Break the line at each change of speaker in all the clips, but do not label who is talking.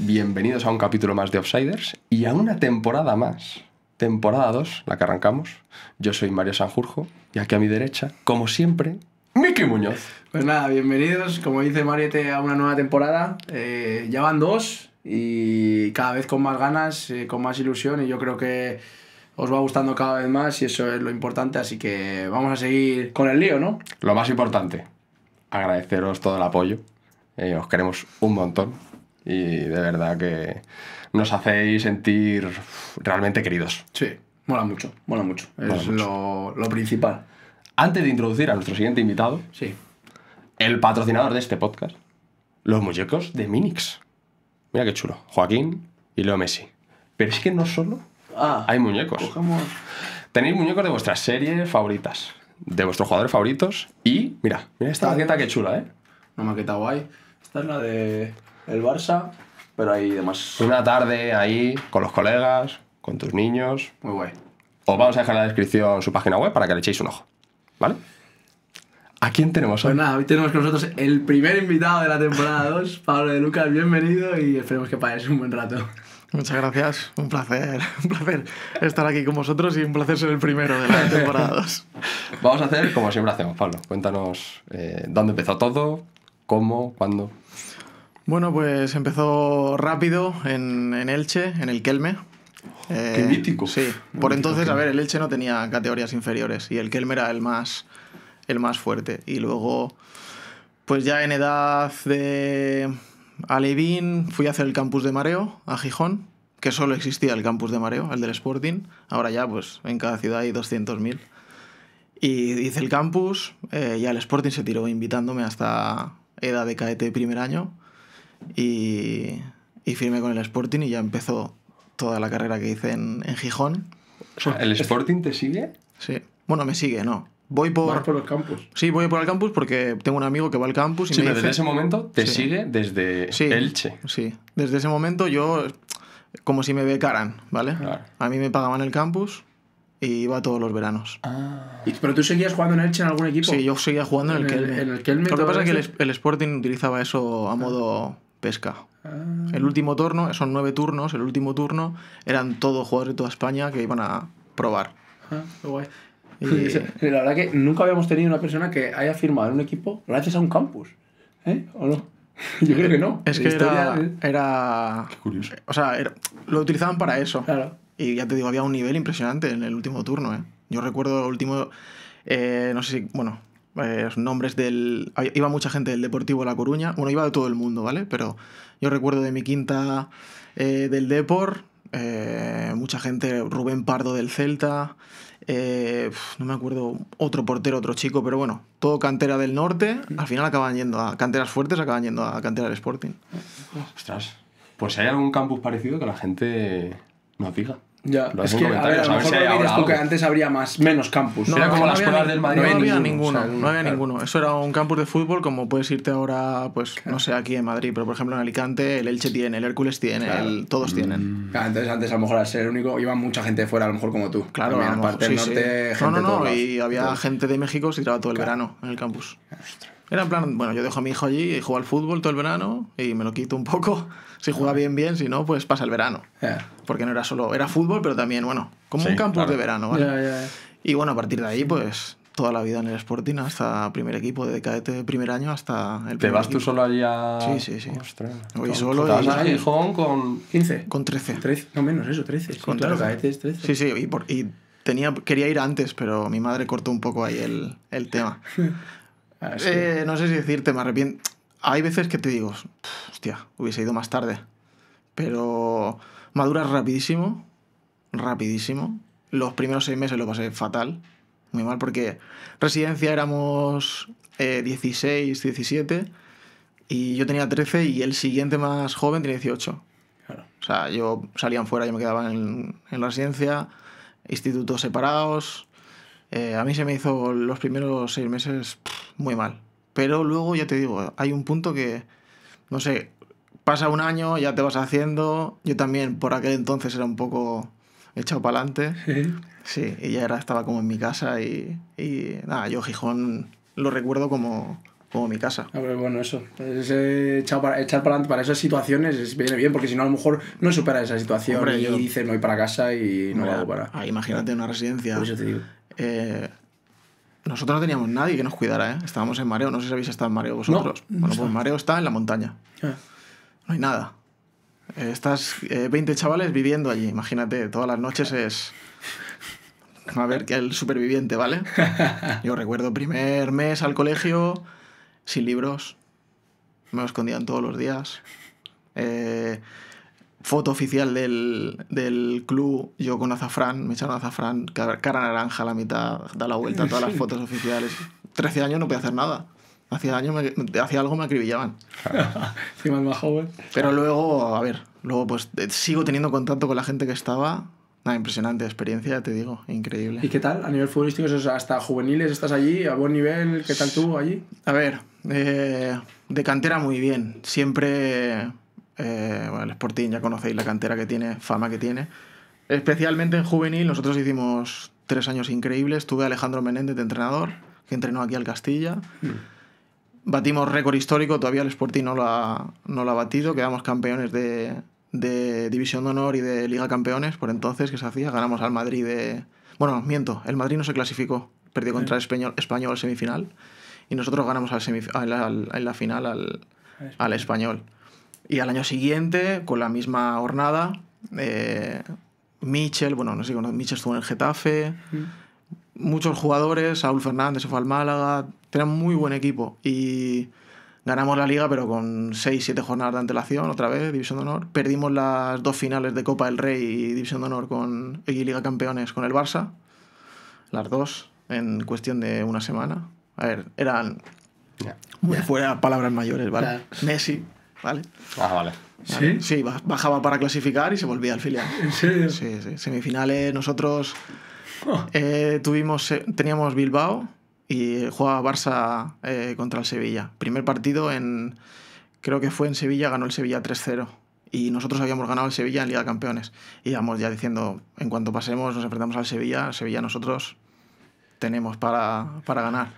bienvenidos a un capítulo más de Offsiders y a una temporada más. Temporada 2, la que arrancamos. Yo soy Mario Sanjurjo y aquí a mi derecha, como siempre, Miki Muñoz.
Pues nada, bienvenidos, como dice Mariete, a una nueva temporada. Eh, ya van dos y cada vez con más ganas, eh, con más ilusión y yo creo que os va gustando cada vez más y eso es lo importante, así que vamos a seguir con el lío, ¿no?
Lo más importante, agradeceros todo el apoyo. Eh, os queremos un montón y de verdad que nos hacéis sentir realmente queridos. Sí, mola mucho, mola mucho. es Lo, principal. Antes de introducir a nuestro siguiente invitado, sí. el patrocinador de este podcast, los muñecos de Minix. Mira qué chulo, Joaquín y Leo Messi. Pero es que no solo ah, hay muñecos. Tenéis muñecos de vuestras series favoritas, de vuestros jugadores favoritos y, mira, mira esta maqueta qué chula, ¿eh? Una maqueta guay. Esta es la de el Barça, pero hay demás. Una tarde ahí con los colegas, con tus niños. Muy guay. Os vamos a dejar en la descripción su página web para que le echéis un ojo. ¿Vale? ¿A quién tenemos hoy? Pues
nada, hoy tenemos con nosotros el primer invitado de la temporada 2, Pablo de Lucas, bienvenido y esperemos que pases un buen rato. Muchas gracias, un placer, un placer estar aquí con vosotros y un placer ser el primero de la temporada 2.
Vamos a hacer como siempre hacemos, Pablo. Cuéntanos eh, dónde empezó todo, cómo, cuándo.
Bueno, pues empezó rápido en, Elche, en el Kelme. ¡Qué eh, mítico! Sí, por entonces, a ver, el Elche no tenía categorías inferiores y el Kelme era el más, el más fuerte. Y luego, pues ya en edad de Alevín, fui a hacer el campus de Mareo, a Gijón, que solo existía el campus de Mareo, el del Sporting. Ahora ya, pues en cada ciudad hay 200.000. Y hice el campus, eh, Y ya el Sporting se tiró invitándome hasta edad de cadete primer año y, firmé con el Sporting y ya empezó toda la carrera que hice en, en Gijón. ¿El Sporting te sigue? Sí. Bueno, me sigue, no. Voy por... por el campus. Sí, voy por el campus porque tengo un amigo que va al campus y me desde ese momento te sigue
desde Elche. Sí,
desde ese momento yo... Como si me becaran, ¿vale? A mí me pagaban el campus y iba todos los veranos. Ah. ¿Pero tú seguías jugando en Elche en algún equipo? Sí, yo seguía jugando en, el, Kelme. En el Lo que pasa es que el, Sporting utilizaba eso a modo pesca. Ah. El último turno, son nueve turnos, el último turno eran todos jugadores de toda España que iban a probar. Ah, la verdad que nunca habíamos tenido una persona que haya firmado en un equipo gracias a un campus. ¿Eh? ¿O no? Yo creo que no. Es que era, era... Qué curioso. O sea, lo utilizaban para eso. Claro. Y ya te digo, había un nivel impresionante en el último turno. ¿eh? Yo recuerdo el último... Eh, no sé si... Bueno, eh, los nombres del... Iba mucha gente del Deportivo La Coruña, bueno, iba de todo el mundo, ¿vale? Pero yo recuerdo de mi quinta eh, del Deport, eh, mucha gente, Rubén Pardo del Celta, no me acuerdo, otro portero, otro chico, pero bueno, todo cantera del norte, al final acaban yendo a canteras fuertes, acaban yendo a cantera del Sporting.
Ostras, pues hay algún campus parecido que la gente no fija ya, es que,
a lo mejor tú que antes habría más, menos campus. No, no había ninguno, no había ninguno. Eso era un campus de fútbol como puedes irte ahora, pues, no sé, aquí en Madrid, pero por ejemplo en Alicante el Elche tiene, el Hércules tiene, el, todos tienen. Mm. entonces antes a lo mejor al ser el único iba mucha gente fuera, a lo mejor como tú. Claro, aparte norte, No, no, no, y había gente de México, se tiraba todo el verano en el campus. Ostras. Era en plan, bueno, yo dejo a mi hijo allí y juego al fútbol todo el verano y me lo quito un poco. Si juega bien, bien, si no, pues pasa el verano. Porque no era solo, era fútbol, pero también, bueno, como un campus de verano, ¿vale? y bueno, a partir de ahí, pues toda la vida en el Sporting, hasta primer equipo de cadete primer año, hasta el primer ¿Te vas tú solo allí
a...? Sí, sí, sí. Ostras. Voy solo y... a Gijón
con...? 15. Con 13. 13. No menos eso, 13. con claro, 13. cadetes 13. Sí, sí, y, y tenía, quería ir antes, pero mi madre cortó un poco ahí el, el tema. Ah, eh, no sé si decirte, me arrepiento. Hay veces que te digo, hostia, hubiese ido más tarde. Pero maduras rapidísimo, rapidísimo. Los primeros seis meses lo pasé fatal, muy mal, porque residencia éramos 16, eh, 17, y yo tenía 13 y el siguiente más joven tenía 18. O sea, yo salían fuera, yo me quedaba en, en la residencia, institutos separados, eh, a mí se me hizo los primeros seis meses muy mal. Pero luego, ya te digo, hay un punto que, no sé, pasa un año, ya te vas haciendo. Yo también por aquel entonces era un poco echado para adelante. Sí. Sí, y ya era, estaba como en mi casa y, y nada, yo Gijón lo recuerdo como, como mi casa. bueno, eso. Pues, echar para, echar para adelante para esas situaciones es, viene bien, porque si no, a lo mejor no supera esa situación y yo... dices, no voy para casa y no hago para. Ah, imagínate una residencia. Pues te digo. Eh, nosotros no teníamos nadie que nos cuidara, ¿eh? Estábamos en mareo, no sé si habéis estado en mareo vosotros. bueno, pues mareo está en la montaña. Ah. No hay nada. Eh, estás 20 chavales viviendo allí, imagínate, todas las noches es... A ver, que el superviviente, ¿vale? Yo recuerdo primer mes al colegio, sin libros, me escondían todos los días. Eh, foto oficial del, del, club, yo con azafrán, me echaron azafrán, cara naranja a la mitad, da la vuelta a todas las fotos oficiales. 13 años no podía hacer nada. Hacía, años hacía algo me acribillaban. Encima más joven. Pero luego, a ver, luego pues eh, sigo teniendo contacto con la gente que estaba. Una impresionante experiencia, te digo, increíble. ¿Y qué tal a nivel futbolístico? hasta juveniles estás allí, a buen nivel, ¿qué tal tú allí? A ver, eh, de cantera muy bien. Siempre eh, el Sporting ya conocéis la cantera que tiene, fama que tiene. Especialmente en juvenil, nosotros hicimos tres años increíbles. Tuve a Alejandro Menéndez de entrenador, que entrenó aquí al Castilla. Mm. Batimos récord histórico, todavía el Sporting no lo ha, no ha batido. Quedamos campeones de, División de Honor y de Liga Campeones por entonces, que se hacía. Ganamos al Madrid de. Bueno, miento, el Madrid no se clasificó. Perdió contra el Español, español semifinal. Y nosotros ganamos en la final al, Español. Y al año siguiente, con la misma jornada, eh, Mitchell, bueno, no sé, Mitchell estuvo en el Getafe,
mm.
muchos jugadores, Saúl Fernández se fue al Málaga, tenían muy buen equipo y ganamos la liga, pero con 6-7 jornadas de antelación, otra vez, División de Honor. Perdimos las dos finales de Copa del Rey y División de Honor con y Liga Campeones con el Barça, las dos en cuestión de una semana. A ver, eran fuera palabras mayores, ¿vale? Messi, ¿vale? Ah, vale. ¿Sí? sí, bajaba para clasificar y se volvía al filial. Sí, sí. Semifinales, nosotros oh. eh, tuvimos, eh, teníamos Bilbao y eh, jugaba Barça contra el Sevilla. Primer partido en, creo que fue en Sevilla, ganó el Sevilla 3-0. Y nosotros habíamos ganado el Sevilla en Liga de Campeones. Y íbamos ya diciendo, en cuanto pasemos, nos enfrentamos al Sevilla, el Sevilla nosotros tenemos para, para ganar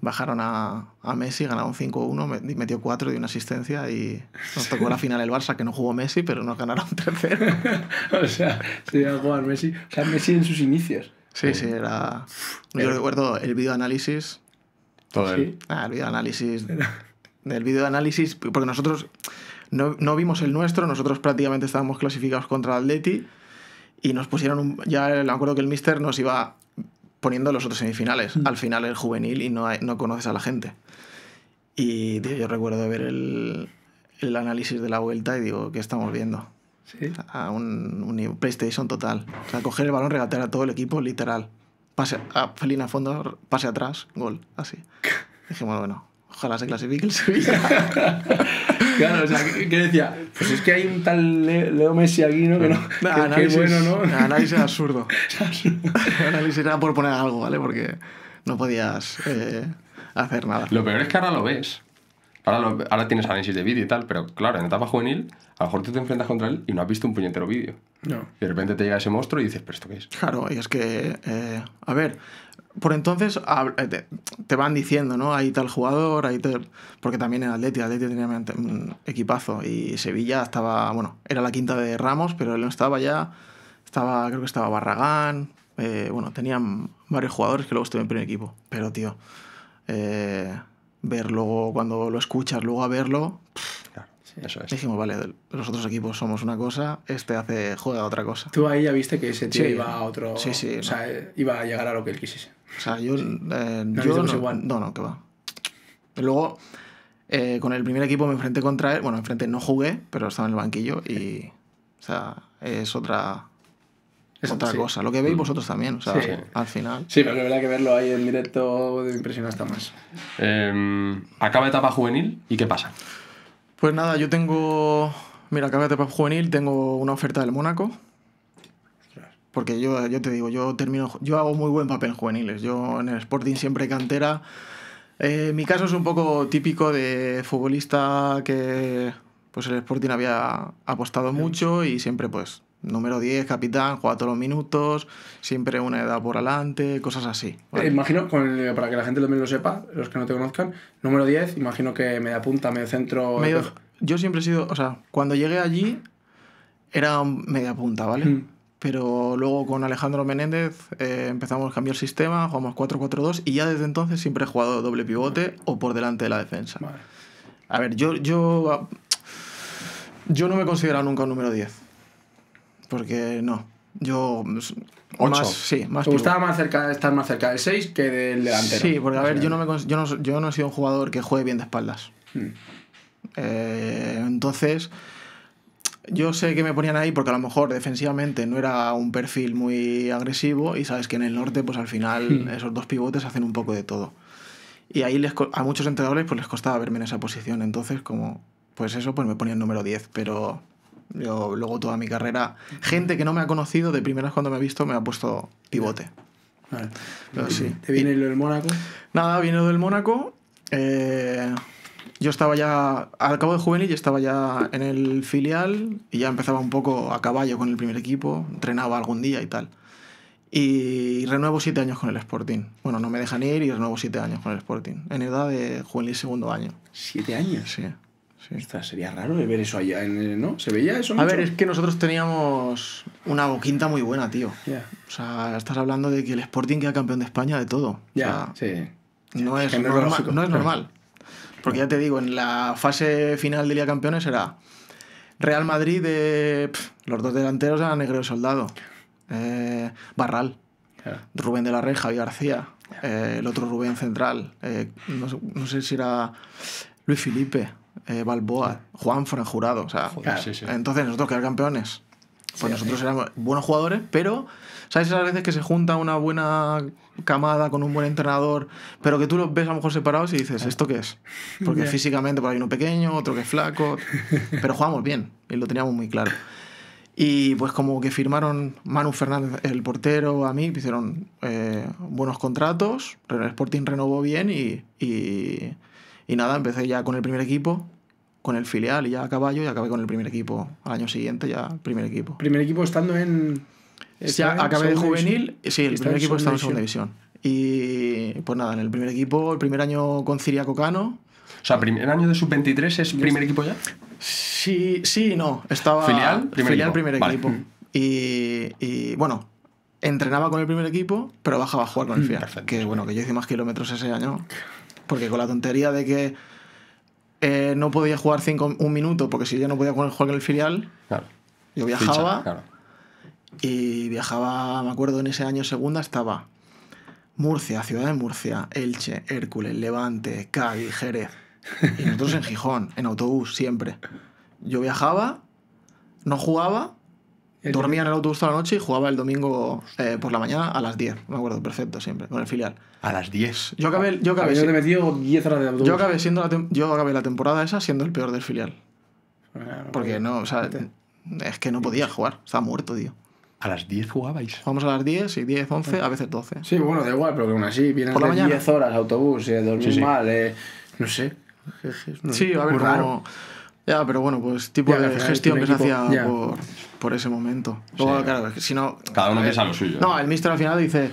bajaron a, Messi, ganaron 5-1, metió 4 de una asistencia y nos tocó la final el Barça, que no jugó Messi, pero nos ganaron 3 o sea, se iban a jugar Messi. O sea, Messi en sus inicios. Sí, sí, era... Yo recuerdo el análisis Todo sí. el... Ah, el videoanálisis... video El análisis. porque nosotros no, vimos el nuestro, nosotros prácticamente estábamos clasificados contra el Atleti y nos pusieron un, ya me acuerdo que el mister nos iba poniendo los otros semifinales. Mm. Al final el juvenil y no, no conoces a la gente. Y yo recuerdo ver el, el, análisis de la vuelta y digo, ¿qué estamos viendo? ¿Sí? A un, un, PlayStation total. O sea, coger el balón, regatear a todo el equipo, literal. Pase a, felina a fondo, pase atrás, gol, así. dijimos bueno, ojalá se clasifique el Sevilla. claro, o sea, ¿qué, decía? Pues es que hay un tal Leo Messi aquí, ¿no? Que no que, bueno, ¿no? Análisis absurdo. análisis era por poner algo, ¿vale? Porque no podías eh, hacer nada. Lo peor es que
ahora lo ves. Ahora, ahora tienes análisis de vídeo y tal, pero claro, en etapa juvenil, a lo mejor tú te enfrentas contra él y no has visto un puñetero vídeo. No. Y de repente te llega ese monstruo y dices, ¿pero esto qué es? Claro,
y es que, eh, a ver, por entonces eh, te van diciendo, ¿no? Hay tal jugador, ahí tal... Porque también en Atleti, Atleti tenía un equipazo y Sevilla estaba, bueno, era la quinta de Ramos, pero él no estaba ya, estaba, creo que estaba Barragán, eh, bueno, tenían varios jugadores que luego estuvieron en primer equipo, pero tío, eh, ver luego, cuando lo escuchas, luego a verlo... Eso es. Dijimos, vale, los otros equipos somos una cosa, este hace juega otra cosa. Tú ahí ya viste que ese tío iba a otro. Sí, sí. O sea, iba a llegar a lo que él quisiese. O sea, yo. Eh, no, no, pues no, no, que va. luego, eh, con el primer equipo me enfrenté contra él. Bueno, enfrente no jugué, pero estaba en el banquillo y. O sea, es otra. otra cosa. Lo que veis mm. vosotros también, o sea, al final. Sí, pero la verdad que verlo ahí en directo me impresiona hasta más.
Em, acaba etapa juvenil y ¿qué pasa?
Pues nada, yo tengo. Mira, acaba etapa juvenil, tengo una oferta del Mónaco porque yo, yo te digo, yo termino, yo hago muy buen papel en juveniles. Yo en el Sporting siempre cantera. Eh, mi caso es un poco típico de futbolista que pues el Sporting había apostado mucho y siempre pues número 10, capitán, juega todos los minutos, siempre una edad por adelante, cosas así. Eh, imagino, para que la gente también lo sepa, los que no te conozcan, número 10, imagino que media punta, medio centro... Eh, yo siempre he sido, o sea, cuando llegué allí era media punta, ¿vale? Mm pero luego con Alejandro Menéndez eh, empezamos a cambiar el sistema, jugamos 4-4-2 y ya desde entonces siempre he jugado doble pivote o por delante de la defensa. A ver, yo, yo, yo no me he considerado nunca un número 10, porque no. Yo. sí, más ¿Te gustaba más cerca, estar más cerca del 6 que del delantero? Sí, porque a ver, yo no, me, yo, he sido un jugador que juegue bien de espaldas. Mm. Eh, entonces yo sé que me ponían ahí porque a lo mejor defensivamente no era un perfil muy agresivo y sabes que en el norte pues al final hmm. esos dos pivotes hacen un poco de todo. Y ahí les, a muchos entrenadores pues les costaba verme en esa posición, entonces como pues eso pues me ponían número 10, pero yo luego toda mi carrera gente que no me ha conocido de primeras cuando me ha visto me ha puesto pivote. Vale. Pero, sí. ¿Te viene lo del Mónaco? Nada, viene lo del Mónaco. Eh, yo estaba ya, al cabo de juvenil, y estaba ya en el filial y ya empezaba un poco a caballo con el primer equipo, entrenaba algún día y tal. Y renuevo siete años con el Sporting. Bueno, no me dejan ir y renuevo siete años con el Sporting. En edad de juvenil segundo año. ¿Siete años? Sí. sí. sería raro ver eso allá, en ¿no? ¿Se veía eso? A ver, es que nosotros teníamos una boquinta muy buena, tío. O sea, estás hablando de que el Sporting queda campeón de España de todo. Ya, sí. No es, normal, no es normal. Porque ya te digo, en la fase final de Liga Campeones era Real Madrid de. los dos delanteros eran Negro Soldado. Eh, Barral. Rubén de la Reja, y García. Eh, el otro Rubén Central. Eh, no, sé si era Luis Felipe, Balboa, Juan Fran Jurado. O sea, Entonces, nosotros que campeones pues nosotros éramos buenos jugadores, pero ¿sabes esas veces que se junta una buena camada con un buen entrenador, pero que tú los ves a lo mejor separados y dices, eh. ¿esto qué es? Porque físicamente por pues, ahí uno pequeño, otro que es flaco, pero jugamos bien y lo teníamos muy claro. Y pues como que firmaron Manu Fernández, el portero, a mí, hicieron eh, buenos contratos, el Sporting renovó bien y nada, empecé ya con el primer equipo con el filial y ya a caballo y acabé con el primer equipo. Al año siguiente ya primer equipo. Primer equipo estando en... ya acabé de juvenil, sí, el primer equipo estaba en segunda división. Y pues nada, en el primer equipo, el primer año con Ciriaco Cano.
O sea, primer año de sub-23 es primer
equipo ya? Sí, sí, no. Estaba filial, primer filial, equipo. Primer Y, bueno, entrenaba con el primer equipo, pero bajaba a jugar con el mm, filial. Que bueno, que yo hice más kilómetros ese año. Porque con la tontería de que eh, no podía jugar cinco, un minuto porque si yo no podía jugar en el filial, yo viajaba. Y viajaba, me acuerdo, en ese año segunda estaba Murcia, Ciudad de Murcia, Elche, Hércules, Levante, Cádiz, Jerez. Y nosotros en Gijón, en autobús, siempre. Yo viajaba, no jugaba Dormía en el autobús toda la noche y jugaba el domingo eh, por la mañana a las 10. Me acuerdo perfecto siempre, con el filial. A las 10. Yo acabé, yo acabé, yo 10 horas de autobús. Yo acabé, la temporada esa siendo el peor del filial. Ah, Porque no, o sea, es que no podía jugar, estaba muerto, tío. ¿A las 10 jugabais? Vamos a las 10 y 10, 11, a veces 12. Sí, bueno, da igual, pero aún así vienes por la de 10 horas autobús, y eh, dormir sí, mal, eh, no sé. sí, a ver, Raro ya, pero bueno, pues tipo de gestión que se hacía por, ese momento. Cada uno piensa lo suyo. No, el mister al final dice: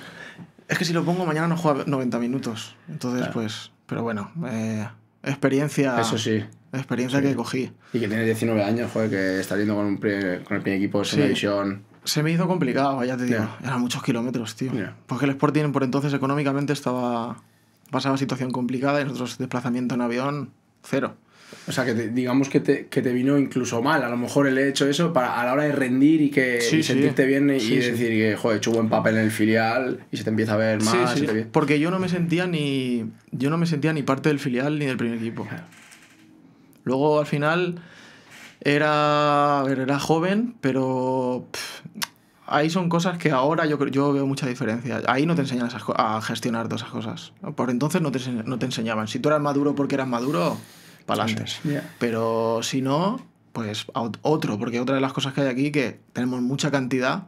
Es que si lo pongo mañana no juega 90 minutos. Entonces, pues. Pero bueno, eh, experiencia. Eso sí. Experiencia que
cogí. Y que tiene 19 años, fue que está yendo con, el primer equipo de segunda
Se me hizo complicado, ya te digo. Eran muchos kilómetros, tío. Porque el Sporting por entonces económicamente estaba. pasaba situación complicada y nosotros desplazamiento en avión, cero. O sea, que digamos que te, que te, vino incluso mal, a lo mejor el hecho eso para, a la hora de rendir y que sentirte bien y, decir que, joder, he hecho buen papel en el filial y se te empieza a ver más. Porque yo no me sentía ni yo no me sentía ni parte del filial ni del primer equipo. Luego al final era, ver, era joven, pero ahí son cosas que ahora yo, yo veo mucha diferencia. Ahí no te enseñan esas, a gestionar todas esas cosas. Por entonces no te, no te enseñaban. Si tú eras maduro porque eras maduro, pero si no, pues otro, porque otra de las cosas que hay aquí que tenemos mucha cantidad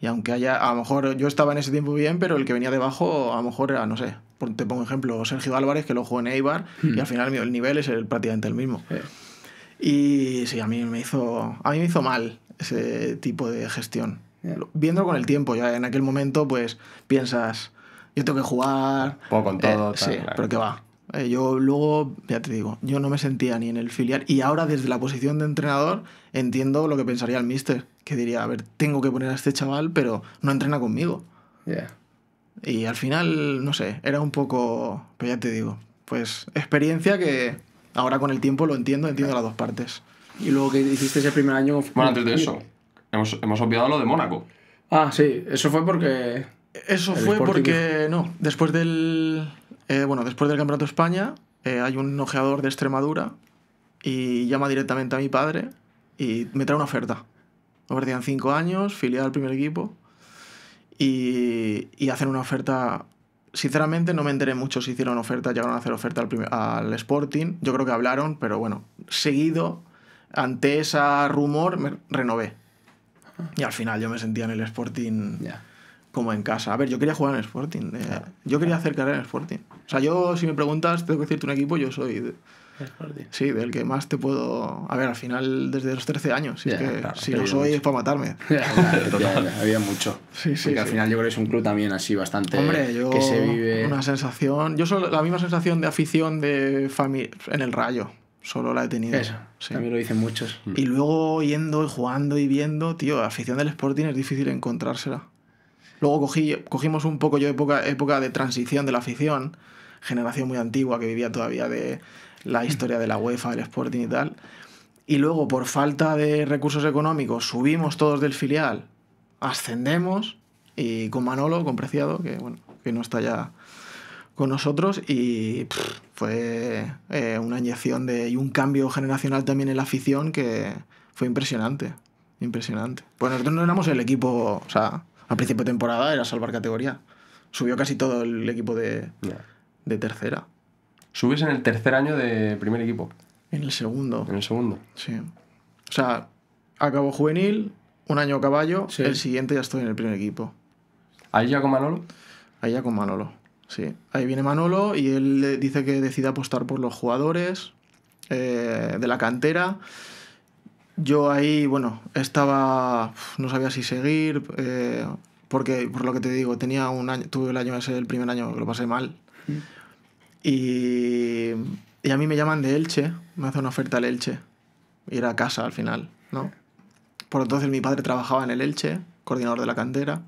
y aunque haya, a lo mejor yo estaba en ese tiempo bien, pero el que venía debajo a lo mejor era, no sé, te pongo ejemplo, Sergio Álvarez que lo jugó en Eibar y hmm. al final el nivel es el, prácticamente el mismo. Y sí, a mí me hizo, a mí me hizo mal ese tipo de gestión. viéndolo Viendo con el tiempo, ya en aquel momento pues piensas, yo tengo que jugar. Poco con todo. Eh, sí, pero que va. Eh, yo luego, ya te digo, yo no me sentía ni en el filial. Y ahora, desde la posición de entrenador, entiendo lo que pensaría el mister, que diría, a ver, tengo que poner a este chaval, pero no entrena conmigo. Y al final, no sé, era un poco, Pero ya te digo, pues experiencia que ahora con el tiempo lo entiendo, entiendo las dos partes. Y luego que hiciste ese primer año... Bueno, antes de eso,
hemos, hemos obviado lo de
Mónaco. Ah, sí, eso fue porque... Eso fue porque, no, después del, eh, bueno, después del Campeonato de España eh, hay un ojeador de Extremadura y llama directamente a mi padre y me trae una oferta. Ofrecían cinco años, filial al primer equipo y, y, hacen una oferta. Sinceramente no me enteré mucho si hicieron oferta, llegaron a hacer oferta al, Sporting. Yo creo que hablaron, pero bueno, seguido ante ese rumor me renové. Y al final yo me sentía en el Sporting como en casa. A ver, yo quería jugar en Sporting. yo quería hacer carrera en Sporting. O sea, yo, si me preguntas, tengo que decirte un equipo, yo soy. Sporting. Sí, del que más te puedo. A ver, al final, desde los 13 años. Si, lo soy, es para matarme. había
mucho. Sí, sí. al final, yo creo que es un club también así bastante. Hombre, yo. vive. Una
sensación. Yo solo la misma sensación de afición de familia en el rayo. Solo la he tenido. Eso. También lo dicen muchos. Y luego yendo y jugando y viendo, tío, afición del Sporting es difícil encontrársela. Luego cogimos un poco yo época, época de transición de la afición, generación muy antigua que vivía todavía de la mm. historia de la UEFA, el Sporting y tal. Y luego, por falta de recursos económicos, subimos todos del filial, ascendemos y con Manolo, con Preciado, que que no está ya con nosotros y fue eh, una inyección de, y un cambio generacional también en la afición que fue impresionante, impresionante. Pues nosotros no éramos el equipo, o sea, a principio de temporada era salvar categoría. Subió casi todo el equipo de, tercera. ¿Subes en el tercer año de primer equipo? En el segundo. En el segundo. Sí. O sea, acabo juvenil, un año caballo, el siguiente ya estoy en el primer equipo. ¿Ahí ya con Manolo? Ahí ya con Manolo, sí. Ahí viene Manolo y él eh, dice que decide apostar por los jugadores eh, de la cantera yo ahí, bueno, estaba, no sabía si seguir, eh, porque por lo que te digo, tenía un año, tuve el año ese, el primer año que lo pasé mal. Y, a mí me llaman de Elche, me hace una oferta el Elche, ir a casa al final, ¿no? Por entonces mi padre trabajaba en el Elche, coordinador de la cantera,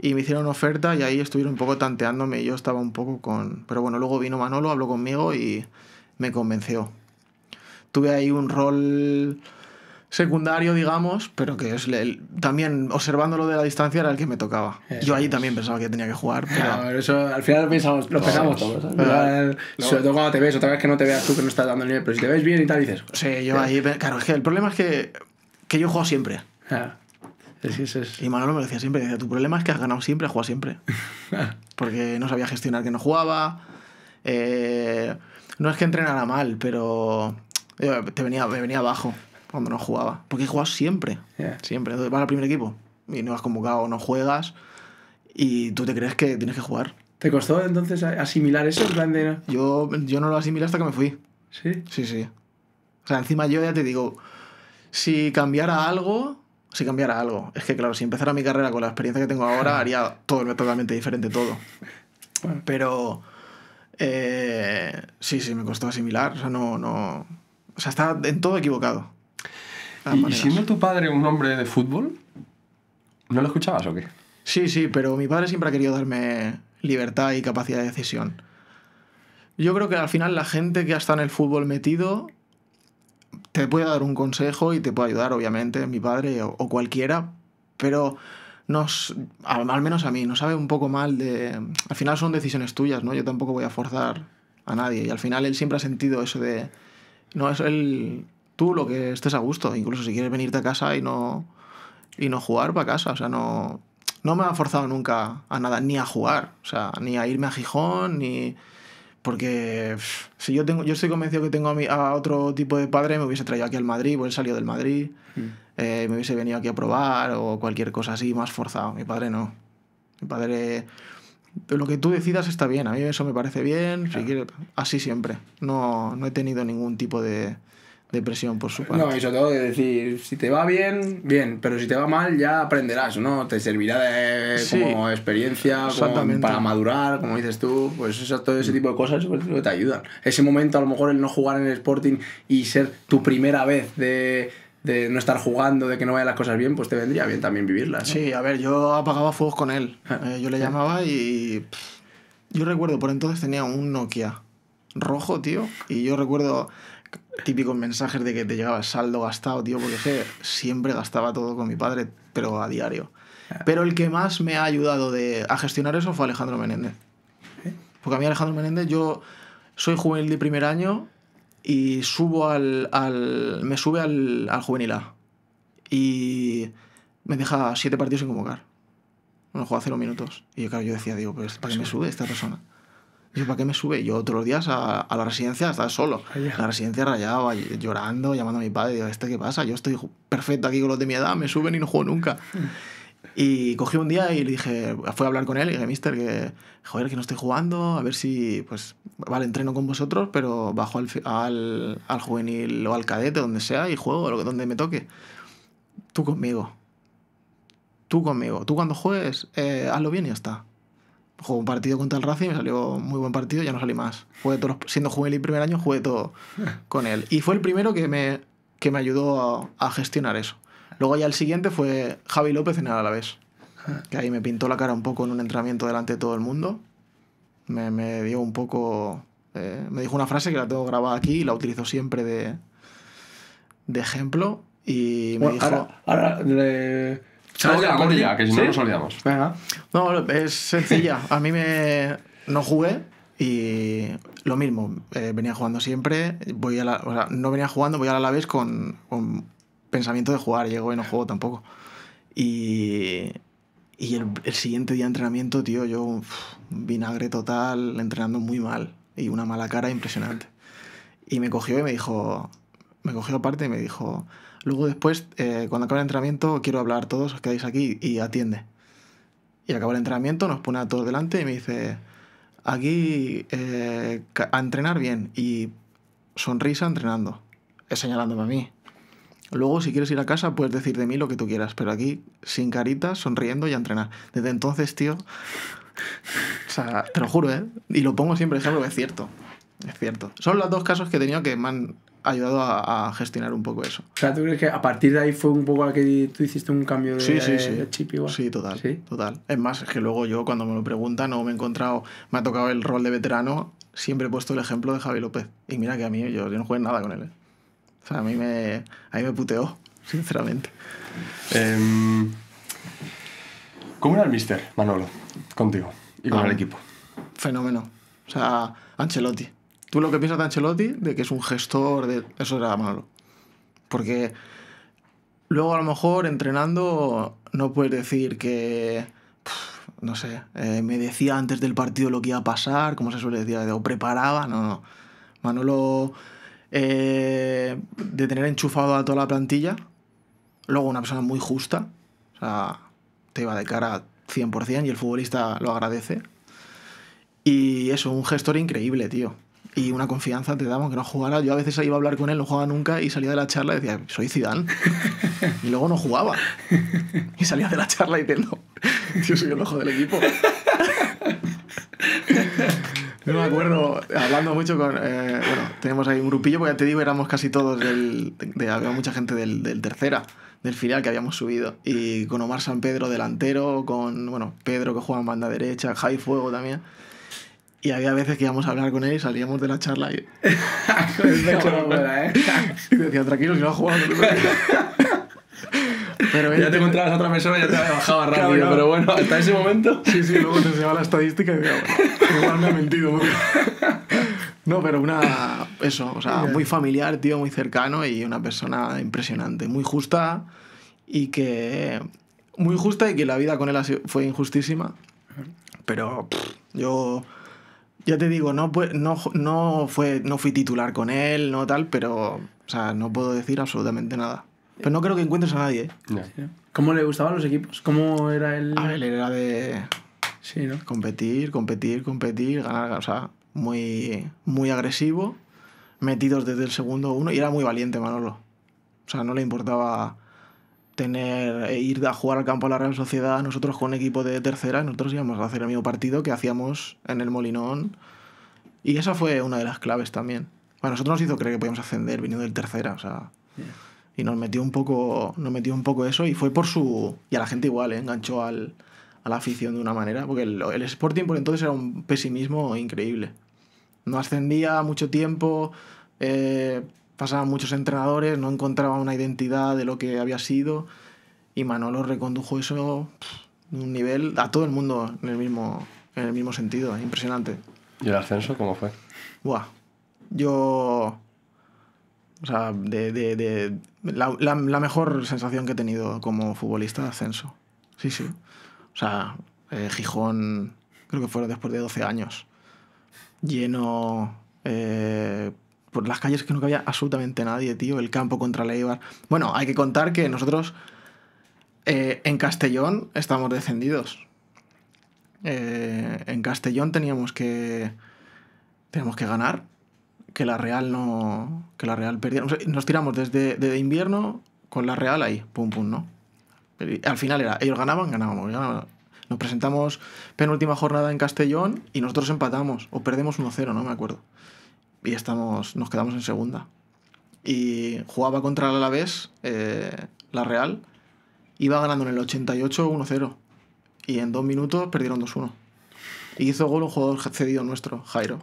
y me hicieron una oferta y ahí estuvieron un poco tanteándome y yo estaba un poco con... Pero bueno, luego vino Manolo, habló conmigo y me convenció. Tuve ahí un rol secundario, digamos, pero que es también también observándolo de la distancia era el que me tocaba. Yo ahí también pensaba que tenía que jugar. Pero... Claro, eso, al final lo pensamos, lo pensamos todos. ¿eh? Sobre todo cuando te ves, otra vez que no te veas tú que no estás dando el nivel, pero si te ves bien y tal, dices. Sí, yo ahí. Claro, es que el problema es que, que yo juego siempre. Ah, y Manolo me lo decía siempre, decía, tu problema es que has ganado siempre, has jugado siempre. Porque no sabía gestionar que no jugaba. Eh, no es que entrenara mal, pero eh, te venía, me venía abajo cuando no jugaba. Porque he jugado siempre. Siempre. Entonces vas al primer equipo y no has convocado, no juegas y tú te crees que tienes que jugar. ¿Te costó entonces asimilar eso? yo, yo no lo asimilé hasta que me fui. ¿Sí? Sí, sí. O sea, encima yo ya te digo, si cambiara algo, si cambiara algo. Es que claro, si empezara mi carrera con la experiencia que tengo ahora, haría todo totalmente diferente todo. Pero eh, sí, sí, me costó asimilar. O sea, no, no. O sea, está en todo equivocado. Ah, y, siendo
tu padre un hombre
de fútbol, ¿no lo escuchabas o qué? Sí, sí, pero mi padre siempre ha querido darme libertad y capacidad de decisión. Yo creo que al final la gente que está en el fútbol metido te puede dar un consejo y te puede ayudar, obviamente, mi padre o, cualquiera, pero nos, al, menos a mí, nos sabe un poco mal de... Al final son decisiones tuyas, ¿no? Yo tampoco voy a forzar a nadie y al final él siempre ha sentido eso de... No, es él tú lo que estés a gusto. Incluso si quieres venirte a casa y no, y no jugar, para casa. O sea, no, no me ha forzado nunca a nada, ni a jugar. O sea, ni a irme a Gijón, ni... Porque si yo tengo, yo estoy convencido que tengo a, otro tipo de padre, me hubiese traído aquí al Madrid, hubiese salido del Madrid, mm. eh, me hubiese venido aquí a probar o cualquier cosa así más forzado. Mi padre no. Mi padre, lo que tú decidas está bien, a mí eso me parece bien, así siempre. No, no he tenido ningún tipo de, depresión por su parte. No, sobre todo... ...de decir, si te va bien, bien, pero si te va mal ya aprenderás, ¿no? Te servirá de, como experiencia, como para madurar, como dices tú, pues eso, todo ese tipo de cosas pues, te ayudan. Ese momento, a lo mejor el no jugar en el Sporting y ser tu primera vez de de no estar jugando, de que no vayan las cosas bien, pues te vendría bien también vivirlas. Sí, a ver, yo apagaba fuegos con él. Ah. Eh, yo le llamaba y. yo recuerdo, por entonces tenía un Nokia rojo, tío. Y yo recuerdo típicos mensajes de que te llegaba el saldo gastado, tío, porque sé, siempre gastaba todo con mi padre, pero a diario. Pero el que más me ha ayudado de, a gestionar eso fue Alejandro Menéndez. ¿Eh? Porque a mí Alejandro Menéndez, yo soy juvenil de primer año y subo al, al me sube al, al juvenil A. Y me deja siete partidos sin convocar. no juega cero minutos. Y yo, claro, yo decía, digo, pues, ¿para qué me sube esta persona? yo, ¿para qué me sube? Yo otros días a, la residencia estaba solo. Ah, la residencia rayaba, llorando, llamando a mi padre. Digo, ¿este qué pasa? Yo estoy perfecto aquí con los de mi edad, me suben y no juego nunca. Y cogí un día y le dije, fui a hablar con él y dije, mister, que, joder, que no estoy jugando, a ver si, pues, vale, entreno con vosotros, pero bajo al, al, juvenil o al cadete, donde sea, y juego lo, donde me toque. Tú conmigo. Tú conmigo. Tú cuando juegues, eh, hazlo bien y ya está. Jugó un partido contra el Racing, me salió muy buen partido, ya no salí más. Jugué todos siendo juvenil primer año, jugué todo con él. Y fue el primero que me, que me ayudó a, gestionar eso. Luego ya el siguiente fue Javi López en el Alavés, que ahí me pintó la cara un poco en un entrenamiento delante de todo el mundo. Me, me dio un poco... Eh, me dijo una frase que la tengo grabada aquí y la utilizo siempre de, de ejemplo. Y me dijo... Ahora, la Que si no No, es sencilla. A mí me. No jugué, y lo mismo, eh, venía jugando siempre, voy a no venía jugando, voy a la vez con, con pensamiento de jugar, llego y no juego tampoco. Y, el, siguiente día de entrenamiento, tío, yo un vinagre total, entrenando muy mal y una mala cara impresionante. Y me cogió y me dijo, me cogió aparte y me dijo, Luego después, eh, cuando acaba el entrenamiento, quiero hablar todos, os quedáis aquí y atiende. Y acaba el entrenamiento, nos pone a todos delante y me dice, aquí eh, a entrenar bien y sonrisa entrenando, es señalándome a mí. Luego, si quieres ir a casa, puedes decir de mí lo que tú quieras, pero aquí, sin carita, sonriendo y a entrenar. Desde entonces, tío, te lo juro, ¿eh? Y lo pongo siempre, es es cierto. Es cierto. Son los dos casos que he tenido que me han ayudado a, gestionar un poco eso. O sea, ¿tú crees que a partir de ahí fue un poco a que tú hiciste un cambio de, chip igual? Sí, total, sí, total. Es más, que luego yo cuando me lo preguntan o me he encontrado, me ha tocado el rol de veterano, siempre he puesto el ejemplo de Javi López. Y mira que a mí yo, yo no jugué nada con él. ¿eh? O sea, a mí me, me puteó, sinceramente.
Em,
¿Cómo era el mister, Manolo, contigo y con ah, el equipo? Fenómeno. O sea, Ancelotti. Tú lo que piensas de Ancelotti, de que es un gestor, de eso era malo. Porque luego a lo mejor entrenando no puedes decir que, no sé, eh, me decía antes del partido lo que iba a pasar, como se suele decir, o preparaba, no, no. Manolo, eh, de tener enchufado a toda la plantilla, luego una persona muy justa, o sea, te iba de cara 100% y el futbolista lo agradece. Y eso, un gestor increíble, tío y una confianza te damos que no jugara. Yo a veces iba a hablar con él, no jugaba nunca y salía de la charla y decía, soy Zidane. Y luego no jugaba. Y salía de la charla diciendo, tío, soy el ojo del equipo. Yo me acuerdo hablando mucho con. Eh, bueno, tenemos ahí un grupillo, porque ya te digo, éramos casi todos del. había mucha gente del, tercera, del filial que habíamos subido. Y con Omar San Pedro delantero, con, bueno, Pedro que juega en banda derecha, Jai Fuego también. Y había veces que íbamos a hablar con él y salíamos de la charla y. buena, ¿eh? decía, tranquilo, si no has jugado. pero ya te encontrabas a otra persona y ya te bajaba rápido. Pero bueno, hasta ese momento. Sí, sí, luego te enseñaba la estadística y decía, bueno, igual me ha mentido. No, pero una. Eso, o sea, muy familiar, tío, muy cercano y una persona impresionante. Muy justa y que. Muy justa y que la vida con él fue injustísima. Pero yo ya te digo, no, no, no, fue, no fui titular con él, no tal, pero sea, no puedo decir absolutamente nada. Pero no creo que encuentres a nadie. ¿eh? ¿Cómo le gustaban los equipos? ¿Cómo era él? él era de... Competir, competir, competir, ganar, o sea, muy, muy agresivo, metidos desde el segundo uno y era muy valiente Manolo. O sea, no le importaba tener eh, ir a jugar al campo a la Real Sociedad nosotros con un equipo de tercera, nosotros íbamos a hacer el mismo partido que hacíamos en el Molinón. Y esa fue una de las claves también. A nosotros nos hizo creer que podíamos ascender viniendo del tercera, o sea. Y nos metió un poco nos metió un poco eso y fue por su y a la gente igual, eh, enganchó al, a la afición de una manera, porque el, el Sporting por entonces era un pesimismo increíble. No ascendía mucho tiempo, eh, pasaban muchos entrenadores, no encontraba una identidad de lo que había sido y Manolo recondujo eso un nivel a todo el mundo en el mismo, en el mismo sentido, impresionante.
¿Y el ascenso cómo fue?
Buah, yo... O sea, de, la, mejor sensación que he tenido como futbolista, ascenso. Sí, sí. O sea, eh, Gijón, creo que fue después de 12 años, lleno, eh, por las calles que no cabía absolutamente nadie, tío. El campo contra Eibar. Bueno, hay que contar que nosotros eh, en Castellón estamos descendidos. Eh, en Castellón teníamos que. Teníamos que ganar. Que la Real no. Que la Real perdía. Nos tiramos desde, invierno con la Real ahí. Pum, pum, ¿no? al final era, ellos ganaban, ganábamos, ganábamos. Nos presentamos penúltima jornada en Castellón y nosotros empatamos o perdemos 1-0, no me acuerdo y estamos, nos quedamos en segunda. Y jugaba contra el Alavés, eh, la Real, iba ganando en el 88 1-0 y en dos minutos perdieron 2-1. Y hizo gol un jugador cedido nuestro, Jairo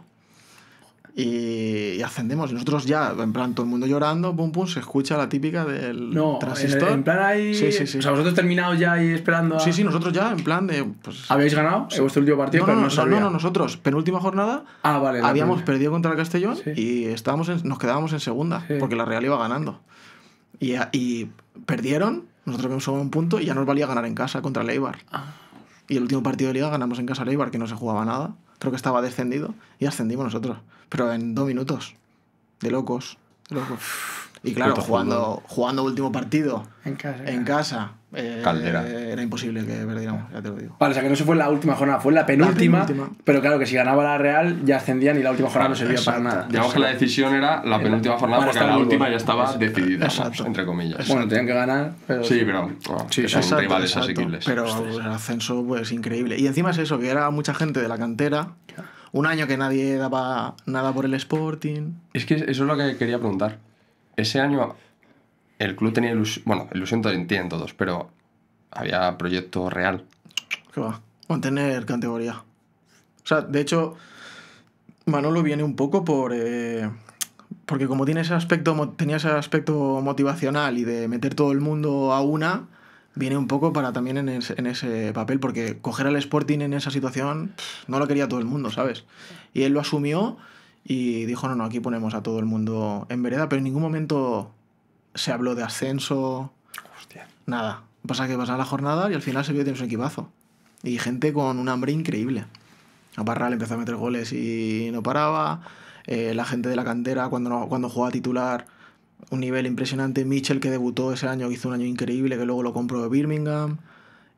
y, ascendemos. Y nosotros ya, en plan, todo el mundo llorando, pum, pum, se escucha la típica del transistor. En, en plan ahí. Sí, sí, sí. O sea, vosotros terminados ya ahí esperando. Sí, sí, nosotros ya, en plan de. Pues, ¿Habéis ganado? Sí. vuestro último partido? No, pero no, no, nosotros, penúltima jornada. Ah, vale. Habíamos perdido contra el Castellón y estábamos nos quedábamos en segunda, porque la Real iba ganando. Y, perdieron, nosotros habíamos subido un punto y ya nos valía ganar en casa contra el Eibar. Ah. Y el último partido de liga ganamos en casa al Eibar, que no se jugaba nada creo que estaba descendido, y ascendimos nosotros. Pero en dos minutos. De locos. De locos. Y claro, jugando, jugando último partido en casa, eh, Caldera. Era imposible que perdiéramos, ya te lo digo. Vale, o sea que no se fue la última jornada, fue la penúltima. La penúltima. Pero claro, que si ganaba la Real ya ascendían y la última jornada no ah, servía para nada. Digamos que la decisión
era la penúltima jornada porque la última ya estaba decidida, entre comillas. Bueno, tenían
que ganar, pero. Sí, pero. sí, son rivales asequibles. Pero el ascenso, pues increíble. Y encima es eso, que era mucha gente de la cantera. Un año que nadie daba nada por el Sporting.
Es que eso es lo que quería preguntar ese año el club tenía ilusión, bueno, ilusión tienen todos, pero había proyecto real.
Qué va, mantener categoría. O sea, de hecho, Manolo viene un poco por... Eh, porque como tiene ese aspecto, tenía ese aspecto motivacional y de meter todo el mundo a una, viene un poco para también en, en, ese papel, porque coger al Sporting en esa situación no lo quería todo el mundo, ¿sabes? Y él lo asumió y dijo, no, no, aquí ponemos a todo el mundo en vereda, pero en ningún momento se habló de ascenso, Hostia. nada. Pasa que pasaba la jornada y al final se vio que tienes un equipazo. Y gente con un hambre increíble. A Parral empezó a meter goles y no paraba. Eh, la gente de la cantera cuando, cuando jugaba titular un nivel impresionante. Mitchell que debutó ese año, hizo un año increíble, que luego lo compró de Birmingham.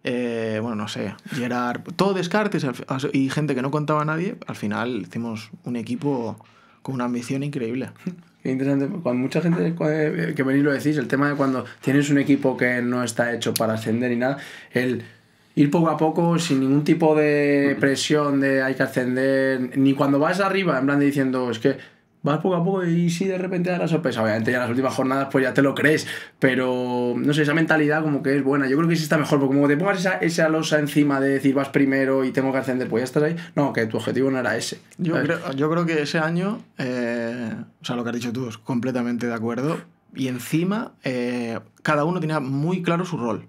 Eh, bueno, no sé, Gerard, todo descartes y gente que no contaba a nadie, al final hicimos un equipo con una ambición increíble. Qué interesante, cuando mucha gente eh, que venís lo decís, el tema de cuando tienes un equipo que no está hecho para ascender y nada, el ir poco a poco sin ningún tipo de presión de hay que ascender, ni cuando vas arriba, en plan de diciendo, es que vas poco a poco y si de repente da la sorpresa, obviamente ya en las últimas jornadas pues ya te lo crees, pero no sé, esa mentalidad como que es buena, yo creo que sí está mejor, porque como te pongas esa, esa losa encima de decir vas primero y tengo que ascender, pues ya estás ahí, no, que tu objetivo no era ese. Yo, creo, yo creo, que ese año, eh, o sea, lo que has dicho tú es completamente de acuerdo, y encima eh, cada uno tenía muy claro su rol.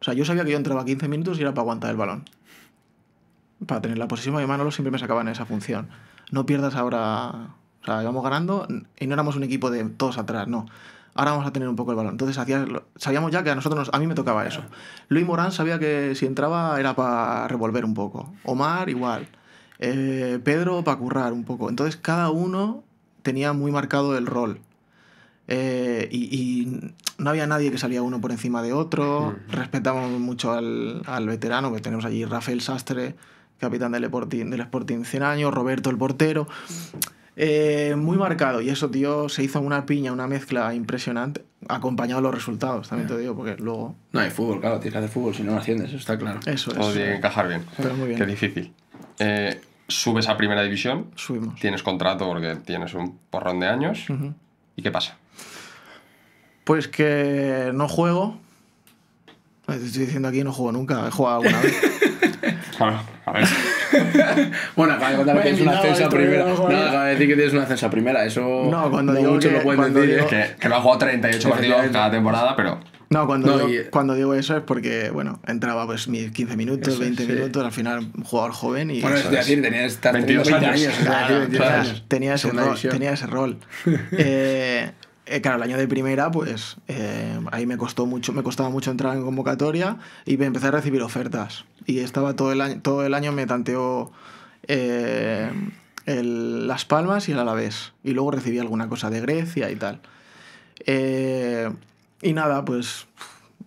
O sea, yo sabía que yo entraba 15 minutos y era para aguantar el balón. Para tener la posición, mi Manolo siempre me sacaba en esa función. No pierdas ahora o sea, íbamos ganando y no éramos un equipo de todos atrás, no. Ahora vamos a tener un poco el balón. Entonces sabíamos ya que a nosotros a mí me tocaba eso. Luis Morán sabía que si entraba era para revolver un poco. Omar igual. Eh, Pedro para currar un poco. Entonces cada uno tenía muy marcado el rol. Eh, y, no había nadie que salía uno por encima de otro. Mm. Respetamos mucho al, veterano, que tenemos allí Rafael Sastre, capitán del Sporting, del Sporting 100 años, Roberto el portero. Eh, muy marcado. Y eso, tío, se hizo una piña, una mezcla impresionante, acompañado de los resultados, también te digo, porque luego. No hay fútbol, claro, tienes que hacer fútbol, si no, no asciendes, eso está claro. Eso Todo tiene que encajar bien. Qué
difícil. Eh, subes a primera división. Subimos. Tienes contrato porque tienes un porrón de años. ¿Y qué pasa?
Pues que no juego. Te estoy diciendo aquí, no juego nunca, he jugado alguna vez.
a ver.
bueno, acaba de contar que tienes una ascensa primera. No, acaba de decir que tienes una ascensa primera. Eso no, cuando digo que, lo pueden decir. Digo... Es que, no lo ha jugado 38 partidos cada temporada, pero. No, cuando, digo, cuando digo eso es porque, bueno, entraba pues mis 15 minutos, 20 minutos, al final jugador joven y... Bueno, es decir, tenías 22 años. años tenía, tenía ese rol. eh, eh, claro, el año de primera, pues eh, ahí me costó mucho, me costaba mucho entrar en convocatoria y empecé a recibir ofertas. Y estaba todo el año, todo el año me tanteó eh, Las Palmas y el Alavés. Y luego recibí alguna cosa de Grecia y tal. y nada, pues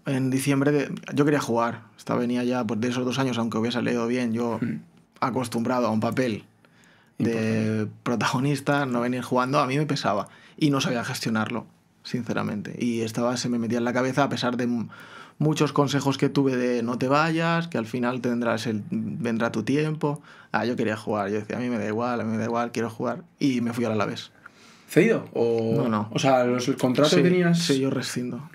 en diciembre yo quería jugar. Esta venía ya pues, de esos dos años, aunque hubiese leído bien, yo hmm. acostumbrado a un papel de protagonista, no venir jugando, a mí me pesaba y no sabía gestionarlo, sinceramente. Y estaba, se me metía en la cabeza a pesar de muchos consejos que tuve de no te vayas, que al final tendrás el, vendrá tu tiempo. Ah, yo quería jugar, yo decía, a mí me da igual, a mí me da igual, quiero jugar y me fui a la Alavés. ¿Cedido? O... No, no. O sea, los, contratos que tenías... Sí, yo rescindo.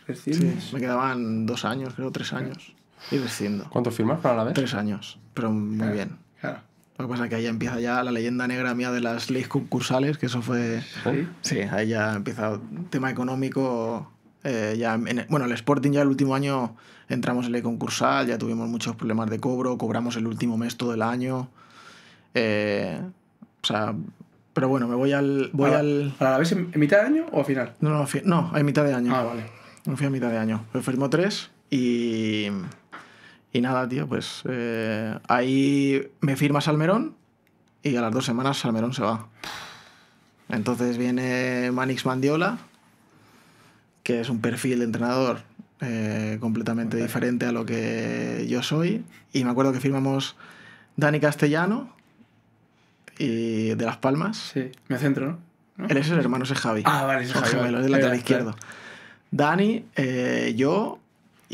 me quedaban dos años, creo, tres años. Y rescindo. ¿Cuánto firmas para la vez? Tres años, pero muy bien. Claro. Lo que pasa es que ahí empieza ya la leyenda negra mía de las leyes concursales, que eso fue... Sí, ¿eh? sí ahí ya empieza tema económico. Eh, ya bueno, el Sporting ya el último año entramos en ley concursal, ya tuvimos muchos problemas de cobro, cobramos el último mes todo el año. Eh, o sea, pero bueno, me voy al. Voy ¿A, al... la vez en, mitad de año o a final? No, no, no, mitad de año. Ah, vale. Me fui a mitad de año. Me firmó tres y. Y nada, tío, pues eh, ahí me firma Salmerón y a las dos semanas Salmerón se va. Entonces viene Manix Mandiola, que es un perfil de entrenador eh, completamente diferente a lo que yo soy. Y me acuerdo que firmamos Dani Castellano y de Las Palmas. Sí, me centro, ¿no? Él es el hermano, ese Javi. Ah, vale, Javi. lateral izquierdo. Dani, eh, yo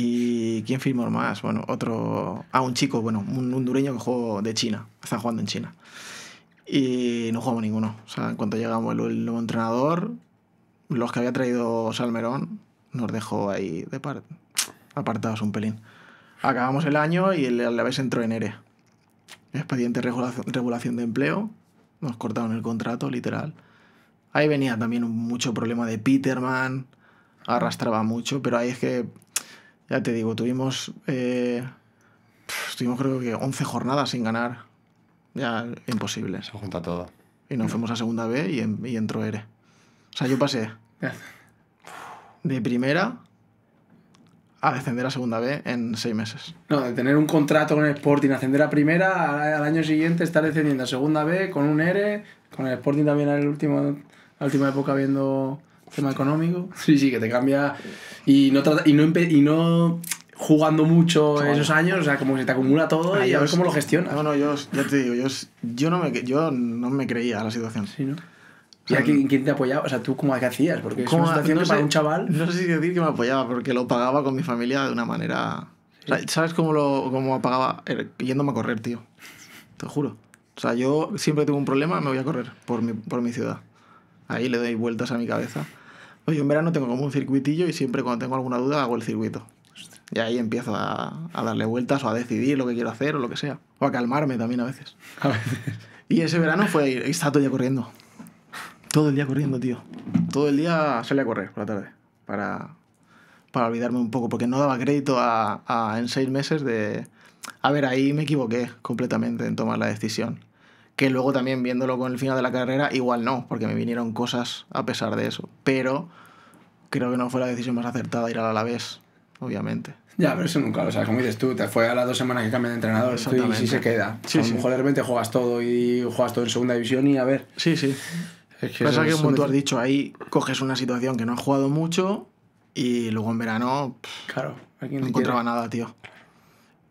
¿Y quién firmó más? Bueno, otro. Ah, un chico, bueno, un hondureño que jugó de China. Está jugando en China. Y no jugamos ninguno. O sea, en cuanto llegamos el, nuevo entrenador, los que había traído Salmerón nos dejó ahí de apartados un pelín. Acabamos el año y el Alavés entró en ERE. Expediente regulación de empleo. Nos cortaron el contrato, literal. Ahí venía también mucho problema de Peterman. Arrastraba mucho, pero ahí es que ya te digo, tuvimos. Eh, creo que 11 jornadas sin ganar. Ya imposible. Se junta todo. Y nos fuimos a segunda B y, entró Ere. O sea, yo pasé de primera a descender a segunda B en seis meses. No, de tener un contrato con el Sporting, ascender a primera, al año siguiente estar descendiendo a segunda B con un ERE, con el Sporting también en el último, la última época viendo tema económico. Sí, sí, que te cambia. Y no, y no, y no jugando mucho en esos años, o sea, como que se te acumula todo ah, y a ver cómo lo gestionas. No, no, yo te digo, yo, yo, no, me, yo no me creía la situación. Sí, ¿no? ¿Y a quién, te apoyaba? O sea, ¿tú cómo hacías? Porque es una situación para un chaval... No sé si decir que me apoyaba, porque lo pagaba con mi familia de una manera... ¿Sabes cómo lo cómo pagaba? Er, yéndome a correr, tío. Te juro. O sea, yo siempre tengo un problema, me voy a correr por mi, por mi ciudad. Ahí le doy vueltas a mi cabeza. Oye, en verano tengo como un circuitillo y siempre cuando tengo alguna duda hago el circuito. Y ahí empiezo a, darle vueltas o a decidir lo que quiero hacer o lo que sea. O a calmarme también a veces. Y ese verano fue ir, estaba todo el día corriendo. Todo el día corriendo, tío. Todo el día salía a correr por la tarde. Para, para olvidarme un poco. Porque no daba crédito a, en seis meses de... A ver, ahí me equivoqué completamente en tomar la decisión. Que luego también viéndolo con el final de la carrera, igual no. Porque me vinieron cosas a pesar de eso. Pero creo que no fue la decisión más acertada ir al Alavés, obviamente. Ya, pero eso nunca, o sea, como dices tú, te fue a las dos semanas que cambia de entrenador y sí se queda. a lo mejor de repente juegas todo y juegas todo en segunda división y a ver. Sí, sí. Es que Pasa que, como tú has dicho, ahí coges una situación que no has jugado mucho y luego en verano Claro, claro, no encontraba nada, tío.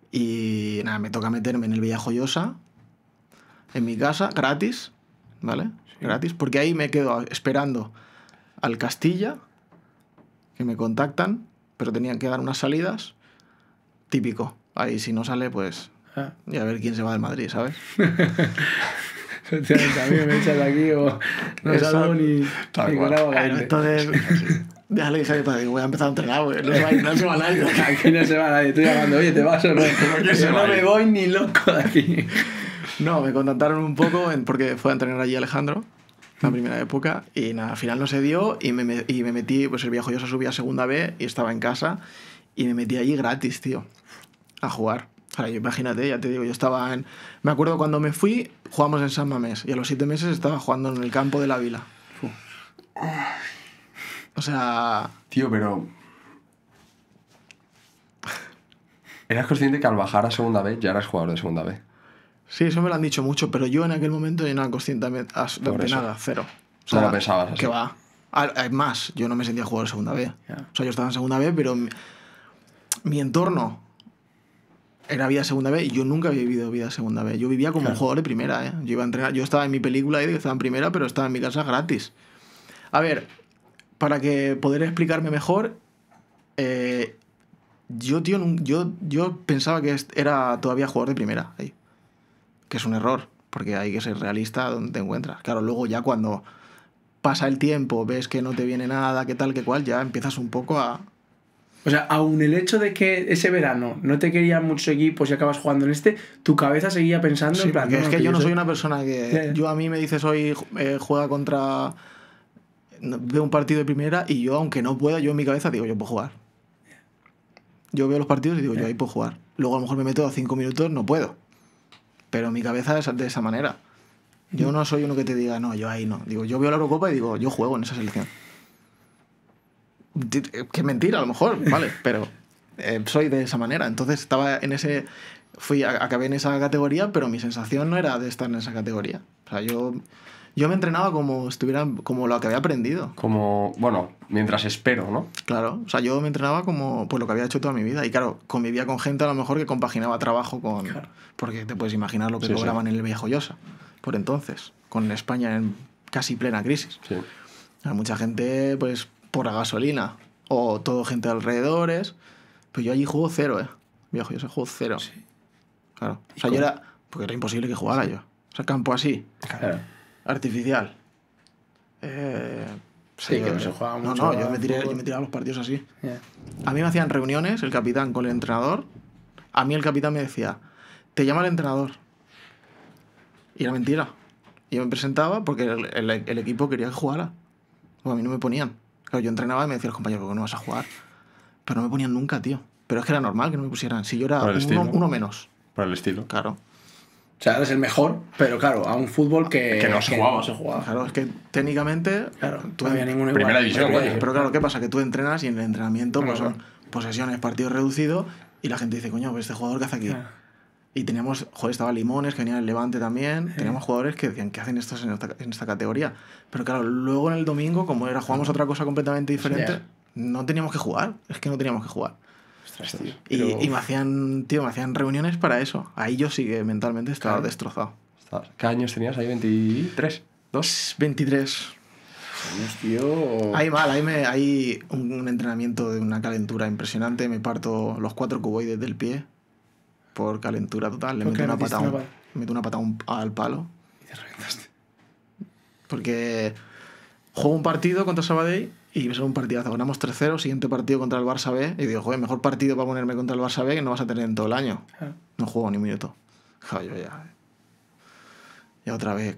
Y nada, me toca meterme en el Villajoyosa, en mi casa, gratis, ¿vale? Gratis, porque ahí me quedo esperando al Castilla que me contactan, pero tenían que dar unas salidas. Típico. Ahí si no sale, pues. Ah. Y a ver quién se va del Madrid, ¿sabes? También me echas aquí o no salgo ni, con agua. entonces, ya le dije a voy a empezar a entrenar, güey. No, se va nadie. Aquí no se va nadie. Estoy llamando, oye, ¿te vas o no? Yo no me voy ni loco de aquí. No, me contactaron un poco porque fue a entrenar allí Alejandro la primera época. Y nada, al final no se dio y me, y metí, pues el viejo yo se subía a segunda B y estaba en casa y me metí allí gratis, tío, a jugar. Ahora, imagínate, ya te digo, yo estaba en... Me acuerdo cuando me fui, jugamos en San Mamés y a los siete meses estaba jugando en el campo de la vila. O sea... Tío,
pero... ¿Eras consciente que al bajar a segunda B ya eras jugador de segunda B?
Sí, eso me lo han dicho mucho, pero yo en aquel momento yo no era consciente de nada, cero. O no lo pensabas así. Que va. Además, ah, yo no me sentía jugador de segunda B. O sea, yo estaba en segunda B, pero mi, entorno era vida segunda B y yo nunca había vivido vida segunda B. Yo vivía como un jugador de primera, ¿eh? Yo iba yo estaba en mi película y estaba en primera, pero estaba en mi casa gratis. A ver, para que poder explicarme mejor, eh, yo, tío, yo, yo pensaba que era todavía jugador de primera ahí que es un error, porque hay que ser realista donde te encuentras. Claro, luego ya cuando pasa el tiempo, ves que no te viene nada, que tal, que cual, ya empiezas un poco a... O sea, aún el hecho de que ese verano no te querían mucho equipos y acabas jugando en este, tu cabeza seguía pensando en plan... es que, yo no soy una persona que... Yo a mí me dices hoy eh, juega contra... Veo un partido de primera y yo, aunque no pueda, yo en mi cabeza digo, yo puedo jugar. Yo veo los partidos y digo, yo ahí puedo jugar. Luego a lo mejor me meto a cinco minutos, no puedo pero mi cabeza es de esa manera. Yo no soy uno que te diga, no, yo ahí no. Digo, yo veo la Eurocopa y digo, yo juego en esa selección. Eh, Qué mentira, a lo mejor, vale, pero eh, soy de esa manera. Entonces estaba en ese. Fui, acabé en esa categoría, pero mi sensación no era de estar en esa categoría. O sea, yo yo me entrenaba como como lo que había aprendido. Como, bueno, mientras espero, ¿no? Claro, o sea, yo me entrenaba como pues, lo que había hecho toda mi vida. Y claro, convivía con gente a lo mejor que compaginaba trabajo con. Porque te puedes imaginar lo que lograban cobraban en el Viejo yosa por entonces, con España en casi plena crisis. Sí. mucha gente, pues, por la gasolina o todo gente de alrededores. Pero yo allí jugó cero, ¿eh? Viejo yosa juego cero. Sí. Claro. O sea, yo era. Porque era imposible que jugara yo. O sea, campo así. Claro artificial. Eh, sí, que no se jugaba mucho. No, no, yo me, tiraba los partidos así. A mí me hacían reuniones el capitán con el entrenador. A mí el capitán me decía, te llama el entrenador. Y era mentira. Yo me presentaba porque el, equipo quería que jugara. Pues a mí no me ponían. Claro, yo entrenaba y me decían compañero compañeros, no vas a jugar? Pero no me ponían nunca, tío. Pero es que era normal que no me pusieran. Si yo era uno, uno menos. Para el estilo. Claro. O sea, eres el mejor, pero claro, a un fútbol que, que no se jugaba. No se Claro, es que técnicamente. no había ninguna Primera división, pero, pero, claro, ¿qué pasa? Que tú entrenas y en el entrenamiento pues, son posesiones, partido reducido, y la gente dice, coño, pues, este jugador que hace aquí. Y teníamos, joder, estaba Limones, que venía del Levante también. Teníamos jugadores que decían, ¿qué hacen estos en esta, categoría? Pero claro, luego en el domingo, como era jugamos otra cosa completamente diferente, no teníamos que jugar. Es que no teníamos que jugar. Y, y, me hacían, tío, me hacían reuniones para eso. Ahí yo sí que mentalmente estaba destrozado. ¿Qué años tenías ahí? ¿23? ¿2? 23. Años, Ahí mal, ahí me, hay un, entrenamiento de una calentura impresionante. Me parto los cuatro cuboides del pie por calentura total. Le meto una, patada, meto una patada al palo. Y reventaste. Porque juego un partido contra Sabadell y es un partidazo. Ganamos 3-0, siguiente partido contra el Barça B. Y digo, joder, mejor partido para ponerme contra el Barça B que no vas a tener en todo el año. No juego ni un minuto. Joder, yo ya. Eh. y otra vez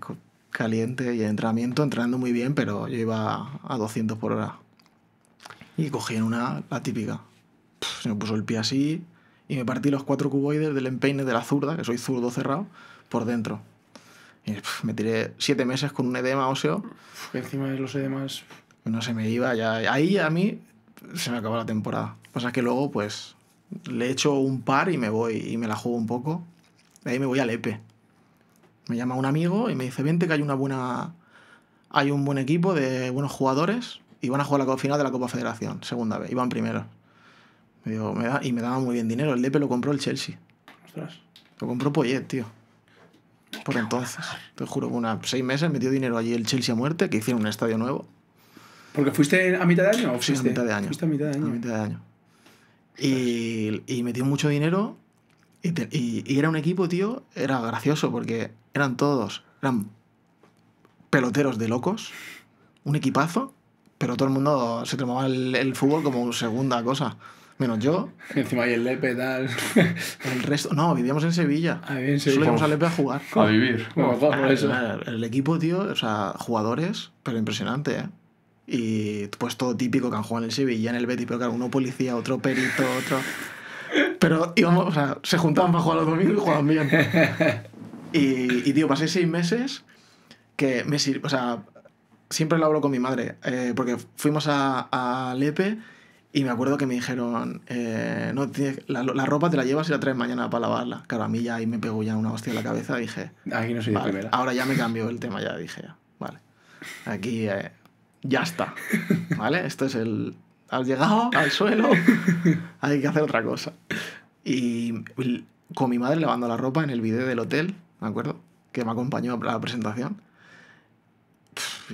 caliente y entrenamiento, entrenando muy bien, pero yo iba a 200 por hora. Y cogí en una, la típica. se me puso el pie así y me partí los cuatro cuboides del empeine de la zurda, que soy zurdo cerrado, por dentro. Y me tiré siete meses con un edema óseo. encima de los edemas no se me iba. Ya, ahí a mí se me acabó la temporada. pasa que luego, pues, le echo un par y me voy y me la juego un poco. ahí me voy al EPE. Me llama un amigo y me dice, vente que hay una buena... Hay un buen equipo de buenos jugadores y van a jugar la final de la Copa Federación, segunda vez. Iban primero. y me daba muy bien dinero. El EPE lo compró el Chelsea. Lo compró Poyet, tío. Por entonces. Te juro, unas seis meses metió dinero allí el Chelsea a muerte, que hicieron un estadio nuevo. ¿Porque fuiste a mitad de año o fuiste? a mitad de año. Fuiste a mitad de año. A mitad de año. Y, metió mucho dinero y, era un equipo, tío, era gracioso porque eran todos, eran peloteros de locos, un equipazo, pero todo el mundo se tomaba el, fútbol como segunda cosa. Menos yo. Encima hay el Lepe, tal. El resto. No, vivíamos en Sevilla. Ah, bien, Sevilla. Solo íbamos al Lepe a jugar. A vivir. Ah, eso. El, el, equipo, tío, o sea, jugadores, pero impresionante, ¿eh? Y pues todo típico que han jugado en el Sevilla, en el Betis, pero claro, uno policía, otro perito, otro... Pero íbamos, o sea, se juntaban para jugar los domingos y jugaban bien. Y, y tío, pasé seis meses que me sirvió, o sea, siempre lo hablo con mi madre, eh, porque fuimos a, a, Lepe y me acuerdo que me dijeron, eh, no, la, ropa te la llevas y la traes mañana para lavarla. Claro, a mí ya ahí me pegó ya una hostia en la cabeza, dije... Aquí no soy de primera. Ahora ya me cambió el tema, ya dije, ya, vale. Aquí... Eh, ya está. ¿Vale? Esto es el. Has llegado al suelo, hay que hacer otra cosa. Y con mi madre lavando la ropa en el video del hotel, ¿me acuerdo? Que me acompañó a la presentación.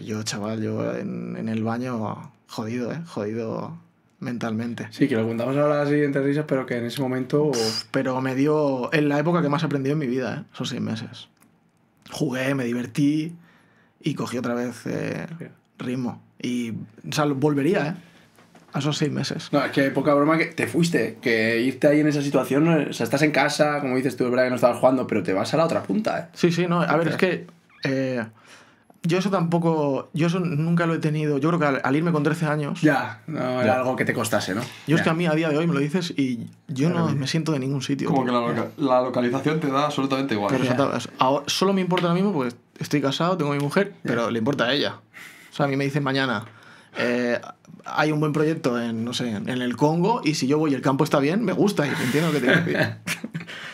yo, chaval, yo en, el baño, jodido, ¿eh? Jodido mentalmente. Sí, que lo contamos ahora las siguientes risas, pero que en ese momento. pero me dio. En la época que más aprendí en mi vida, ¿eh? esos seis meses. Jugué, me divertí y cogí otra vez eh, ritmo. Y, o sea, volvería, ¿eh? A esos seis meses. No, es que poca broma que te fuiste, que irte ahí en esa situación, o sea, estás en casa, como dices tú, el verdad no estabas jugando, pero te vas a la otra punta, ¿eh? Sí, sí, no, a ver, es que eh, yo eso tampoco, yo eso nunca lo he tenido, yo creo que al, irme con 13 años... Ya, no, era algo que te
costase, ¿no? Yo es que a
mí a día de hoy me lo dices y yo no me siento de ningún sitio. Como que
la, localización te da absolutamente igual. Pero
ahora, solo me importa lo mismo porque estoy casado, tengo a mi mujer, pero le importa a ella. O sea, a mí me dicen mañana, eh, hay un buen proyecto en, no sé, en el Congo y si yo voy y el campo está bien, me gusta y entiendo que te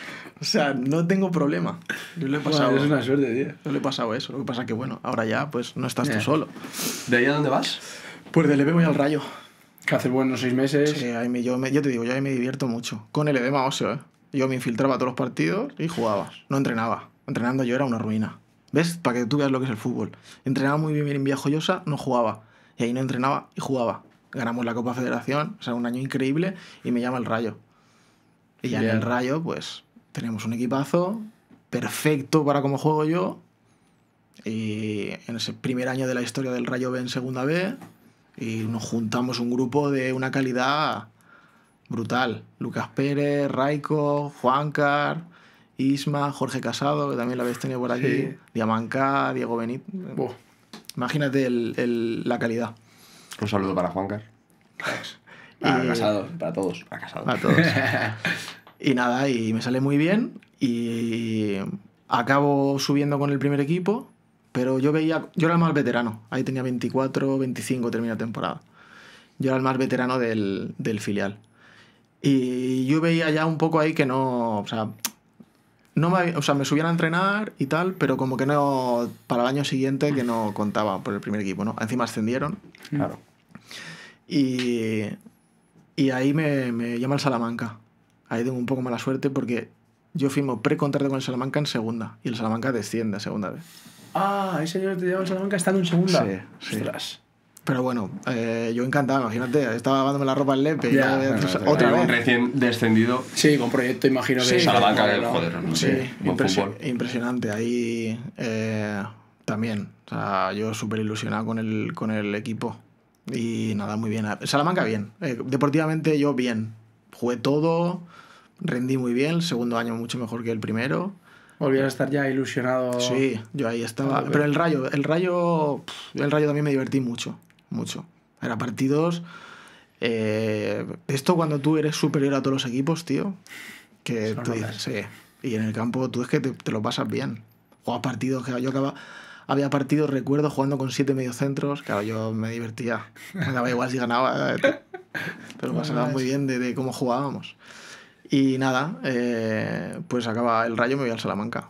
o sea, no tengo problema. Yo le he pasado, es una suerte, Yo le he pasado eso. Lo que pasa es que, bueno, ahora ya pues no estás tú solo. ¿De ahí a dónde vas? Pues de EB voy al rayo. Que hace buenos seis meses. Sí, ahí me, yo, te digo, yo ahí me divierto mucho. Con el edema ¿eh? Yo me infiltraba a todos los partidos y jugabas. No entrenaba. Entrenando yo era una ruina. ¿Ves? Para que tú veas lo que es el fútbol. Entrenaba muy bien en Joyosa, no jugaba. Y ahí no entrenaba y jugaba. Ganamos la Copa Federación, o sea, un año increíble, y me llama el Rayo. Y ya en el Rayo, pues, tenemos un equipazo perfecto para como juego yo. Y en ese primer año de la historia del Rayo B en Segunda B, y nos juntamos un grupo de una calidad brutal. Lucas Pérez, Raico, Juancar, Isma, Jorge Casado, que también la habéis tenido por aquí, sí. Diamanca, Diego Benítez. Imagínate la calidad.
Un saludo para Juancar. Para Casado, para todos. Para todos.
y nada, y me sale muy bien y acabo subiendo con el primer equipo, pero yo veía, yo era el más veterano, ahí tenía 24, 25, termina temporada. Yo era el más veterano del, del filial. Y yo veía ya un poco ahí que no, o sea, no me o sea, me subían a entrenar y tal, pero como que no. Para el año siguiente que no contaba por el primer equipo, ¿no? Encima ascendieron. Claro. Y. ahí me, me llama el Salamanca. Ahí tengo un poco mala suerte porque yo pre precontrato con el Salamanca en segunda. Y el Salamanca desciende a segunda vez.
Ah, ese señor te llama el Salamanca
estando en segunda. Sí, sí. Pero bueno, eh, yo encantado, imagínate, estaba lavándome la ropa en Lepe y otra vez.
recién descendido. Sí, con proyecto, imagino que. Sí,
impresionante. Ahí eh, también. yo súper ilusionado con el, con el equipo. Y nada, muy bien. Salamanca, bien. Eh, deportivamente, yo bien. Jugué todo, rendí muy bien. segundo año, mucho mejor que el primero. volví a estar ya ilusionado. Sí, yo ahí estaba. Pero el rayo, el rayo, el rayo también me divertí mucho mucho. Era partidos. Eh, esto cuando tú eres superior a todos los equipos, tío. Que tú sí. Y en el campo tú es que te, lo pasas bien. O a partidos que yo acababa había partidos, recuerdo, jugando con siete mediocentros. Claro, yo me divertía. Me daba igual si ganaba. Pero eh, pasaba muy bien de, cómo jugábamos. Y nada, eh, pues acaba el rayo, me voy al Salamanca.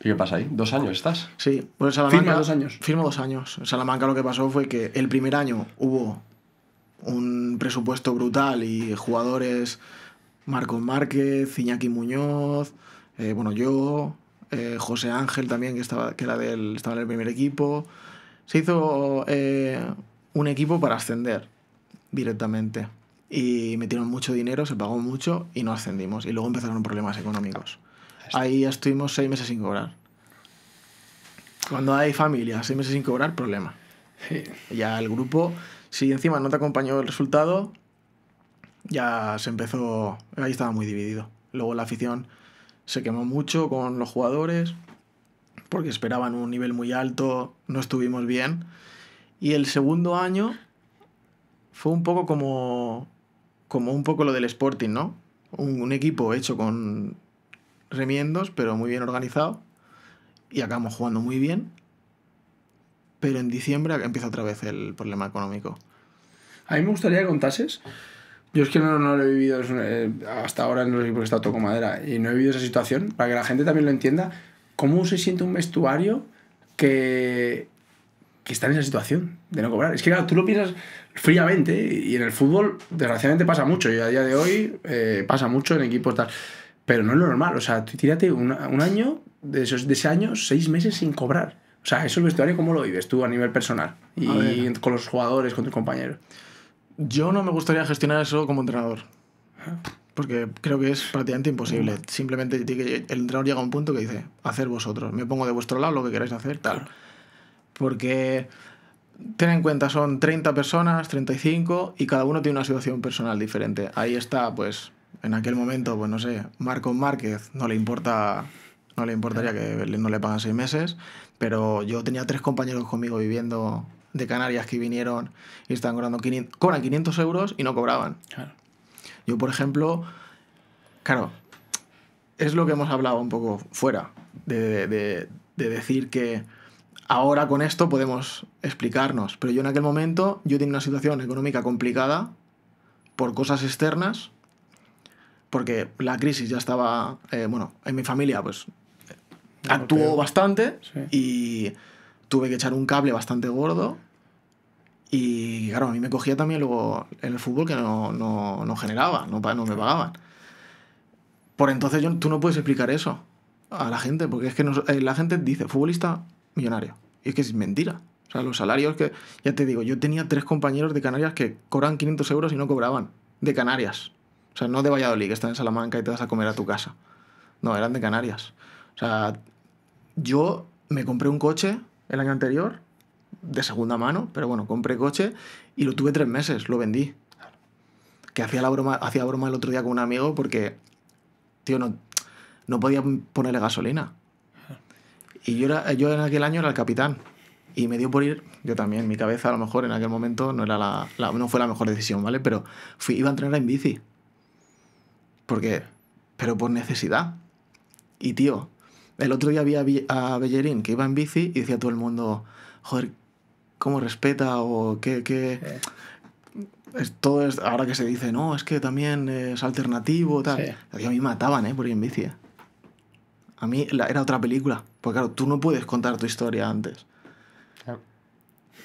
¿Y qué pasa ahí? ¿Dos años estás? Sí,
bueno, dos años. Firmo dos años. En Salamanca lo que pasó fue que el primer año hubo un presupuesto brutal y jugadores Marcos Márquez, Iñaki Muñoz, eh, bueno, yo, eh, José Ángel también, que estaba, que del, estaba en el primer equipo. Se hizo eh, un equipo para ascender directamente. Y metieron mucho dinero, se pagó mucho y no ascendimos. Y luego empezaron problemas económicos. Ahí ya estuvimos seis meses sin cobrar. Cuando hay familia, seis meses sin cobrar, problema. Ya el grupo, si encima no te acompañó el resultado, ya se empezó. Ahí estaba muy dividido. Luego la afición se quemó mucho con los jugadores porque esperaban un nivel muy alto, no estuvimos bien. Y el segundo año fue un poco como, como un poco lo del Sporting, ¿no? un equipo hecho con remiendos, pero muy bien organizado. Y acabamos jugando muy bien. Pero en diciembre empieza otra vez el problema económico. A mí me gustaría que contases. Yo es que no, lo he vivido eh, hasta ahora, en los porque está todo con madera, y no he vivido esa situación, para que la gente también lo entienda. ¿Cómo se siente un vestuario que, que está en esa situación de no cobrar? Es que claro, tú lo piensas fríamente, y en el fútbol, desgraciadamente, pasa mucho, y a día de hoy eh, pasa mucho en equipos tal. Pero no es lo normal. O sea, tú tírate un, año, de, esos, de ese año, seis meses sin cobrar. O sea, eso el vestuario, ¿cómo lo vives tú a nivel personal? Y con los jugadores, con tu compañero Yo no me gustaría gestionar eso como entrenador. Porque creo que es prácticamente imposible. Simplemente el entrenador llega a un punto que dice, hacer vosotros. Me pongo de vuestro lado lo que queráis hacer, tal. Porque ten en cuenta, son 30 personas, 35, y cada uno tiene una situación personal diferente. Ahí está, pues, en aquel momento, pues no sé, Marcos Márquez no le importa, no le importaría que no le pagan seis meses, pero yo tenía tres compañeros conmigo viviendo de Canarias que vinieron y estaban cobrando 500, cobran 500 euros y no cobraban. Yo, por ejemplo, claro, es lo que hemos hablado un poco fuera, de, de decir que ahora con esto podemos explicarnos, pero yo en aquel momento, yo tenía una situación económica complicada por cosas externas porque la crisis ya estaba, eh, bueno, en mi familia pues actuó bastante y tuve que echar un cable bastante gordo. Y claro, a mí me cogía también luego en el fútbol que no, no, no generaba, no, me pagaban. Por entonces yo, tú no puedes explicar eso a la gente, porque es que eh, la gente dice futbolista millonario. Y es que es mentira. O sea, los salarios que, ya te digo, yo tenía tres compañeros de Canarias que cobraban 500 euros y no cobraban de Canarias. O sea, no de Valladolid, que están en Salamanca y te vas a comer a tu casa. No, eran de Canarias. O sea, yo me compré un coche el año anterior, de segunda mano, pero bueno, compré coche y lo tuve tres meses, lo vendí. Que hacía la broma, hacía broma el otro día con un amigo porque, tío, no, no podía ponerle gasolina. Y yo, era, yo en aquel año era el capitán. Y me dio por ir, yo también, mi cabeza a lo mejor en aquel momento no, era fue la mejor decisión, ¿vale? Pero fui, iba a entrenar en bici. Porque, pero por necesidad. Y tío, el otro día vi a, Bellerín que iba en bici y decía todo el mundo, joder, ¿cómo respeta? O qué... qué... Es, todo es, ahora que se dice, no, es que también es alternativo, tal. A mí me mataban, ¿eh? Por ir en bici. ¿eh? A mí era otra película. Porque claro, tú no puedes contar tu historia antes.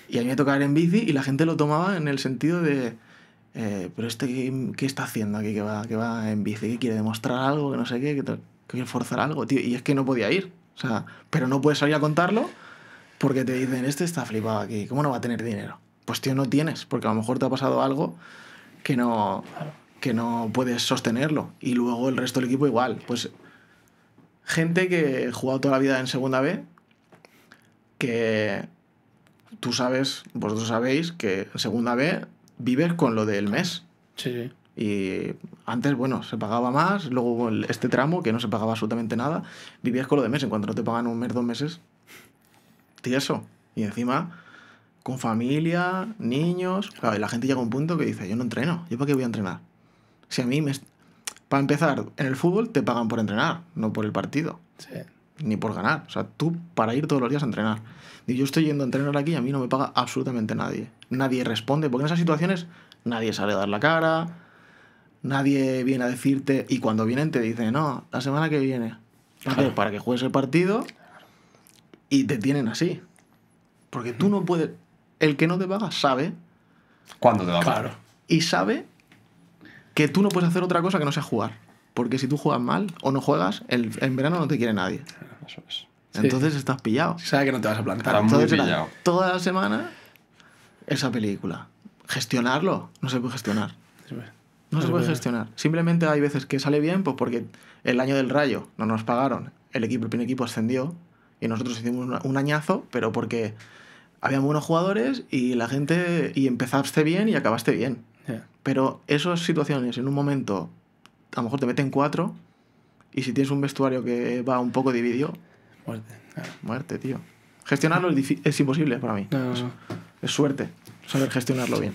Y a mí me tocaba ir en bici y la gente lo tomaba en el sentido de eh, pero este, ¿qué, está haciendo aquí? Que va, que va en bici, que quiere demostrar algo, que no sé qué, que, quiere forzar algo, tío. Y es que no podía ir. O sea, pero no puedes salir a contarlo porque te dicen, este está flipado aquí, ¿cómo no va a tener dinero? Pues tío, no tienes, porque a lo mejor te ha pasado algo que no, que no puedes sostenerlo. Y luego el resto del equipo igual. Pues gente que ha jugado toda la vida en segunda B, que tú sabes, vosotros sabéis que en segunda B vives con lo del mes. Sí. Y antes, bueno, se pagaba más, luego este tramo, que no se pagaba absolutamente nada, vivías con lo de mes. En cuanto no te pagan un mes, dos meses, tieso. Y encima, con familia, niños. la gente llega a un punto que dice: Yo no entreno, ¿yo para qué voy a entrenar? Si a mí me. Para empezar, en el fútbol te pagan por entrenar, no por el partido. Sí ni por ganar. O sea, tú para ir todos los días a entrenar. Y yo estoy yendo a entrenar aquí y a mí no me paga absolutamente nadie. Nadie responde, porque en esas situaciones nadie sale a dar la cara, nadie viene a decirte, y cuando vienen te dicen, no, la semana que viene. ¿Para que juegues el partido y te tienen así. Porque tú no puedes. El que no te paga sabe. ¿Cuándo te va a pagar? Y sabe que tú no puedes hacer otra cosa que no sea jugar. Porque si tú juegas mal o no juegas, el, en verano no te quiere nadie. Entonces estás pillado. Sabes que no te vas a plantar. Estás muy pillado. Toda la semana esa película. Gestionarlo. No se puede gestionar.
Pues. No se puede
gestionar. Simplemente hay veces que sale bien, pues porque el año del rayo no nos pagaron. El equipo, el primer equipo ascendió y nosotros hicimos un añazo, pero porque había buenos jugadores y la gente. y empezaste bien y acabaste bien. Pero esas situaciones en un momento a lo mejor te meten cuatro y si tienes un vestuario que va un poco dividido... Muerte. Muerte, tío. Gestionarlo es, imposible para mí. Es suerte saber gestionarlo bien.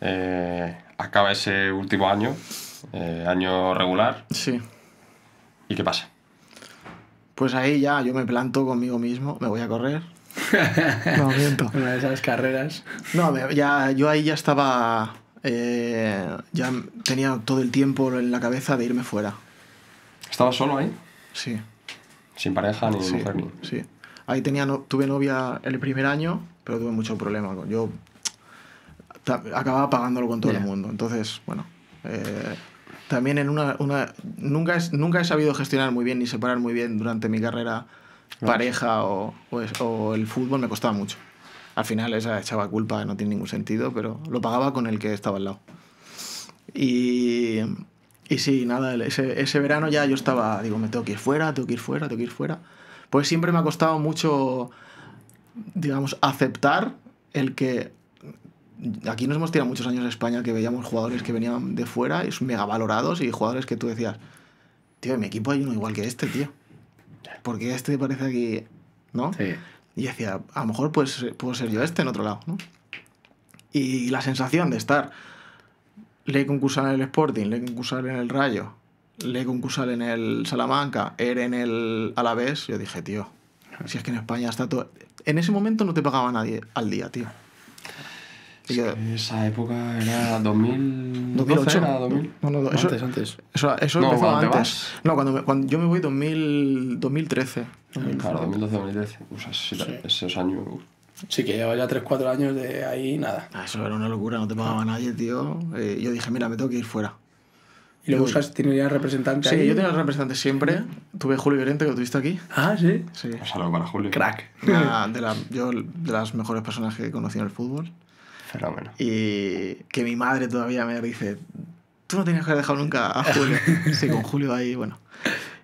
Eh,
acaba ese último año, eh, año regular. Sí. ¿Y qué pasa?
Pues ahí ya yo me planto conmigo mismo, me voy a correr. no, miento. Una de esas carreras. No, ya, yo ahí ya estaba eh, ya tenía todo el tiempo en la cabeza de irme fuera.
¿Estabas solo ahí? Sí. Sin pareja ni sí, mujer
Sí. Ahí tenía tuve novia el primer año, pero tuve mucho problema. Yo acababa pagándolo con todo el mundo. Entonces, bueno. Eh, también en una. una nunca, es, nunca he sabido gestionar muy bien ni separar muy bien durante mi carrera pareja o, o el fútbol, me costaba mucho. Al final esa echaba culpa, no tiene ningún sentido, pero lo pagaba con el que estaba al lado. Y, sí, nada, ese, verano ya yo estaba, digo, me tengo que ir fuera, tengo que ir fuera, tengo que ir fuera. Pues siempre me ha costado mucho, digamos, aceptar el que aquí nos hemos tirado muchos años en España que veíamos jugadores que venían de fuera y son mega valorados y jugadores que tú decías, tío, en mi equipo hay uno igual que este, tío. Porque este parece que... ¿no? Sí. Y decía, a lo mejor puedo ser, yo este en otro lado, Y la sensación de estar, le concursar en el Sporting, le concursar en el Rayo, le concursar en el Salamanca, era en el Alavés, yo dije, tío, si es que en España está todo... En ese momento no te pagaba nadie al día, tío.
Esa época era 2000...
2008. Era 2000. No, no, antes, antes. Eso, eso no, empezaba antes. No, cuando, cuando, yo me voy 2000, 2013. Claro, 2012, 2013. O sea, esos años. Sí, que llevaba ya 3-4 años de ahí nada. Ah, eso era una locura, no te pagaba ah. nadie, tío. Eh, yo dije, mira, me tengo que ir fuera. ¿Y lo buscas? ¿Tiene ya representante Sí, yo tenía representante siempre. Tuve Julio Llorente, que lo tuviste aquí. Ah, sí. sí. Un pues saludo para Julio. Crack. Una de, la, yo, de las mejores personas que he conocido en el fútbol. Y que mi madre todavía me dice, tú no tenías que haber dejado nunca a Julio. sí, con Julio ahí, bueno.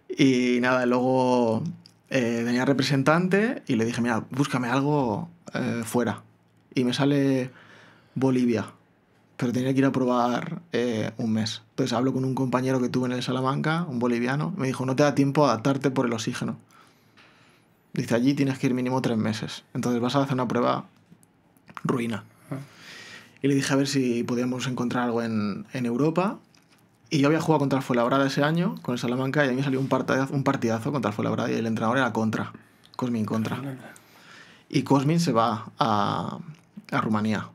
Y nada, luego eh, venía representante y le dije, mira, búscame algo eh, fuera. Y me sale Bolivia, pero tenía que ir a probar eh, un mes. Entonces hablo con un compañero que tuve en el Salamanca, un boliviano, me dijo, no te da tiempo adaptarte por el oxígeno. Dice, allí tienes que ir mínimo tres meses. Entonces vas a hacer una prueba ruina y le dije a ver si podíamos encontrar algo en, en Europa. Y yo había jugado contra el Fuenlabrada ese año con el Salamanca y a mí me salió un partidazo, un partidazo contra el Fuenlabrada y el entrenador era contra, Cosmin contra. Y Cosmin se va a, a Rumanía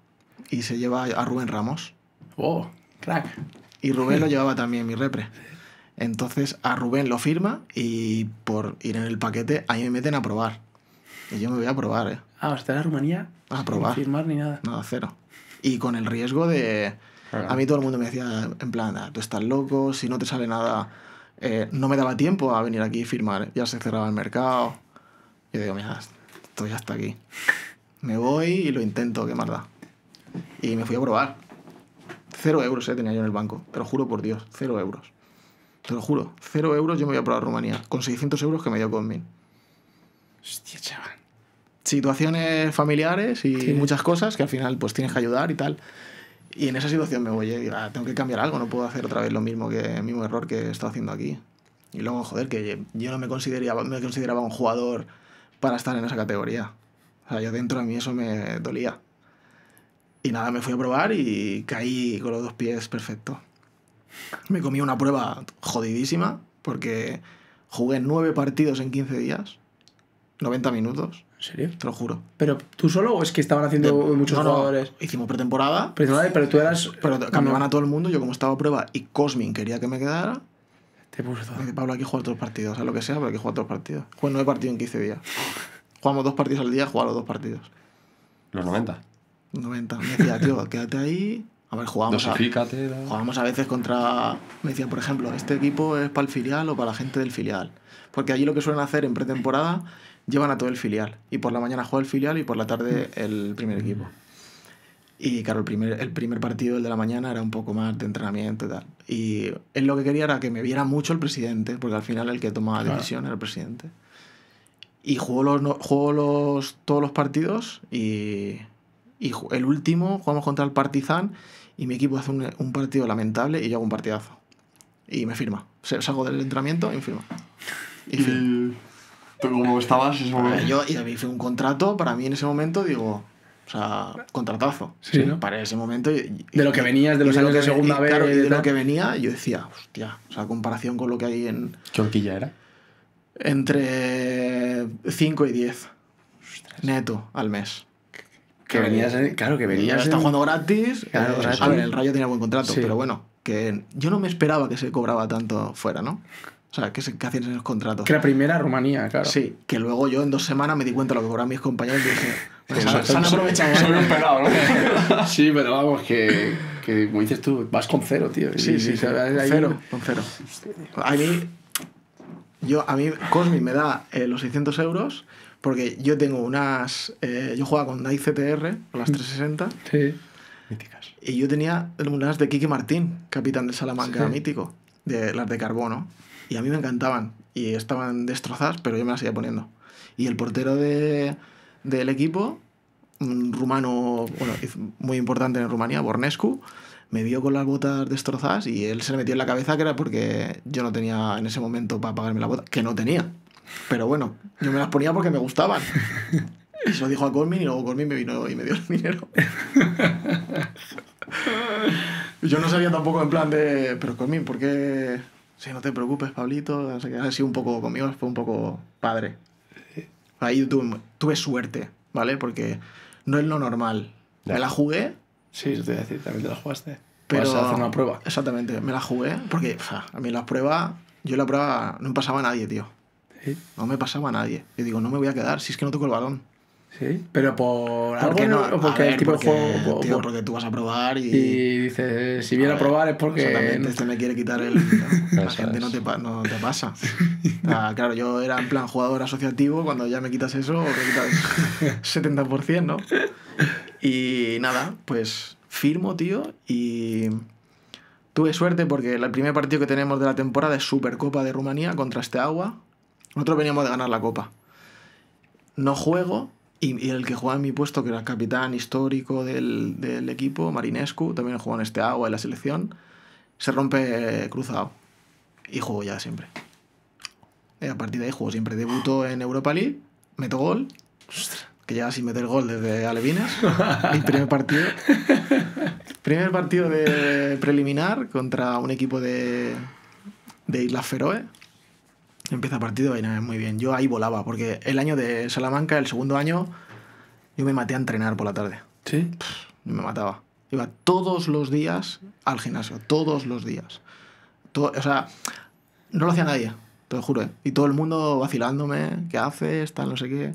y se lleva a Rubén Ramos. ¡Oh! ¡Crack! Y Rubén lo llevaba también mi repre. Entonces a Rubén lo firma y por ir en el paquete a mí me meten a probar. Y yo me voy a probar, ¿eh? Ah, hasta en Rumanía. A probar. Sin firmar ni nada. Nada, cero y con el riesgo de... A mí todo el mundo me decía, en plan, ah, tú estás loco, si no te sale nada, eh, no me daba tiempo a venir aquí y firmar, ya se cerraba el mercado. Yo digo, mira, estoy hasta aquí. Me voy y lo intento, qué más da. Y me fui a probar. Cero euros eh, tenía yo en el banco, te lo juro por Dios, cero euros. Te lo juro, cero euros yo me voy a probar a Rumanía, con 600 euros que me dio Conmin. Hostia, chaval situaciones familiares y muchas cosas que al final pues tienes que ayudar y tal. Y en esa situación me voy, y eh, ah, tengo que cambiar algo, no puedo hacer otra vez lo mismo que el mismo error que he estado haciendo aquí. Y luego, joder, que yo no me consideraba, me consideraba un jugador para estar en esa categoría. O sea, yo dentro de mí eso me dolía. Y nada, me fui a probar y caí con los dos pies perfecto. Me comí una prueba jodidísima porque jugué nueve partidos en 15 días, 90 minutos. ¿En serio? Te lo juro. ¿Pero tú solo o es que estaban haciendo muchos jugadores? hicimos pretemporada. Pretemporada, pero tú eras. Pero cambiaban a todo el mundo. Yo, como estaba a prueba y Cosmin quería que me quedara. Te puso todo. Pablo, aquí jugar otros partidos, o sea, lo que sea, pero aquí jugar otros partidos. partidos. no he partido en 15 días. Jugamos dos partidos al día, jugar los dos partidos. ¿Los 90? 90. Me decía, tío, quédate ahí. A ver, jugamos. jugamos a veces contra. Me decía, por ejemplo, este equipo es para el filial o para la gente del filial. Porque allí lo que suelen hacer en pretemporada llevan a todo el filial. Y por la mañana juega el filial y por la tarde mm. el primer equipo. Y claro, el primer, el primer partido, el de la mañana, era un poco más de entrenamiento y tal. Y él lo que quería era que me viera mucho el presidente, porque al final el que tomaba la decisión era el presidente. Y jugó los, todos los partidos y, el último jugamos contra el Partizan y mi equipo hace un, partido lamentable y yo hago un partidazo. Y me firma. Salgo del entrenamiento y me firma. Y, firma. Tú como estabas en ese momento. Yo y mí fue un contrato, para mí en ese momento digo, o sea, contratazo. Para ese momento. de lo que venías, de los años de segunda vez. y de, lo que venía, yo decía, hostia, o sea, comparación con lo que hay en. ¿Qué horquilla era? Entre 5 y 10. Neto al mes. Que, venías, claro, que venías. Está jugando gratis. Eh, a ver, el Rayo tenía buen contrato, pero bueno, que yo no me esperaba que se cobraba tanto fuera, ¿no? O sea, que, se, hacían hacen esos contratos. Que la primera Rumanía, claro. Sí, que luego yo en dos semanas me di cuenta de lo que cobraban mis compañeros y dije,
pues, se, han aprovechado. Soy un pelado,
¿no? sí, pero vamos, que, que, como dices tú, vas con cero, tío. Sí, sí, ahí... cero, con cero. A mí, yo, a mí Cosmi me da eh, los 600 euros porque yo tengo unas... Eh, yo jugaba con DAI CTR, con las 360. Mm. Sí. Míticas. Y yo tenía unas de Kiki Martín, capitán del Salamanca, mítico, de las de carbono. Y a mí me encantaban. Y estaban destrozadas, pero yo me las iba poniendo. Y el portero de, del equipo, un rumano, bueno, muy importante en Rumanía, Bornescu, me vio con las botas destrozadas y él se le metió en la cabeza que era porque yo no tenía en ese momento para pagarme la bota, que no tenía. Pero bueno, yo me las ponía porque me gustaban. Y se lo dijo a Colmin y luego Colmin me vino y me dio el dinero. Yo no sabía tampoco en plan de, pero Colmin, ¿por qué, Sí, no te preocupes, Pablito. No sido un poco conmigo, fue un poco padre. Ahí tuve, tuve suerte, ¿vale? Porque no es lo normal. Me la jugué. Sí, te voy a decir, también te la jugaste. Pero Vas hacer una prueba. Exactamente, me la jugué porque a mí la prueba, yo la prueba no me pasaba a nadie, tío. No me pasaba a nadie. Y digo, no me voy a quedar si es que no toco el balón. Sí, pero por algo porque no, el tipo de juego. porque tú vas a probar y. Y dices, si viene a, probar es porque. Exactamente, este me quiere quitar el. la gente no te, pasa. claro, yo era en plan jugador asociativo, cuando ya me quitas eso, quitas 70%, ¿no? Y nada, pues firmo, tío, y. Tuve suerte porque el primer partido que tenemos de la temporada es Supercopa de Rumanía contra este agua. Nosotros veníamos de ganar la copa. No juego, y, el que jugaba en mi puesto, que era capitán histórico del, equipo, Marinescu, también jugó en este agua en la selección, se rompe cruzado. Y juego ya siempre. a partir de ahí juego siempre. Debutó en Europa League, meto gol. Que ya sin meter gol desde Alevines. mi primer partido. Primer partido de preliminar contra un equipo de, de Islas Feroe. Empieza partido y muy bien. Yo ahí volaba, porque el año de Salamanca, el segundo año, yo me maté a entrenar por la tarde. ¿Sí? me mataba. Iba todos los días al gimnasio, todos los días. Todo, o sea, no lo hacía nadie, te lo juro. ¿eh? Y todo el mundo vacilándome, ¿qué haces? está no sé qué.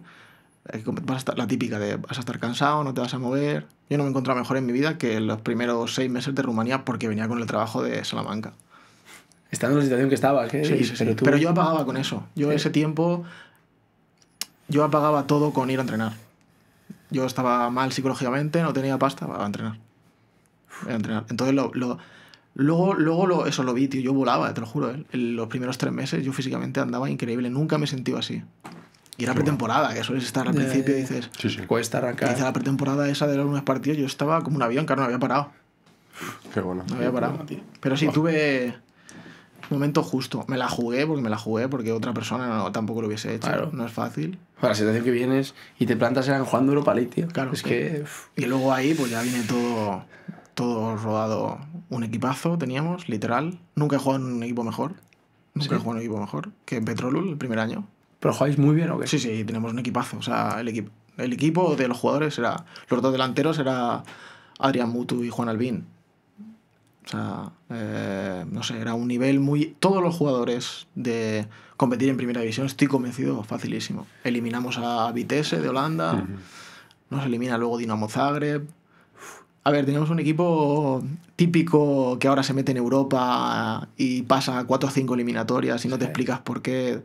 la típica de vas a estar cansado, no te vas a mover. Yo no me encontraba mejor en mi vida que los primeros seis meses de Rumanía porque venía con el trabajo de Salamanca estando en la situación que estaba ¿eh? Sí, pero, yo apagaba con eso. Yo ese tiempo, yo apagaba todo con ir a entrenar. Yo estaba mal psicológicamente, no tenía pasta para entrenar. a entrenar. Entonces, lo, luego, luego eso lo vi, tío. Yo volaba, te lo juro. En ¿eh? los primeros tres meses yo físicamente andaba increíble. Nunca me he sentido así. Y era pretemporada, que sueles estar al principio y dices... Cuesta arrancar. Dice, ah, la pretemporada esa de los unos partidos, yo estaba como un avión, que no había parado.
Qué bueno. No había parado,
Pero sí, tuve momento justo. Me la jugué porque me la jugué porque otra persona no, tampoco lo hubiese hecho. No es fácil. Para la situación que vienes y te plantas eran jugando Europa League, tío. Claro. Y luego ahí pues ya viene todo, todo rodado. Un equipazo teníamos, literal. Nunca he jugado en un equipo mejor. Nunca he jugado en un equipo mejor que Petrolul el primer año. ¿Pero jugáis muy bien o qué? Sí, sí, tenemos un equipazo. O sea, el, equipo el equipo de los jugadores era... Los dos delanteros era Adrián Mutu y Juan Albín. O sea, eh, no sé, era un nivel muy... Todos los jugadores de competir en primera división, estoy convencido, facilísimo. Eliminamos a Vitesse de Holanda, nos elimina luego Dinamo Zagreb. A ver, tenemos un equipo típico que ahora se mete en Europa y pasa cuatro o cinco eliminatorias y no te explicas por qué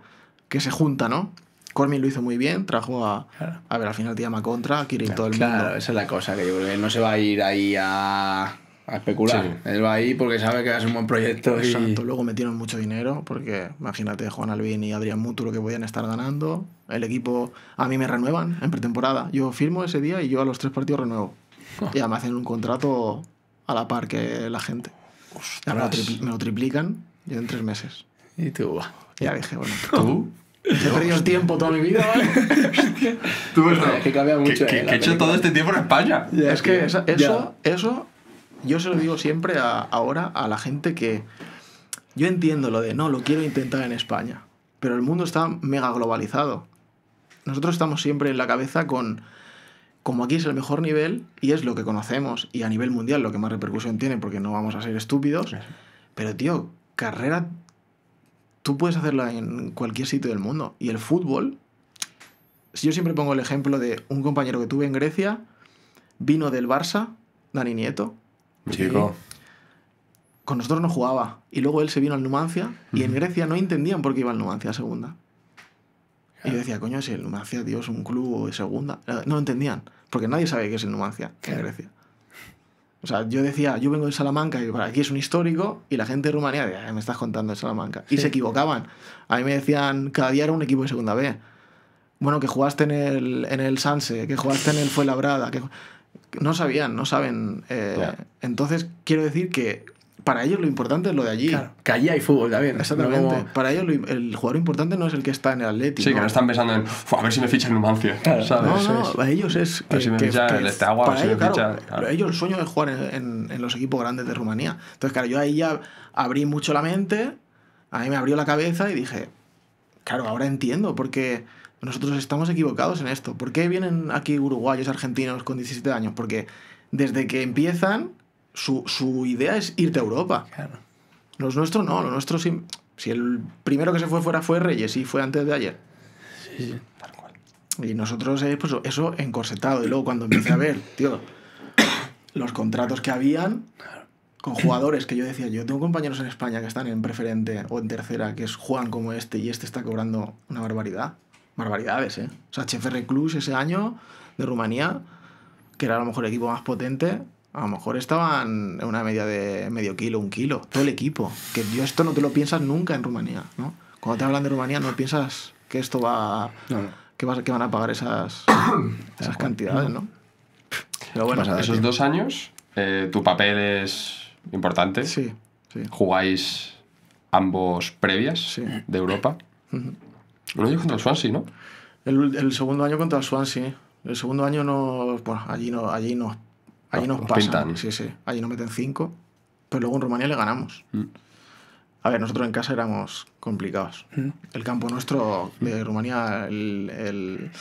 que se junta, ¿no? Cormin lo hizo muy bien, trajo a. A ver, al final te llama contra, quiere ir todo el mundo. Claro, esa es la cosa, que que no se va a ir ahí a a especular. Él va ahí porque sabe que es un buen proyecto. Exacto. Luego metieron mucho dinero porque imagínate Juan Albín y Adrián Mutu lo que podían estar ganando. El equipo a mí me renuevan en pretemporada. Yo firmo ese día y yo a los tres partidos renuevo. Ya ah. Y además hacen un contrato a la par que la gente. me, lo triplican y en tres meses. Y tú, Ya dije, bueno. ¿Tú? He perdido el tiempo toda mi vida, ¿vale? Tú, ves, no, que cambia mucho. Que, ¿eh? he hecho todo este tiempo en
España. es que eso,
eso yo se lo digo siempre ahora a la gente que yo entiendo lo de no, lo quiero intentar en España, pero el mundo está mega globalizado. Nosotros estamos siempre en la cabeza con como aquí es el mejor nivel y es lo que conocemos y a nivel mundial lo que más repercusión tiene porque no vamos a ser estúpidos. Pero tío, carrera tú puedes hacerla en cualquier sitio del mundo y el fútbol yo siempre pongo el ejemplo de un compañero que tuve en Grecia, vino del Barça, Dani Nieto, Chico. Con nosotros no jugaba. Y luego él se vino al Numancia y en Grecia no entendían por qué iba al Numancia segunda. Y yo decía, coño, si el Numancia, Dios es un club de segunda. Eh, no entendían, porque nadie sabe qué es el Numancia en Grecia. O sea, yo decía, yo vengo de Salamanca y para aquí es un histórico, y la gente de Rumanía eh, me estás contando de Salamanca. Y se equivocaban. A mí me decían, cada día era un equipo de segunda B. Bueno, que jugaste en el, en el Sanse, que jugaste en el Fuenlabrada. Que no sabían, no saben. Eh, entonces, quiero decir que para ellos lo importante es lo de allí. Claro, que allí hay fútbol también. Exactamente. Para ellos el jugador importante no es el que está en el Atlético. Sí, que no están
pensando en a ver si me fichan Numancia. Claro. ¿sabes? No, no, para ellos es. Que, si me fichan el Estagua, si ellos, me fichan. Claro, ellos
el sueño es jugar en, en, los equipos grandes de Rumanía. Entonces, claro, yo ahí ya abrí mucho la mente, a mí me abrió la cabeza y dije, claro, ahora entiendo, porque nosotros estamos equivocados en esto. ¿Por qué vienen aquí uruguayos, argentinos con 17 años? Porque desde que empiezan, su, idea es irte a Europa. Los nuestros no, los nuestros sí. Si el primero que se fue fuera fue Reyes y fue antes de ayer. Sí, sí, tal cual. Y nosotros, pues, eso encorsetado. Y luego cuando empecé a ver, tío, los contratos que habían con jugadores que yo decía, yo tengo compañeros en España que están en preferente o en tercera, que juegan como este, y este está cobrando una barbaridad barbaridades, ¿eh? O sea, HFR Cluj ese año de Rumanía, que era a lo mejor el equipo más potente, a lo mejor estaban en una media de medio kilo, un kilo, todo el equipo. Que yo esto no te lo piensas nunca en Rumanía, ¿no? Cuando te hablan de Rumanía no piensas que esto va... Que, van a pagar esas, esas cantidades, ¿no? Pero bueno, esos
dos años, eh, tu papel es importante. Sí, Jugáis ambos previas de Europa año contra el Swansea, ¿no?
El, segundo año contra el Swansea. El segundo año no. allí no, allí no, allí ah, nos, pasan. Sí, sí. Allí nos meten cinco. Pero luego en Rumanía le ganamos. Mm. A ver, nosotros en casa éramos complicados. Mm. El campo nuestro de Rumanía, el,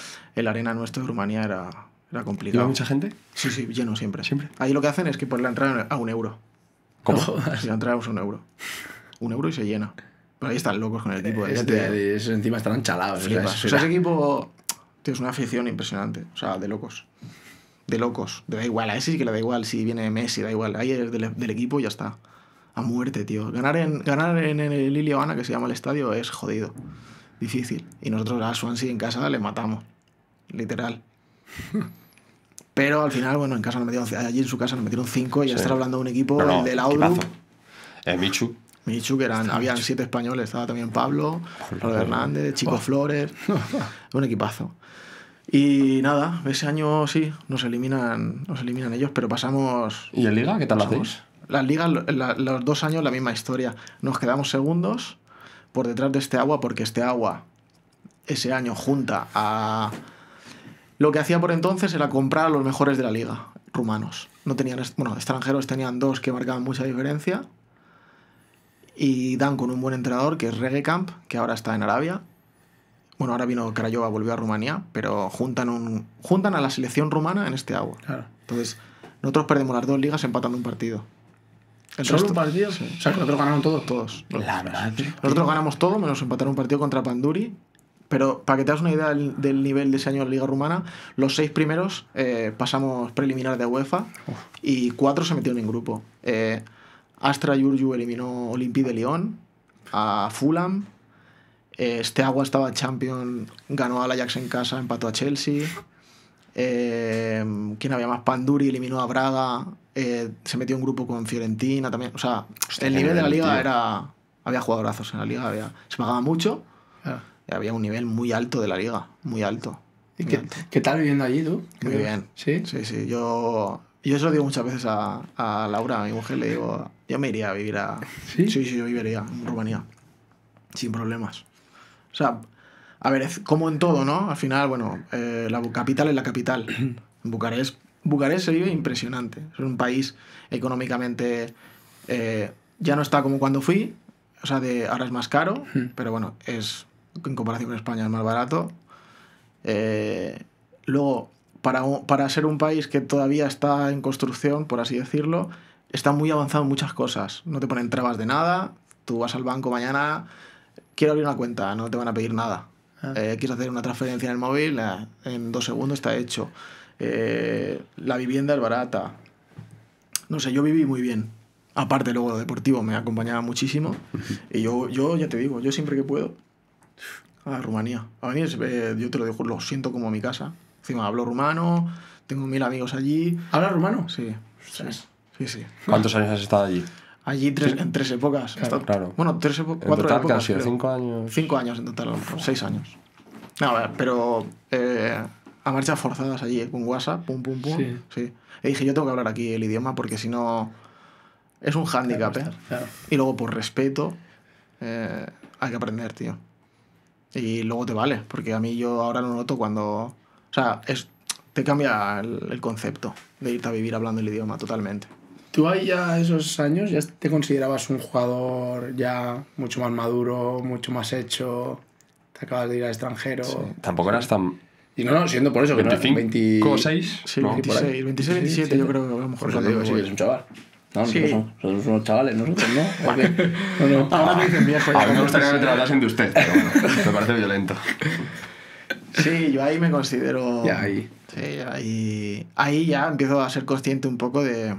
arena nuestro de Rumanía era, era complicado. Lleva mucha gente? Sí, sí, lleno siempre. ¿Siempre? Ahí lo que hacen es que por la entrada a un euro. ¿Cómo? Si la entrada es un euro. Un euro y se llena. Pero ahí están locos con el equipo. Eh, este, encima están chalados. O ese equipo tío, es una afición impresionante. O sea, de locos. De locos. De da igual. A ese sí que le da igual. Si viene Messi, da igual. Ahí es del, equipo ya está. A muerte, tío. Ganar en, ganar en el que se llama el estadio, es jodido. Difícil. Y nosotros a Swansea en casa le matamos. Literal. Pero al final, bueno, en casa nos metieron, allí en su casa nos metieron cinco y ya estar hablando de un equipo, de la el del eh, Michu. Michu, que eran, habían siete españoles, estaba también Pablo, Pablo Hernández, Chico Flores, un equipazo. Y nada, ese año sí, nos eliminan, nos eliminan ellos, pero pasamos... ¿Y en Liga? ¿Qué tal hacéis? Las ligas, los dos años la misma historia. Nos quedamos segundos por detrás de este agua, porque este agua ese año junta a... Lo que hacía por entonces era comprar a los mejores de la liga, rumanos. No tenían, bueno, extranjeros tenían dos que marcaban mucha diferencia, y dan con un buen entrenador que es Reggae Camp, que ahora está en Arabia. Bueno, ahora vino Crayova, volvió a Rumanía, pero juntan, un, juntan a la selección rumana en este agua. Claro. Entonces, nosotros perdemos las dos ligas empatando un partido. ¿Solo un partido? Sí. O sea, nosotros ganaron todos. Todos. La verdad. Nosotros ganamos todo, menos empatar un partido contra Panduri. Pero para que te hagas una idea del, nivel de ese año de la Liga Rumana, los seis primeros eh, pasamos preliminar de UEFA y cuatro se metieron en grupo. Eh, Astra Yurju eliminó Olympique de Lyon, a Fulham. Este eh, agua estaba champion, ganó al Ajax en casa, empató a Chelsea. Quien eh, ¿Quién había más? Panduri eliminó a Braga, eh, se metió en grupo con Fiorentina también. O sea, el nivel de la liga era. Había jugadorazos en la liga, se pagaba mucho. Ah. Y había un nivel muy alto de la liga, muy alto. ¿Y qué, alto. qué, tal viviendo allí tú? Muy bien. ¿Sí? Sí, sí. Yo y eso lo digo muchas veces a, Laura, a mi mujer, le digo, yo me iría a vivir a... ¿Sí? Sí, yo viviría en Rumanía. Sin problemas. O sea, a ver, como en todo, ¿no? Al final, bueno, eh, la capital es la capital. En Bucarest, Bucarest se vive impresionante. Es un país económicamente... Eh, ya no está como cuando fui. O sea, de, ahora es más caro, pero bueno, es en comparación con España es más barato. Eh, luego, para, para ser un país que todavía está en construcción, por así decirlo, está muy avanzado en muchas cosas. No te ponen trabas de nada, tú vas al banco mañana, quiero abrir una cuenta, no te van a pedir nada. Ah. Eh, quieres hacer una transferencia en el móvil, en dos segundos está hecho. Eh, la vivienda es barata. No sé, yo viví muy bien. Aparte luego lo deportivo me acompañaba muchísimo. Y yo, yo ya te digo, yo siempre que puedo, a Rumanía. A venir, eh, yo te lo digo, lo siento como mi casa hablo rumano, tengo mil amigos allí. ¿Hablas rumano? Sí. Sí, sí. ¿Cuántos
años has estado allí?
Allí tres, en tres épocas. Claro, Bueno, tres cuatro épocas. cinco años. Cinco años en total, seis años. pero eh, a marchas forzadas allí, con WhatsApp, pum, pum, pum. Sí. Y dije, yo tengo que hablar aquí el idioma porque si no. Es un hándicap, ¿eh? Y luego, por respeto, eh, hay que aprender, tío. Y luego te vale, porque a mí yo ahora lo noto cuando o sea, te cambia el, concepto de irte a vivir hablando el idioma totalmente. ¿Tú ahí ya esos años ya te considerabas un jugador ya mucho más maduro, mucho más hecho? Te acabas de ir al extranjero. Sí.
Tampoco eras tan. Y no, no, siendo por eso, 25, que no 26, sí, 26, 27,
yo creo que a lo mejor. sí, eres un
chaval. No, sí. nosotros, somos, unos chavales, ¿no? no, no. Ahora me dicen viejo. A mí me pues gustaría que me tratasen de usted,
pero bueno, me parece violento. Sí, yo ahí me considero. ahí. Sí, ahí. Ahí ya empiezo a ser consciente un poco de.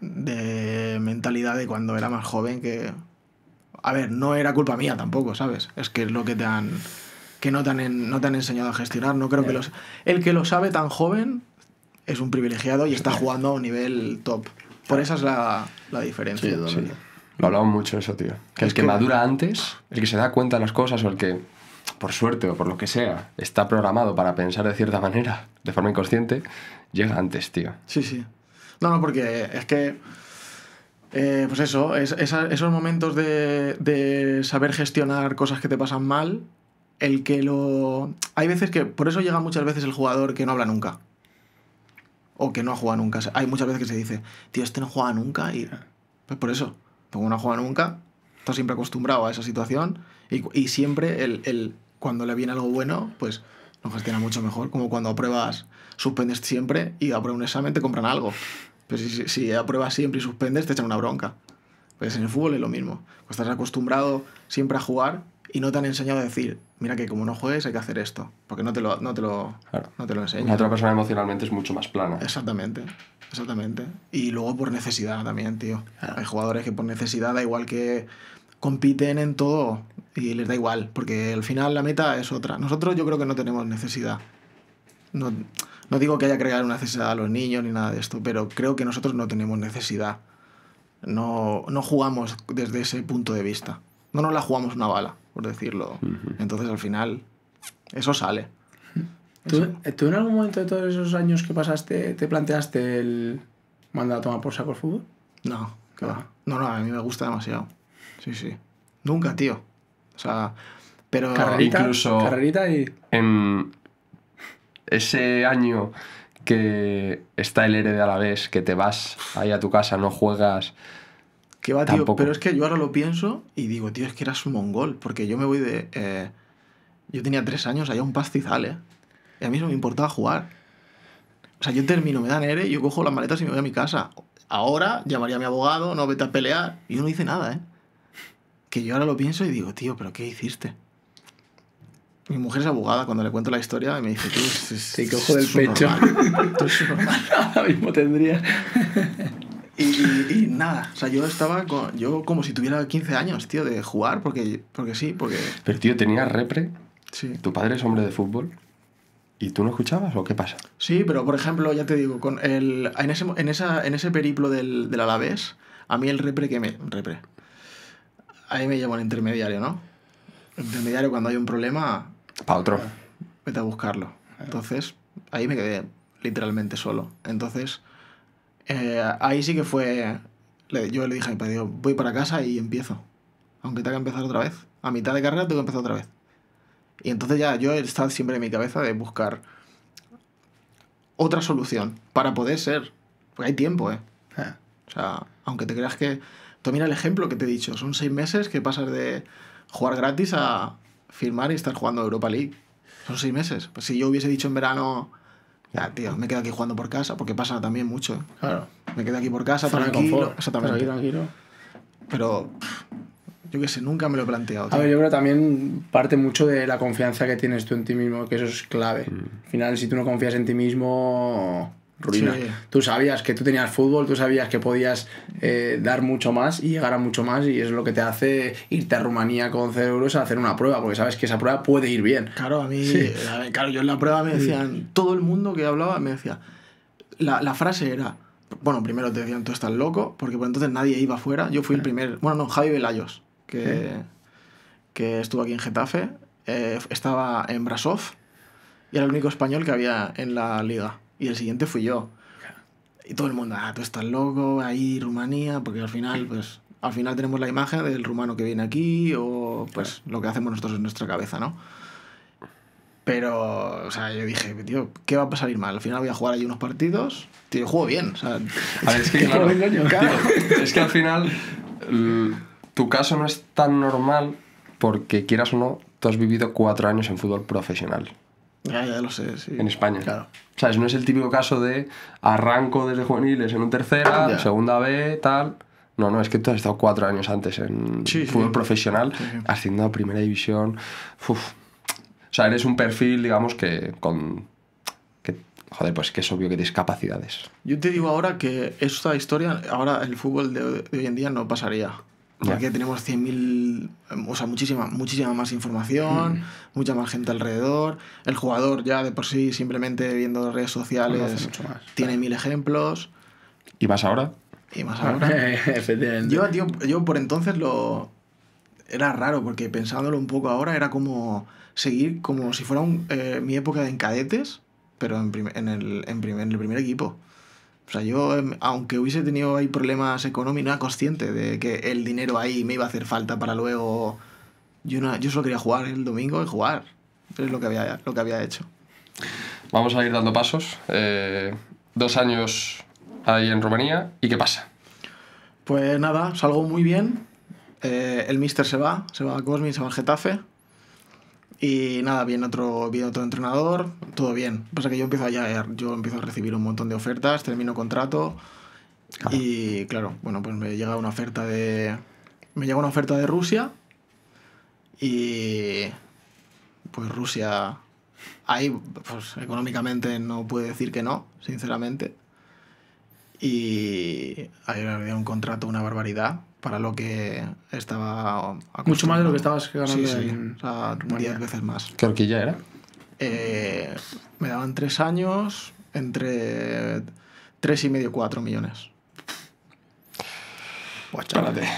mentalidad de cuando era más joven que. A ver, no era culpa mía tampoco, ¿sabes? Es que es lo que te han. que no te han, no te han enseñado a gestionar. No creo que los. El que lo sabe tan joven es un privilegiado y está jugando a un nivel top. Por esa es la, diferencia. Sí, sí.
Lo hablamos mucho eso, tío. Que el que madura antes, el que se da cuenta de las cosas o el que por suerte o por lo que sea, está programado para pensar de cierta manera, de forma inconsciente, llega antes, tío.
Sí, sí. No, no, porque es que... Eh, pues eso, esos momentos de, de saber gestionar cosas que te pasan mal, el que lo... Hay veces que... Por eso llega muchas veces el jugador que no habla nunca. O que no ha jugado nunca. Hay muchas veces que se dice, tío, este no juega nunca y... Pues por eso. Como no juega nunca, está siempre acostumbrado a esa situación y, siempre el, cuando le viene algo bueno, pues lo gestiona mucho mejor. Como cuando apruebas, suspendes siempre y apruebas un examen, te compran algo. Pero pues si, apruebas siempre y suspendes, te echan una bronca. Pues en el fútbol es lo mismo. Pues estás acostumbrado siempre a jugar y no te han enseñado a decir, mira que como no juegues hay que hacer esto, porque no te lo, no te lo, no te lo enseñan. otra persona
emocionalmente es mucho más
plana. Exactamente, exactamente. Y luego por necesidad también, tío. Hay jugadores que por necesidad, da igual que compiten en todo y les da igual, porque al final la meta es otra. Nosotros yo creo que no tenemos necesidad. No, no digo que haya que crear una necesidad a los niños ni nada de esto, pero creo que nosotros no tenemos necesidad. No, no jugamos desde ese punto de vista. No nos la jugamos una bala, por decirlo. Entonces al final eso sale. Eh, ¿Tú, en algún momento de todos esos años que pasaste te planteaste el mandar a tomar por saco el fútbol? No, claro. no, no, a mí me gusta demasiado sí, sí. Nunca, tío. O sea, pero carrerita, incluso carrerita y...
en ese año que está el Herede a la vez, que te vas ahí a tu casa, no juegas. Que va, tío. Pero es
que yo ahora lo pienso y digo, tío, es que eras un mongol, porque yo me voy de. Eh, yo tenía tres años allá un pastizal, ¿eh? Y a mí no me importaba jugar. O sea, yo termino, me dan ere, yo cojo las maletas y me voy a mi casa. Ahora llamaría a mi abogado, no vete a pelear. Y yo no hice nada, ¿eh? que yo ahora lo pienso y digo, tío, ¿pero qué hiciste? Mi mujer es abogada cuando le cuento la historia me dice, tú, te cojo del pecho. Tú Ahora mismo tendrías. Y, nada, o sea, yo estaba yo como si tuviera 15 años, tío, de jugar, porque, porque sí, porque...
Pero tío, tenías repre, sí. tu padre es hombre de fútbol, ¿y tú no escuchabas o qué pasa?
Sí, pero por ejemplo, ya te digo, con el, en, ese, en, esa, en ese periplo del, del Alavés, a mí el repre que me... Repre, ahí me llamo el intermediario, ¿no? El intermediario cuando hay un problema... Para otro. Vete a buscarlo. Entonces, ahí me quedé literalmente solo. Entonces, eh, ahí sí que fue... Yo le dije a mi padre, voy para casa y empiezo. Aunque tenga que empezar otra vez. A mitad de carrera tengo que empezar otra vez. Y entonces ya yo estaba siempre en mi cabeza de buscar otra solución para poder ser. Porque hay tiempo, ¿eh? Ah. O sea, aunque te creas que mira el ejemplo que te he dicho, son seis meses que pasas de jugar gratis a firmar y estar jugando Europa League. Son seis meses. Pues si yo hubiese dicho en verano, ya, tío, me quedo aquí jugando por casa, porque pasa también mucho. ¿eh? Claro. Me quedo aquí por casa, tranquilo. Exactamente. Tranquilo. Pero yo qué sé, nunca me lo he planteado. A ver, yo creo que también parte mucho de la confianza que tienes tú en ti mismo, que eso es clave. Mm. Al final, si tú no confías en ti mismo ruina. Tú sabías que tú tenías fútbol, tú sabías que podías eh, dar mucho más y llegar a mucho más y es lo que te hace irte a Rumanía con 0 euros a hacer una prueba, porque sabes que esa prueba puede ir bien. Claro, a mí, claro, yo en la prueba me mm. decían, todo el mundo que hablaba me decía, la, frase era, bueno, primero te decían, tú estás loco, porque por pues, entonces nadie iba afuera, yo fui el primer, bueno, no, Javi Velayos, que, que estuvo aquí en Getafe, eh, estaba en Brasov y era el único español que había en la liga y el siguiente fui yo. Y todo el mundo, ah, tú estás loco, ahí Rumanía, porque al final, pues, al final tenemos la imagen del rumano que viene aquí o pues lo que hacemos nosotros en nuestra cabeza, ¿no? Pero, o sea, yo dije, tío, ¿qué va a pasar ir mal? Al final voy a jugar allí unos partidos, tío, juego bien, o sea, es que, claro, es
que al final tu caso no es tan normal porque quieras o no, tú has vivido cuatro años en fútbol profesional. Ya, sé, sí. En España. Claro. ¿Sabes? No es el típico caso de arranco desde juveniles en un tercera, segunda B, tal. No, no, es que tú has estado cuatro años antes en fútbol profesional, haciendo primera división. O sea, eres un perfil, digamos, que con. joder, pues que es obvio que tienes capacidades.
Yo te digo ahora que esta historia, ahora el fútbol de hoy en día no pasaría porque tenemos 100.000, o sea, muchísima, más información, mm. mucha más gente alrededor. El jugador ya de por sí, simplemente viendo redes sociales, tiene mil ejemplos.
¿Y más ahora? Y más ahora.
Yo, por entonces lo... Era raro, porque pensándolo un poco ahora, era como seguir como si fuera eh, mi época de en cadetes, pero en, el, en el primer equipo. O sea, yo, em, aunque hubiese tenido ahí problemas económicos, no era consciente de que el dinero ahí me iba a hacer falta para luego. Yo, no, yo solo quería jugar el domingo y jugar. es lo que había, lo que había hecho.
Vamos a ir dando pasos. Eh, dos años ahí en Rumanía. ¿Y qué pasa?
Pues nada, salgo muy bien. Eh, el mister se va, se va a Cosmi, se va al Getafe. Y nada, viene otro, otro entrenador, todo bien. Pasa que yo empiezo a eh, yo empiezo a recibir un montón de ofertas, termino contrato y claro, bueno, pues me llega una oferta de me llega una oferta de Rusia y pues Rusia ahí pues económicamente no puede decir que no, sinceramente. Y ahí había un contrato una barbaridad, para lo que estaba. Mucho más de lo que estabas ganando sí, o sea, 10 veces más. ¿Qué horquilla era? Eh, me daban tres años entre tres y medio, cuatro millones. Pues chárate.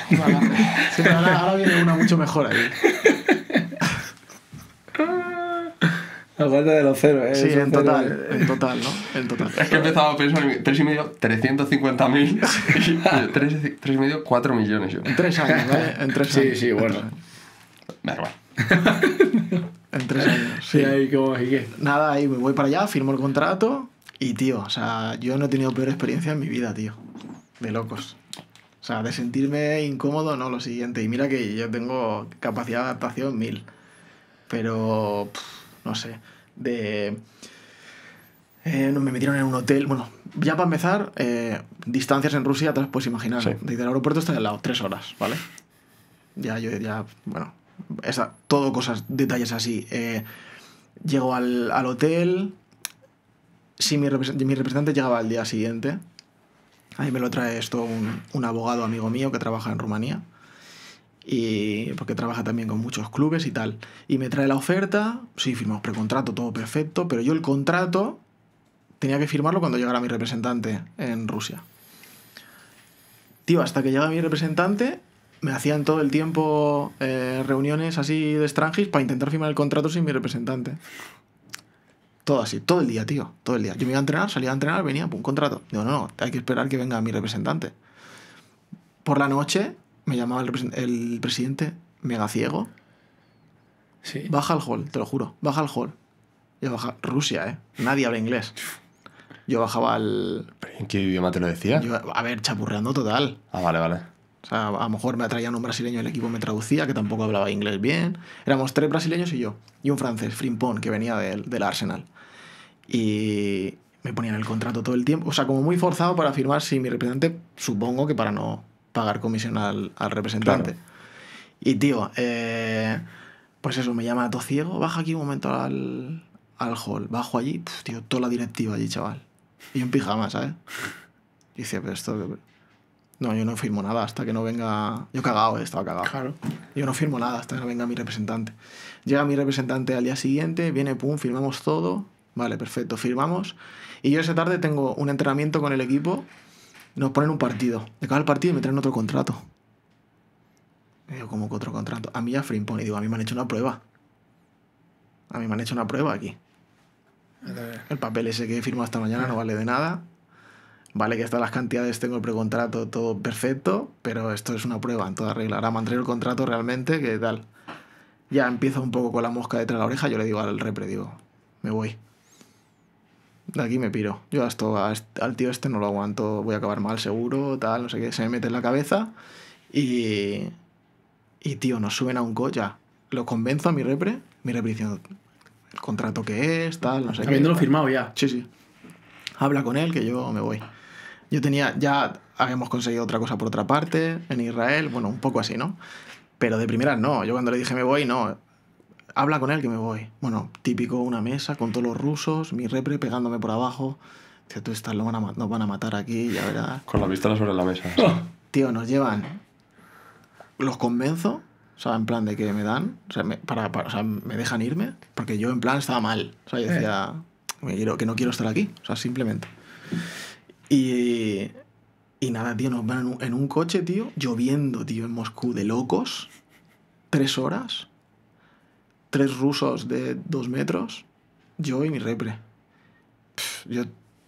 ahora, ahora viene una mucho mejor ahí. Aguanta de los cero, ¿eh? Sí, en total, ¿eh? en total, ¿no? En total. Es que he empezado
a pensar, 3,5, 350.000 y 3,5, 4 millones yo. En tres años, ¿vale? En tres años. Sí, sí, bueno. Da
en tres años. Sí, ahí como qué. Nada, ahí me voy para allá, firmo el contrato y, tío, o sea, yo no he tenido peor experiencia en mi vida, tío. De locos. O sea, de sentirme incómodo, no, lo siguiente. Y mira que yo tengo capacidad de adaptación mil. Pero no sé, de... Eh, me metieron en un hotel. Bueno, ya para empezar, eh, distancias en Rusia, te las puedes imaginar. Desde el aeropuerto hasta el lado, tres horas, ¿vale? Ya, yo, ya, bueno, esa, todo cosas, detalles así. Eh, llego al, hotel. Sí, mi, representante llegaba al día siguiente. Ahí me lo trae esto un, un abogado amigo mío que trabaja en Rumanía y porque trabaja también con muchos clubes y tal. Y me trae la oferta, sí, firmamos precontrato, todo perfecto, pero yo el contrato tenía que firmarlo cuando llegara mi representante en Rusia. Tío, hasta que llegaba mi representante, me hacían todo el tiempo eh, reuniones así de extranjis para intentar firmar el contrato sin mi representante. Todo así, todo el día, tío, todo el día. Yo me iba a entrenar, salía a entrenar, venía, un contrato. Digo, no, no, hay que esperar que venga mi representante. Por la noche, me llamaba el, presidente mega ciego. Sí. Baja al hall, te lo juro, baja al hall. Yo baja Rusia, ¿eh? Nadie habla inglés. Yo bajaba al... ¿En qué idioma te lo decía? a ver, chapurreando total. Ah, vale, vale. O sea, a lo mejor me atraían un brasileño el equipo me traducía, que tampoco hablaba inglés bien. Éramos tres brasileños y yo. Y un francés, Frimpón, que venía del, del Arsenal. Y me ponían el contrato todo el tiempo. O sea, como muy forzado para firmar si mi representante, supongo que para no pagar comisión al, representante. Y tío, eh, pues eso, me llama todo ciego, baja aquí un momento al, al hall, bajo allí, tío, toda la directiva allí, chaval. Y en pijama, ¿sabes? Y dice, pero esto... No, yo no firmo nada hasta que no venga... Yo cagado, eh, estaba cagado. Claro. Yo no firmo nada hasta que no venga mi representante. Llega mi representante al día siguiente, viene, pum, firmamos todo. Vale, perfecto, firmamos. Y yo esa tarde tengo un entrenamiento con el equipo nos ponen un partido. de cada partido y me traen otro contrato. digo, ¿cómo que otro contrato? A mí ya Frimpon Y digo, a mí me han hecho una prueba. A mí me han hecho una prueba aquí. El papel ese que he firmado mañana no vale de nada. Vale que están las cantidades, tengo el precontrato, todo perfecto, pero esto es una prueba en toda regla. Ahora me han el contrato realmente, ¿qué tal? Ya empiezo un poco con la mosca detrás de la oreja, yo le digo al repre, digo, me voy de aquí me piro. Yo esto, al tío este no lo aguanto, voy a acabar mal seguro, tal, no sé qué. Se me mete en la cabeza y. Y tío, nos suben a un coche. Lo convenzo a mi repre, mi repre diciendo el contrato que es, tal, no sé qué. Habiéndolo firmado ya. Sí, sí. Habla con él que yo me voy. Yo tenía, ya habíamos conseguido otra cosa por otra parte, en Israel, bueno, un poco así, ¿no? Pero de primera no. Yo cuando le dije me voy, no habla con él que me voy. Bueno, típico una mesa con todos los rusos, mi repre pegándome por abajo. Dice, tú estás, lo nos van a matar aquí, ya verás. Con
la pistola sobre la mesa.
Tío, nos llevan. Los convenzo, o sea, en plan de que me dan, o sea, me, para, o sea, me dejan irme, porque yo en plan estaba mal. O sea, yo decía, eh. me quiero, que no quiero estar aquí, o sea, simplemente. Y, y nada, tío, nos van en un, en un coche, tío, lloviendo, tío, en Moscú, de locos, tres horas tres rusos de dos metros, yo y mi repre.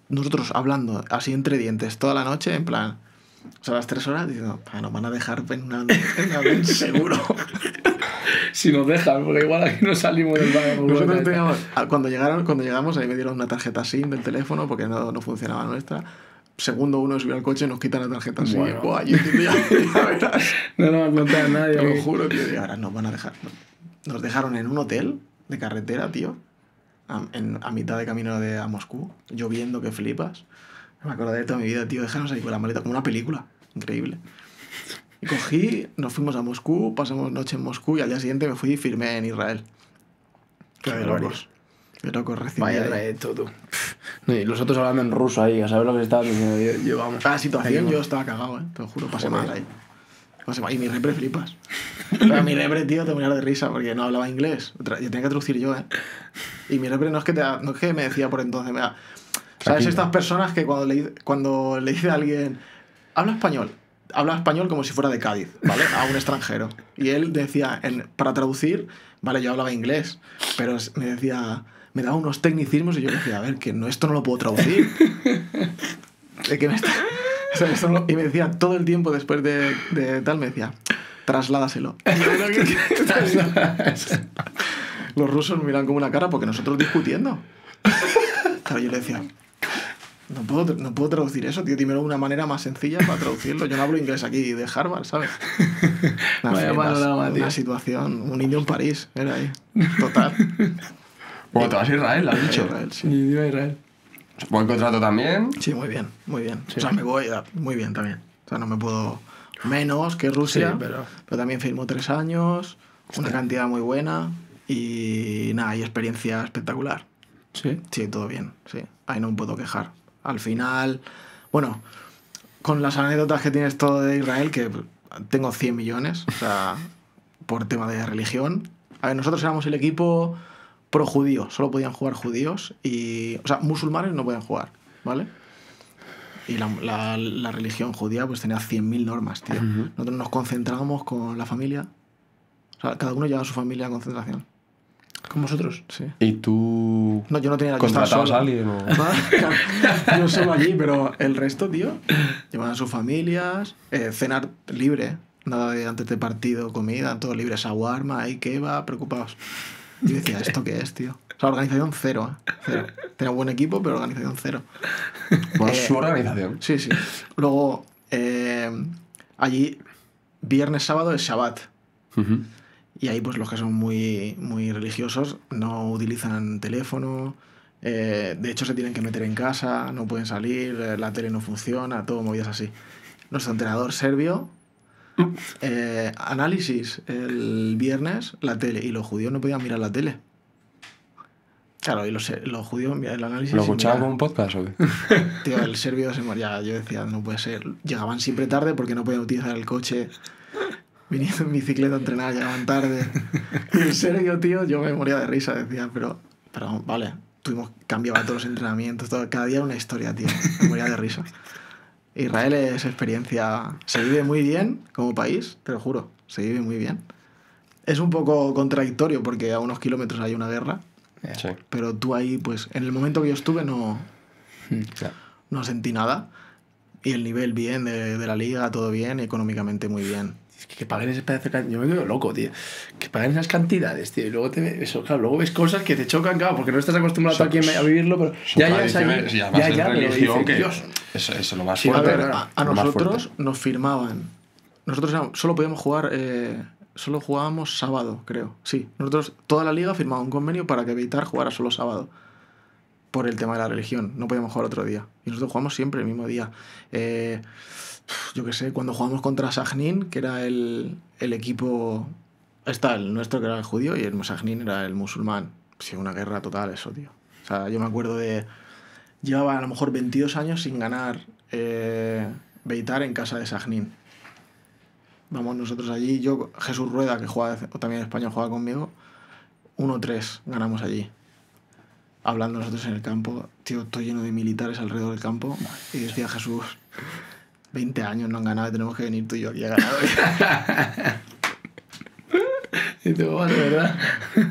nosotros hablando así entre dientes toda la noche, en plan, o sea, a las tres horas, diciendo, bueno, nos van a dejar en, una, avión seguro. si nos dejan, porque igual aquí no salimos del barrio. Ah, cuando, llegaron, cuando llegamos, ahí me dieron una tarjeta SIM del teléfono porque no, no funcionaba nuestra segundo uno subió subir al coche nos quitan la tarjeta bueno. yo, no nos va a contar a nadie. Te lo juro, tío. ahora nos van a dejar. Nos dejaron en un hotel de carretera, tío. A, en, a mitad de camino de, a Moscú. Lloviendo que flipas. Me acuerdo de toda mi vida, tío. Déjanos ahí con la maleta, como una película. Increíble. Y cogí, nos fuimos a Moscú, pasamos noche en Moscú y al día siguiente me fui y firmé en Israel. Qué locos. Qué locos, recién. Vaya trayecto, tú. Y los otros hablando en ruso ahí, a saber lo que estaban diciendo. Llevamos. Ah, situación, yo estaba cagado, eh. Te lo juro, pasé mal ahí y mi repre flipas. Pero mi repre, tío, te de risa porque no hablaba inglés. Yo tenía que traducir yo, ¿eh? Y mi repre no es que, te, me decía por entonces, ¿Sabes? Estas personas que cuando le, cuando le dice a alguien, habla español, habla español como si fuera de Cádiz, ¿vale? A un extranjero. Y él decía, para traducir, vale, yo hablaba inglés, pero me decía, me daba unos tecnicismos y yo decía, a ver, que no, esto no lo puedo traducir. ¿De qué me está, y me decía todo el tiempo después de, tal, me decía, trasládaselo. Los rusos miran como una cara porque nosotros discutiendo. yo le decía, no puedo, traducir eso, tío, dímelo una manera más sencilla para traducirlo. Yo no hablo inglés aquí de Harvard, ¿sabes? Una, situación, un niño en París, era ahí. Total.
Bueno, te vas a Israel, has dicho. Israel,
sí. Israel.
Buen contrato también. Sí,
muy bien, muy bien. O sea, me voy eh, muy bien también. O sea, no me puedo menos que Rusia, pero... pero... también firmó tres años, una cantidad muy buena y nada, y experiencia espectacular. Sí. Sí, todo bien, sí. Ahí no me puedo quejar. Al final, bueno, con las anécdotas que tienes todo de Israel, que tengo 100 millones, o sea, por tema de religión. A ver, nosotros éramos el equipo pro judío, solo podían jugar judíos y, o sea, musulmanes no podían jugar, ¿vale? Y la, religión judía pues tenía 100.000 normas, tío. Nosotros nos concentrábamos con la familia. O sea, cada uno llevaba su familia a concentración. Con vosotros, sí. ¿Y tú? No, yo no tenía la ¿Contratabas a alguien ah, yo solo allí, pero el resto, tío, llevaban a sus familias, eh, cenar libre, nada de antes de partido, comida, todo libre, shawarma, ahí, va preocupados. Y decía, ¿esto qué es, tío? O sea, organización cero, ¿eh? Tiene buen equipo, pero organización cero. Por eh, su organización. Sí, sí. Luego, eh, allí, viernes, sábado es Shabbat. Y ahí, pues los que son muy, muy religiosos no utilizan teléfono. Eh, de hecho, se tienen que meter en casa, no pueden salir, la tele no funciona, todo movidas así. Nuestro entrenador serbio eh, análisis el viernes, la tele. Y los judíos no podían mirar la tele. Claro, y los, judíos judíos el análisis. ¿Lo escuchábamos como un
podcast o qué?
Tío, el serbio se moría. Yo decía, no puede ser. Llegaban siempre tarde porque no podían utilizar el coche. Viniendo en bicicleta a entrenar, llegaban tarde. Y el tío, yo me moría de risa. Decía, pero, pero vale, tuvimos, cambiaba todos los entrenamientos, todo, cada día una historia, tío. Me moría de risa. Israel es experiencia. Se vive muy bien como país, te lo juro. Se vive muy bien. Es un poco contradictorio porque a unos kilómetros hay una guerra. Eh, pero tú ahí, pues, en el momento que yo estuve no, hmm, no sentí nada. Y el nivel bien de la liga, todo bien, económicamente muy bien es que, paguen ese pedazo Yo me quedo loco, tío. Que paguen esas cantidades, tío. Y luego te luego ves cosas que te chocan, claro, porque no estás acostumbrado aquí a vivirlo, pero ya ya, ya, que
Eso, eso lo más A, nosotros
nos firmaban. Nosotros solo podíamos jugar. Eh, solo jugábamos sábado, creo. Sí, nosotros, toda la liga firmaba un convenio para que evitar jugara solo sábado. Por el tema de la religión, no podíamos jugar otro día. Y nosotros jugamos siempre el mismo día. Eh, yo qué sé, cuando jugamos contra Sajnin, que era el, el equipo. Está el nuestro que era el judío y el Sajnin era el musulmán. Sí, una guerra total eso, tío. O sea, yo me acuerdo de. Llevaba a lo mejor 22 años sin ganar eh, Beitar en casa de Sajnin. Vamos nosotros allí. Yo, Jesús Rueda, que juega también en España, juega conmigo. 1-3 ganamos allí. Hablando nosotros en el campo, tío, Estoy lleno de militares alrededor del campo. Y decía Jesús, 20 años no han ganado y tenemos que venir tú y yo aquí a ganar. y te oh, a ¿verdad?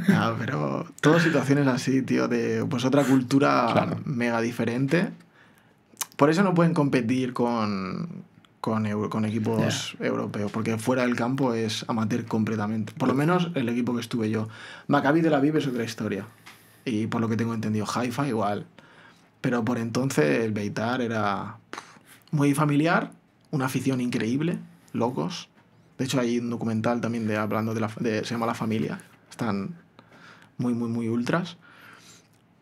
No, pero todas situaciones así, tío, de pues otra cultura mega diferente. Por eso no pueden competir con, con, con equipos europeos, porque fuera del campo es amateur completamente. Por lo menos el equipo que estuve yo. Maccabi de la Vive es otra historia. Y por lo que tengo entendido, Haifa igual. Pero por entonces el Beitar era muy familiar, una afición increíble, locos. De hecho, hay un documental también de hablando de la. se llama La Familia. Están muy, muy, muy ultras.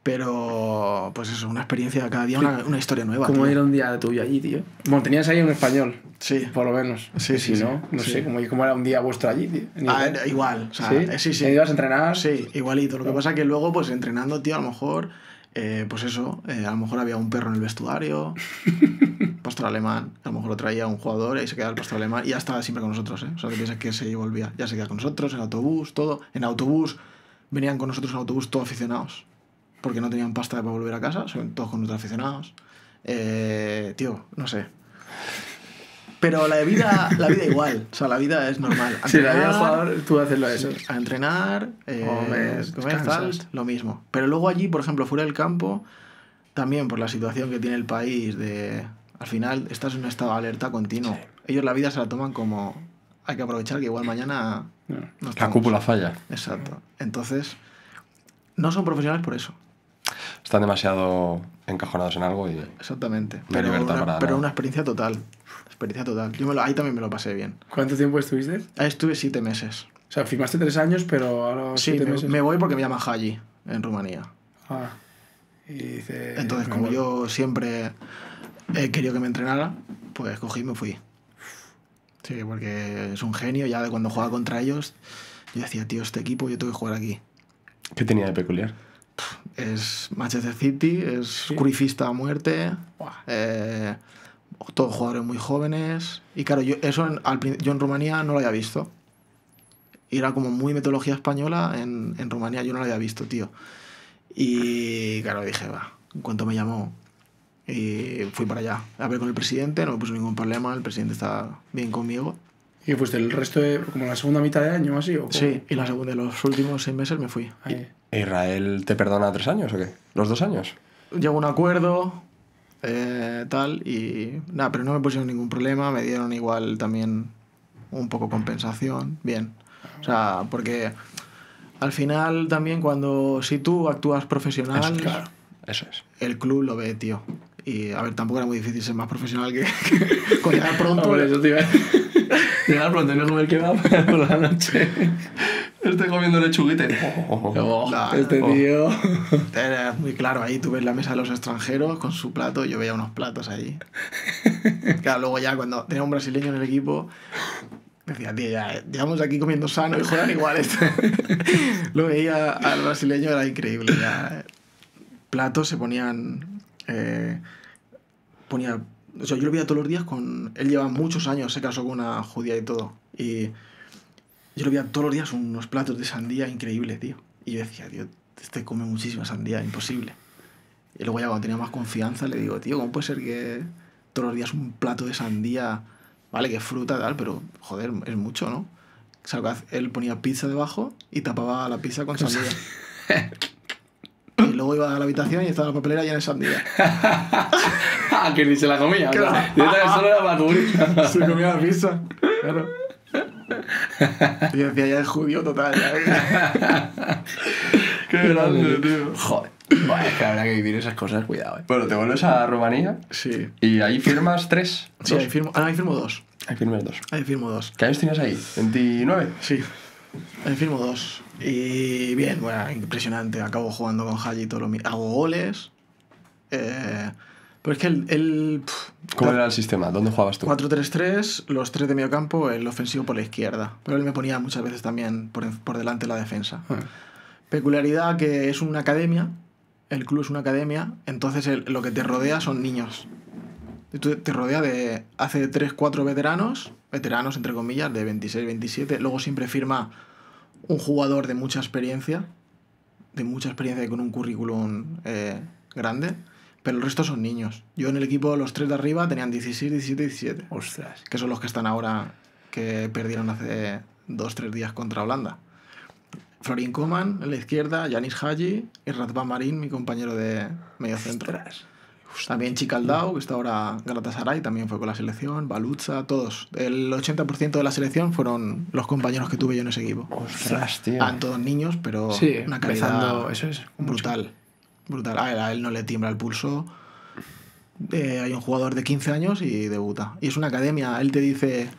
Pero, pues eso, una experiencia cada día, una, historia nueva. ¿Cómo era un día tuyo allí, tío? Bueno, tenías ahí un español. Sí. Por lo menos. Sí, sí. no, no sé, cómo, era un día vuestro allí, ah, igual. O eh, sí, sí. sí. ¿Ibas a entrenar? Sí, igualito. Lo que ah. pasa es que luego, pues entrenando, tío, a lo mejor eh, pues eso, eh, a lo mejor había un perro en el vestuario, pastor alemán, a lo mejor lo traía un jugador y se quedaba el pastor alemán y ya estaba siempre con nosotros, ¿eh? O sea, piensas que se volvía, ya se quedaba con nosotros, en autobús, todo. En autobús, venían con nosotros en autobús todos aficionados, porque no tenían pasta para volver a casa, todos con nosotros aficionados. Eh, tío, no sé. Pero la vida, la vida igual. O sea, la vida es normal. si la vida es jugador, tú haces lo de eso. A entrenar, eh, oh, comer, tal, lo mismo. Pero luego allí, por ejemplo, fuera del campo, también por la situación que tiene el país, de al final estás en un estado de alerta continuo. Ellos la vida se la toman como hay que aprovechar que igual mañana.
la cúpula falla.
Exacto. Entonces, no son profesionales por eso.
Están demasiado encajonados en algo y.
Exactamente. pero, pero una experiencia total. Experiencia total. Yo me lo, ahí también me lo pasé bien. ¿Cuánto tiempo estuviste? estuve siete meses. O sea, firmaste tres años, pero ahora me, me voy porque me llama Haji en Rumanía. Ah. Y dice, Entonces, como yo siempre he querido que me entrenara, pues cogí y me fui. Sí, porque es un genio. Ya de cuando juega contra ellos, yo decía, tío, este equipo yo tengo que jugar aquí.
¿Qué tenía de peculiar?
Es Manchester City, es curifista a muerte. Eh, todos jugadores muy jóvenes. Y claro, yo eso en, yo en Rumanía no lo había visto. Y era como muy metodología española, en, en Rumanía yo no lo había visto, tío. Y claro, dije, va, en cuanto me llamó, y fui para allá. A ver con el presidente, no me puso ningún problema, el presidente está bien conmigo. ¿Y pues el resto de, como la segunda mitad de año así? ¿o sí, y la segunda, de los últimos seis meses me fui.
¿E ¿Israel te perdona tres años o qué? ¿Los dos años?
Llegó un acuerdo, eh, tal, y nada, pero no me pusieron ningún problema, me dieron igual también un poco compensación, bien. O sea, porque al final también cuando, si tú actúas profesional, eso, es. El club lo ve, tío. Y a ver, tampoco era muy difícil ser más profesional que, con llegar pronto. tío. llegar pronto y no comer kebab por la noche. Estoy comiendo lechuguita. Oh, este tío. Era muy claro, ahí tú ves la mesa de los extranjeros con su plato, yo veía unos platos allí. Claro, luego ya cuando tenía un brasileño en el equipo, decía, tío, ya, eh, llevamos aquí comiendo sano y juegan igual esto. Lo veía al brasileño, era increíble. Platos se ponían. Eh, ponía. O sea, yo lo veía todos los días con. Él lleva muchos años, se casó con una judía y todo. Y yo lo veía todos los días unos platos de sandía increíbles, tío. Y yo decía, tío, este come muchísima sandía, imposible. Y luego ya cuando tenía más confianza le digo, tío, ¿cómo puede ser que todos los días un plato de sandía, vale, que es fruta tal, pero joder, es mucho, ¿no? O sea, él ponía pizza debajo y tapaba la pizza con sandía. y luego iba a la habitación y estaba la papelera llena de sandía. Ah, que ni se la comía. Claro. O sea, solo era para cubrir. se comía la pizza. Claro yo decía, ya es judío total. ¿eh? Qué grande, tío. Joder.
Bueno, es que habrá que vivir esas cosas, cuidado. Eh. Bueno, te vuelves a Rumanía. Sí. Y ahí firmas tres.
Sí, ahí firmo. Ah, ahí firmo dos. Ahí firmas dos. Ahí firmo dos. ¿Qué años tenías ahí? ¿29? Sí. Ahí firmo dos. Y bien, bueno, impresionante. Acabo jugando con Haji todo lo mismo. Hago goles. Eh pero es que el. ¿Cómo era el
sistema? ¿Dónde jugabas tú?
4-3-3, los tres de medio campo, el ofensivo por la izquierda. Pero él me ponía muchas veces también por, delante la defensa. Ah. Peculiaridad que es una academia, el club es una academia, entonces lo que te rodea son niños. te rodea de hace 3, 4 veteranos, veteranos entre comillas, de 26, 27. Luego siempre firma un jugador de mucha experiencia, de mucha experiencia y con un currículum eh, grande pero el resto son niños. Yo en el equipo, los tres de arriba tenían 16, 17, 17. Ostras. Que son los que están ahora, que perdieron hace dos, tres días contra Holanda. Florin Coman, en la izquierda, Janis Haji y Razvan Marín, mi compañero de medio centro. Ostras. También Chicaldao, que está ahora Galatasaray, también fue con la selección, Balutza, todos. El 80% de la selección fueron los compañeros que tuve yo en ese equipo. Ostras, tío. Han todos niños, pero una calidad eso es, brutal. Brutal. A él, no le tiembla el pulso. Eh, hay un jugador de 15 años y debuta. Y es una academia. Él te dice,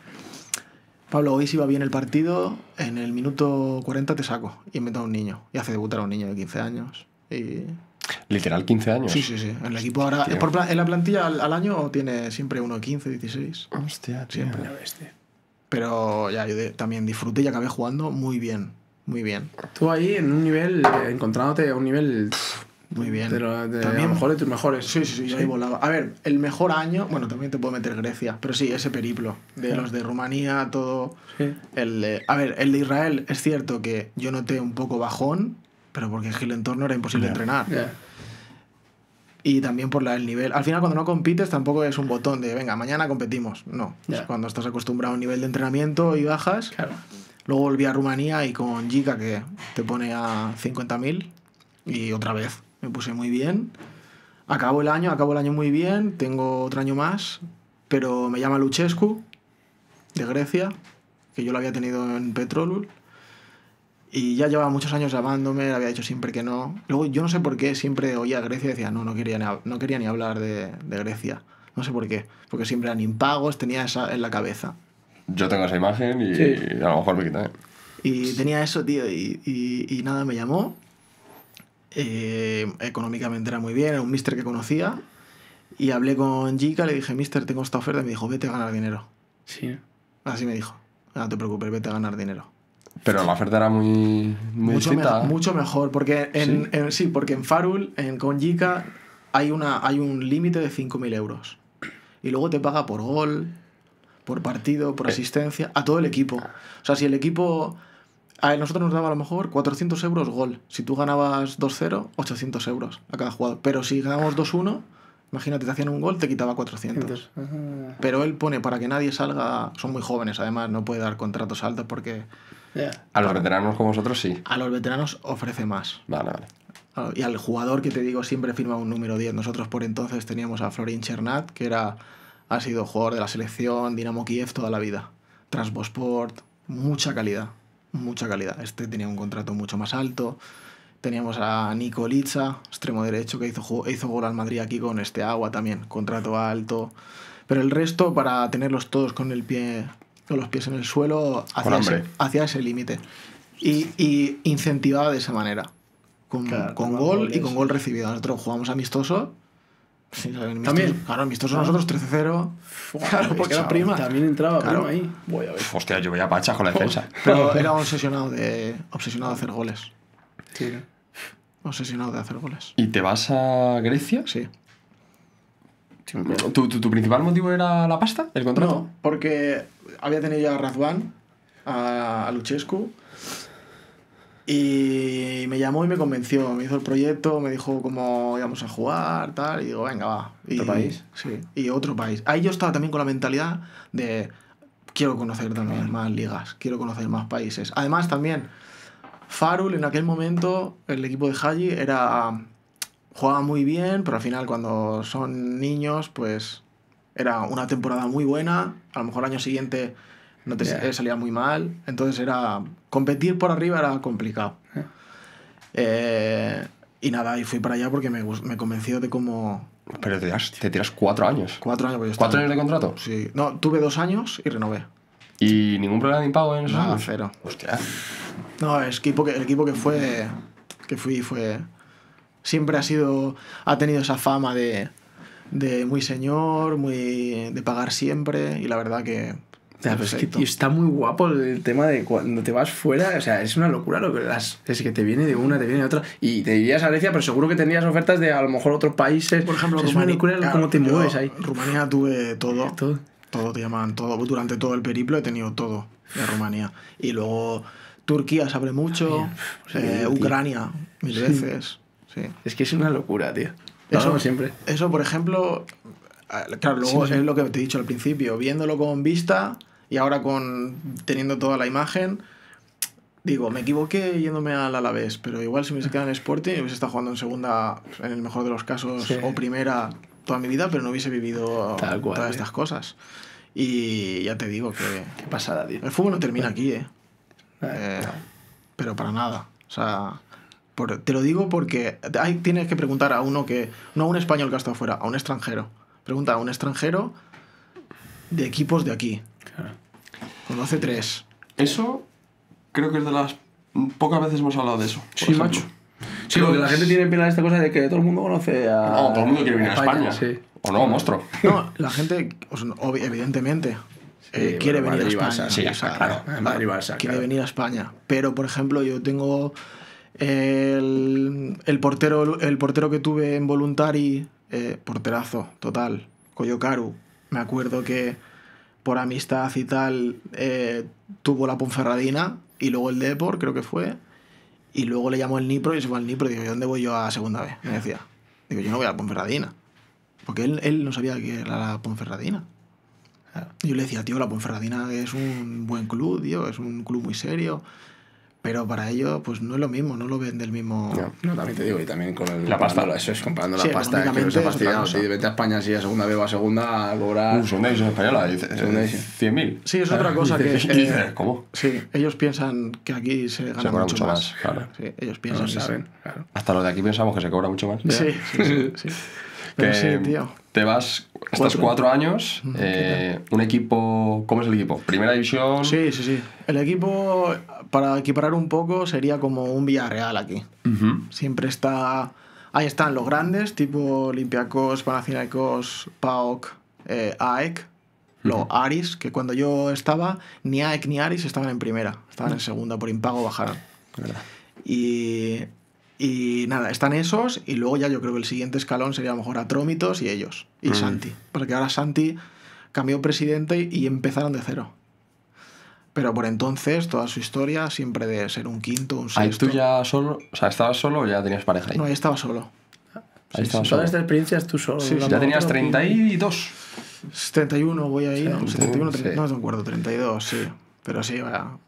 Pablo, hoy si va bien el partido, en el minuto 40 te saco. Y meto a un niño. Y hace debutar a un niño de 15 años. Y...
Literal 15 años. Sí, sí, sí. En
el equipo ahora. en la plantilla al, año tiene siempre uno de 15, 16. Hostia, tío. Siempre. Pero ya, yo también disfruté y acabé jugando muy bien. Muy bien. Tú ahí en un nivel, eh, encontrándote a un nivel muy bien. Eh, también mejores tus mejores. Sí, sí, sí, Ahí volaba. A ver, el mejor año, bueno, también te puedo meter Grecia, pero sí, ese periplo de los de Rumanía, todo. El a ver, el de Israel es cierto que yo noté un poco bajón, pero porque en entorno era imposible entrenar. Y también por la, el nivel. Al final, cuando no compites, tampoco es un botón de venga, mañana competimos. No. Es cuando estás acostumbrado a un nivel de entrenamiento y bajas. Luego volví a Rumanía y con Jika que te pone a 50.000 y otra vez me puse muy bien. Acabo el año, acabo el año muy bien, tengo otro año más, pero me llama Luchescu, de Grecia, que yo lo había tenido en Petrolul. Y ya llevaba muchos años llamándome, le había dicho siempre que no. Luego yo no sé por qué siempre oía Grecia y decía, no, no quería ni, no quería ni hablar de, Grecia. No sé por qué. Porque siempre eran impagos, tenía esa en la cabeza.
Yo tengo esa imagen y, a lo mejor me quita. ¿eh?
Y tenía eso, tío, y, y nada, me llamó eh, económicamente era muy bien, era un mister que conocía. Y hablé con Jika, le dije, mister, tengo esta oferta. Y me dijo, vete a ganar dinero. Sí. Así me dijo. Ah, no te preocupes, vete a ganar dinero.
Pero la oferta era muy, mucho, mejor,
mucho mejor, porque en, ¿Sí? porque en Farul, en Jika, hay, una, hay un límite de 5.000 euros. Y luego te paga por gol, por partido, por eh. asistencia, a todo el equipo. O sea, si el equipo a nosotros nos daba a lo mejor 400 euros gol. Si tú ganabas 2-0, 800 euros a cada jugador. Pero si ganamos 2-1, imagínate, te hacían un gol, te quitaba 400. Pero él pone para que nadie salga. Son muy jóvenes, además, no puede dar contratos altos porque. A los veteranos como vosotros sí. A los veteranos ofrece más. Vale, vale. Ah, y al jugador que te digo siempre firma un número 10. Nosotros por entonces teníamos a Florin Chernat, que era, ha sido jugador de la selección, Dinamo Kiev toda la vida. Transbosport, mucha calidad mucha calidad. Este tenía un contrato mucho más alto. Teníamos a Litsa, extremo derecho, que hizo, hizo gol al Madrid aquí con este agua también, contrato alto. Pero el resto, para tenerlos todos con el pie con los pies en el suelo, hacia ese, límite. Y, y, incentivaba de esa manera, con, gol y con gol recibido. Nosotros jugamos amistoso también. claro, amistosos claro. nosotros 13-0. Claro, porque era prima. También entraba prima ahí. Voy
a ver. Hostia, yo a pachas con la defensa. Pero era
obsesionado de, obsesionado de hacer goles. Sí. Obsesionado de hacer goles.
¿Y te vas a Grecia? Sí. ¿Tu, tu, principal motivo era la pasta? ¿El contrato? No,
porque había tenido ya a Razvan, a, a Luchescu y me llamó y me convenció, me hizo el proyecto, me dijo cómo íbamos a jugar, tal, y digo, venga, va. ¿Otro país? Sí, y otro país. Ahí yo estaba también con la mentalidad de, quiero conocer también más ligas, quiero conocer más países. Además también, Farul en aquel momento, el equipo de Haji era jugaba muy bien, pero al final cuando son niños, pues era una temporada muy buena, a lo mejor el año siguiente no te salía muy mal, entonces era competir por arriba era complicado. Eh. Eh, y nada, y fui para allá porque me, me convenció de cómo...
Pero te tiras, te tiras cuatro años. Cuatro años.
Pues ¿Cuatro años de contrato? Sí. No, tuve dos años y renové.
¿Y ningún problema de impago en eso? Nada,
cero. Hostia. No, es que el equipo que fue... Que fui fue... Siempre ha sido... Ha tenido esa fama de... De muy señor, muy... De pagar siempre. Y la verdad que y pues está muy guapo el tema de cuando te vas fuera, o sea, es una locura lo que las, es que te viene de una, te viene de otra, y te irías a Grecia, pero seguro que tendrías ofertas de a lo mejor otros países. Por ejemplo, es una locura cómo te mueves ahí. Rumanía tuve todo, todo, todo te llaman, todo, durante todo el periplo he tenido todo de Rumanía. Y luego Turquía se abre mucho, pues, eh, Ucrania mil sí. veces. Es que es una locura, tío. eso siempre. Eso, por ejemplo, eh, Claro, luego es lo que te he dicho al principio, viéndolo con vista, y ahora con teniendo toda la imagen, digo, me equivoqué yéndome al Alavés, pero igual si me hubiese quedado en Sporting, hubiese estado jugando en segunda, en el mejor de los casos, o primera toda mi vida, pero no hubiese vivido todas estas cosas. Y ya te digo que... Qué pasada, tío. El fútbol no termina aquí, ¿eh? eh, eh pero para nada. O sea, te lo digo porque hay, tienes que preguntar a uno que... No a un español que ha estado fuera, a un extranjero. Pregunta a un extranjero de equipos de aquí. Conoce tres. Eso
creo que es de las pocas veces hemos hablado de eso. Sí, macho.
Sí, porque la gente tiene en pena esta cosa de que todo el mundo conoce a. No, todo el mundo quiere venir a España. Sí.
O no, monstruo.
No, la gente, evidentemente, eh, quiere venir a España. sí, o sea, claro, Quiere venir a España. Pero, por ejemplo, yo tengo el, el portero, el portero que tuve en Voluntari, eh, porterazo, total, Coyocaru. Me acuerdo que por amistad y tal, eh, tuvo la Ponferradina y luego el Depor, creo que fue. Y luego le llamó el Nipro y se fue al Nipro. Y digo, dónde voy yo a segunda vez? Me decía. Digo, yo no voy a la Ponferradina. Porque él, él no sabía que era la Ponferradina. Yo le decía, tío, la Ponferradina es un buen club, tío, es un club muy serio pero para ellos pues no es lo mismo, no lo ven del mismo... No, también te digo, y también con la pasta, eso es, comprando la pasta, es que se si
vete a España si a segunda vez a segunda a cobrar... Uh, segunda edición española, 100.000. Sí, es otra cosa que... Eh, ¿Cómo? Sí,
ellos piensan que aquí se gana mucho, más. claro. sí, ellos piensan, saben.
Hasta los de aquí pensamos que se cobra mucho más. sí, sí. sí Te vas, estás cuatro, años, mm, eh, un equipo, ¿cómo es el equipo? ¿Primera
división? Sí, sí, sí. El equipo, para equiparar un poco, sería como un Villarreal aquí. Siempre está, ahí están los grandes, tipo Olympiacos, Panathinaikos, PAOK, eh, AEK, lo Aris, que cuando yo estaba, ni AEC ni Aris estaban en primera, estaban en segunda, por impago bajaron. Y y nada, están esos y luego ya yo creo que el siguiente escalón sería a lo mejor y ellos. Y mm. Santi. Porque ahora Santi cambió presidente y empezaron de cero. Pero por entonces, toda su historia siempre de ser un quinto, un sexto.
Ahí tú ya solo, o sea, ¿estabas solo o ya tenías pareja ahí? No,
ahí estaba solo. Ahí sí, estaba experiencias tú solo. Sí, ya tenías 32. 31 voy ahí, no, 71, no me acuerdo, 32, sí. Pero sí,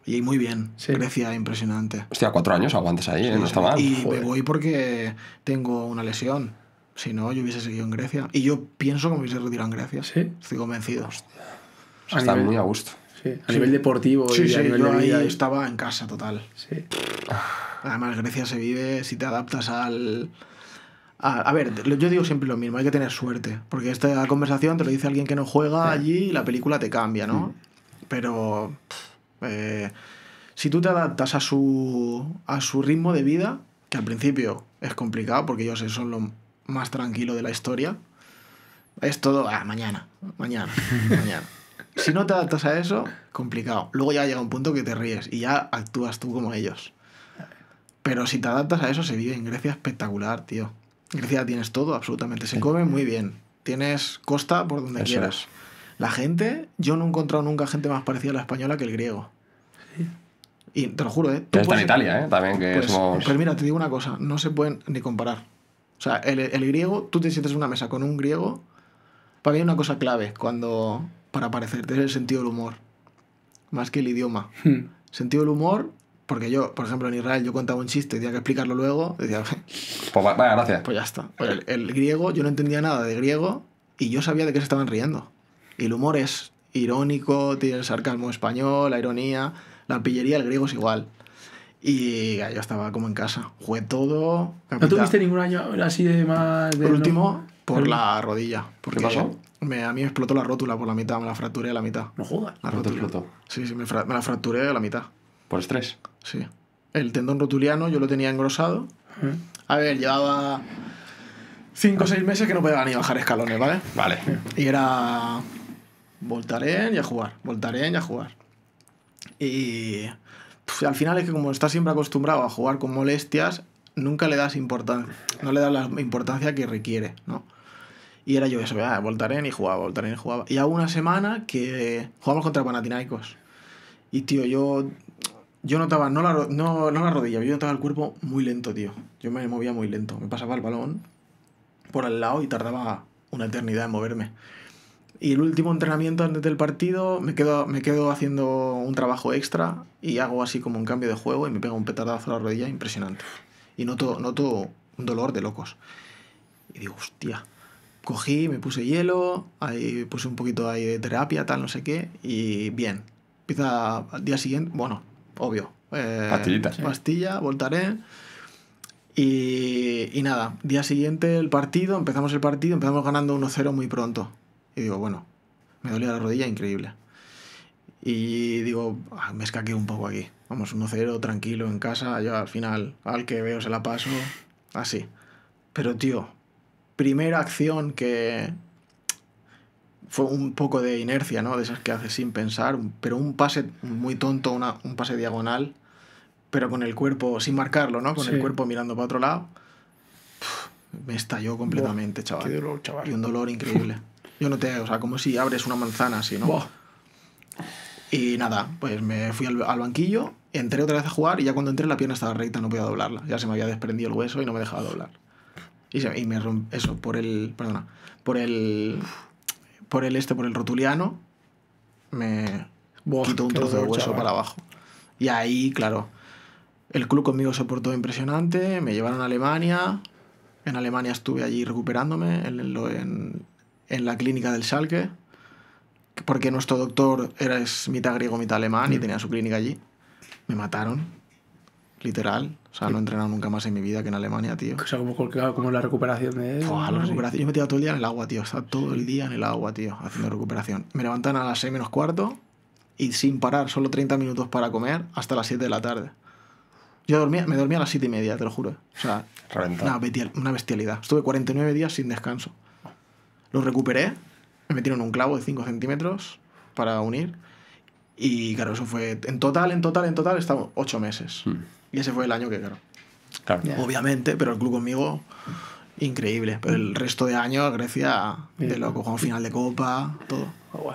Y muy bien. Grecia, impresionante.
Hostia, cuatro años aguantes ahí, ¿eh? no está mal. Y me
voy porque tengo una lesión. Si no, yo hubiese seguido en Grecia. Y yo pienso que me hubiese retirado en Grecia. Estoy convencido. está muy a gusto.
A nivel deportivo yo
estaba en casa total. Además, Grecia se vive si te adaptas al. A, ver, yo digo siempre lo mismo, hay que tener suerte. Porque esta conversación te lo dice alguien que no juega allí y la película te cambia, ¿no? Mm. Pero. Eh, si tú te adaptas a su, a su ritmo de vida, que al principio es complicado porque ellos son lo más tranquilo de la historia, es todo, ah, mañana, mañana, mañana. Si no te adaptas a eso, complicado. Luego ya llega un punto que te ríes y ya actúas tú como ellos. Pero si te adaptas a eso, se vive en Grecia espectacular, tío. En Grecia tienes todo, absolutamente. Se come muy bien. Tienes costa por donde quieras. La gente, yo no he encontrado nunca gente más parecida a la española que el griego. Y te lo juro, ¿eh? está en Italia, ¿eh? También
que pues, somos... Pero mira,
te digo una cosa, no se pueden ni comparar. O sea, el, griego, tú te sientes en una mesa con un griego, para mí hay una cosa clave cuando, para parecerte, es el sentido del humor, más que el idioma. Hmm. Sentido del humor, porque yo, por ejemplo, en Israel yo contaba un chiste tenía que explicarlo luego, decía, pues
vaya, gracias. Pues ya
está. el griego, yo no entendía nada de griego y yo sabía de qué se estaban riendo. Y el humor es irónico, tiene el sarcasmo español, la ironía, la pillería el griego es igual. Y yo estaba como en casa. Jugué todo. ¿No tuviste ningún año así de más de Por último, por la rodilla. ¿Qué pasó? Me, a mí me explotó la rótula por la mitad, me la fracturé a la mitad. No jodas. La rótula. explotó? Sí, sí, me, la fracturé a la mitad.
¿Por estrés? Sí.
El tendón rotuliano yo lo tenía engrosado. A ver, llevaba 5 o 6 meses que no podía ni bajar escalones, ¿vale? Vale. Y era Voltaren y a jugar, Voltaren y a jugar. Y al final es que como estás siempre acostumbrado a jugar con molestias, nunca le das importancia, no le das la importancia que requiere, ¿no? Y era yo eso, ah, Voltaren y jugaba, Voltaren y jugaba. Y a una semana que jugamos contra Panathinaikos. Y tío, yo, yo notaba, no la, la rodilla, yo notaba el cuerpo muy lento, tío. Yo me movía muy lento, me pasaba el balón por el lado y tardaba una eternidad en moverme. Y el último entrenamiento antes del partido me quedo, me quedo haciendo un trabajo extra y hago así como un cambio de juego y me pega un petardazo a la rodilla impresionante. Y noto, noto un dolor de locos. Y digo, hostia. Cogí, me puse hielo, ahí puse un poquito de terapia, tal, no sé qué, y bien. Empieza al día siguiente, bueno, obvio. Eh, Pastilla, voltaré. Y, y, nada, día siguiente el partido, empezamos el partido, empezamos ganando 1-0 muy pronto. Y digo, bueno, me dolía la rodilla increíble. Y digo, ah, me escaqué un poco aquí. Vamos, 1-0, tranquilo, en casa. Yo al final, al que veo, se la paso. Así. Pero, tío, primera acción que fue un poco de inercia, ¿no? De esas que haces sin pensar, pero un pase muy tonto, una, un pase diagonal, pero con el cuerpo, sin marcarlo, ¿no? Con el cuerpo mirando para otro lado. me estalló completamente, chaval. Qué dolor, chaval. Y un dolor increíble. Yo no te, o sea, como si abres una manzana así, ¿no? Y nada, pues me fui al, banquillo, entré otra vez a jugar y ya cuando entré la pierna estaba recta, no podía doblarla. Ya se me había desprendido el hueso y no me dejaba doblar. Y, se, y me romp, eso, por el, perdona, por el, por el este, por el rotuliano, me quitó un trozo de hueso para abajo. Y ahí, claro, el club conmigo se portó impresionante, me llevaron a Alemania, en Alemania estuve allí recuperándome en, en, en la clínica del Schalke, porque nuestro doctor era, es mitad griego, mitad alemán y mm. tenía su clínica allí. Me mataron, literal. O sea, no he entrenado nunca más en mi vida que en Alemania, tío. O sea, como, como la recuperación de él. Yo me he metido todo el día en el agua, tío. O sea, todo el día en el agua, tío, haciendo recuperación. Me levantan a las 6 menos cuarto y sin parar, solo 30 minutos para comer, hasta las 7 de la tarde. Yo dormía, me dormía a las siete y media, te lo juro. O sea, una, bestialidad. una bestialidad. Estuve 49 días sin descanso. Lo recuperé, me metieron un clavo de 5 centímetros para unir. Y claro, eso fue. En total, en total, en total, estamos 8 meses. Hmm. Y ese fue el año que, claro. Obviamente, pero el club conmigo, increíble. Pero el resto de año, Grecia, de loco, con final de copa, todo. Oh,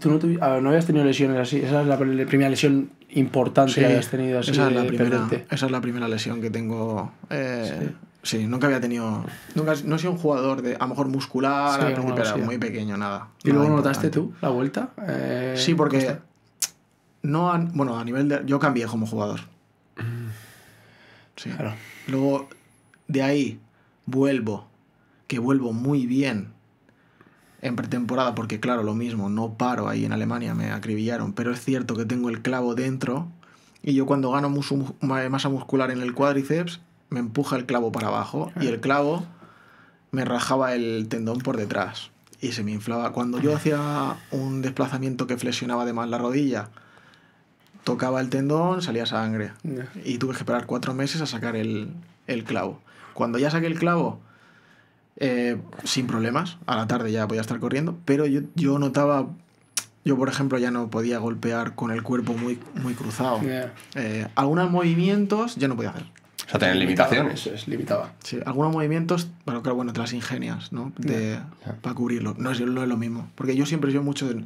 ¿Tú no, no, habías tenido lesiones así? Esa es la, primera lesión importante que habías tenido así. Esa es, la primera, esa es, la primera, lesión que tengo eh, Sí, nunca había tenido. Nunca, no he sido un jugador de. A lo mejor muscular, muy pequeño, nada. ¿Y luego notaste tú la vuelta? Eh, sí, porque. No bueno, a nivel de. Yo cambié como jugador. Sí. Claro. Luego, de ahí, vuelvo. Que vuelvo muy bien en pretemporada, porque claro, lo mismo, no paro ahí en Alemania, me acribillaron. Pero es cierto que tengo el clavo dentro. Y yo cuando gano masa muscular en el cuádriceps me empuja el clavo para abajo y el clavo me rajaba el tendón por detrás y se me inflaba. Cuando yo hacía un desplazamiento que flexionaba además la rodilla, tocaba el tendón, salía sangre. Y tuve que esperar cuatro meses a sacar el, clavo. Cuando ya saqué el clavo, eh, sin problemas, a la tarde ya podía estar corriendo, pero yo, notaba, yo por ejemplo ya no podía golpear con el cuerpo muy, muy cruzado. Eh, algunos movimientos ya no podía hacer.
O sea, tener limitaciones.
Es, limitaba. Sí, algunos movimientos, bueno, claro, bueno, te ingenias, ¿no? De, Para cubrirlo. No es, lo mismo. Porque yo siempre soy mucho de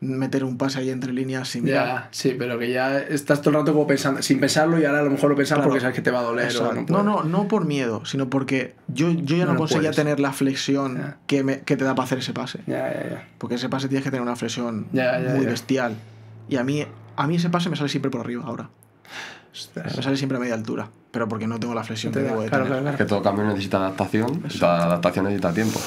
meter un pase ahí entre líneas sin ya, sí, pero que ya estás todo el rato como pensando, sin pensarlo y ahora a lo mejor lo pensas porque sabes que te va a doler. no, no, no, por miedo, sino porque yo, yo ya no, conseguía tener la flexión que, me, que, te da para hacer ese pase. Porque ese pase tienes que tener una flexión muy bestial. Y a mí, a mí ese pase me sale siempre por arriba ahora. Me sale siempre a media altura, pero porque no tengo la flexión que debo de Que
todo cambio necesita adaptación, y adaptación necesita tiempo.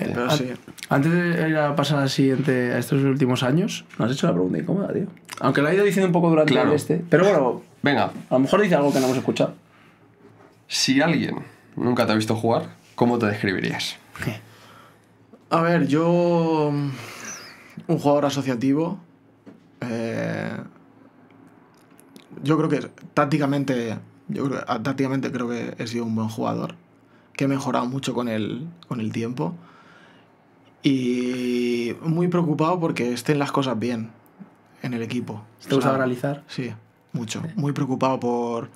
Eh,
antes de a pasar al siguiente, a estos últimos años, nos has hecho la pregunta incómoda, tío. Aunque la he ido diciendo un poco durante este. Pero bueno, venga. A lo mejor dice algo que no hemos escuchado.
Si alguien nunca te ha visto jugar, ¿cómo te describirías?
A ver, yo. Mm, un jugador asociativo. Eh yo creo que tácticamente, yo creo, ah, tácticamente creo que he sido un buen jugador, que he mejorado mucho con el, con el tiempo y muy preocupado porque estén las cosas bien en el equipo. ¿Estás a analizar? Sí, mucho. Muy preocupado por...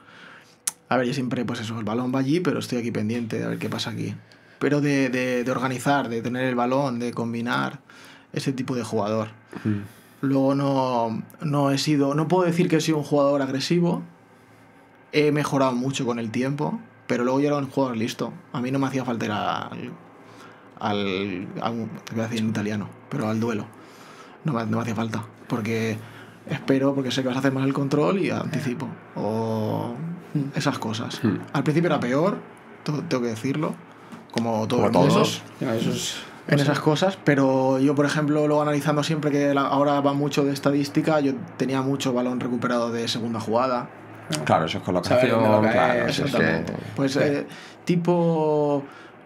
A ver, yo siempre, pues eso, el balón va allí, pero estoy aquí pendiente de ver qué pasa aquí. Pero de, de, organizar, de tener el balón, de combinar, ese tipo de jugador. Mm. Luego no, no he sido, no puedo decir que he sido un jugador agresivo. He mejorado mucho con el tiempo, pero luego ya era un jugador listo. A mí no me hacía falta ir al, al, te voy a decir en italiano, pero al duelo. No me, hacía falta, porque espero, porque sé que vas a hacer más el control y anticipo. O esas cosas. Hmm. Al principio era peor, tengo que decirlo, como todos en pues esas cosas, pero yo, por ejemplo, luego analizando siempre que ahora va mucho de estadística, yo tenía mucho balón recuperado de segunda jugada.
Claro, eso es colocación, claro, eso es
Pues eh, tipo,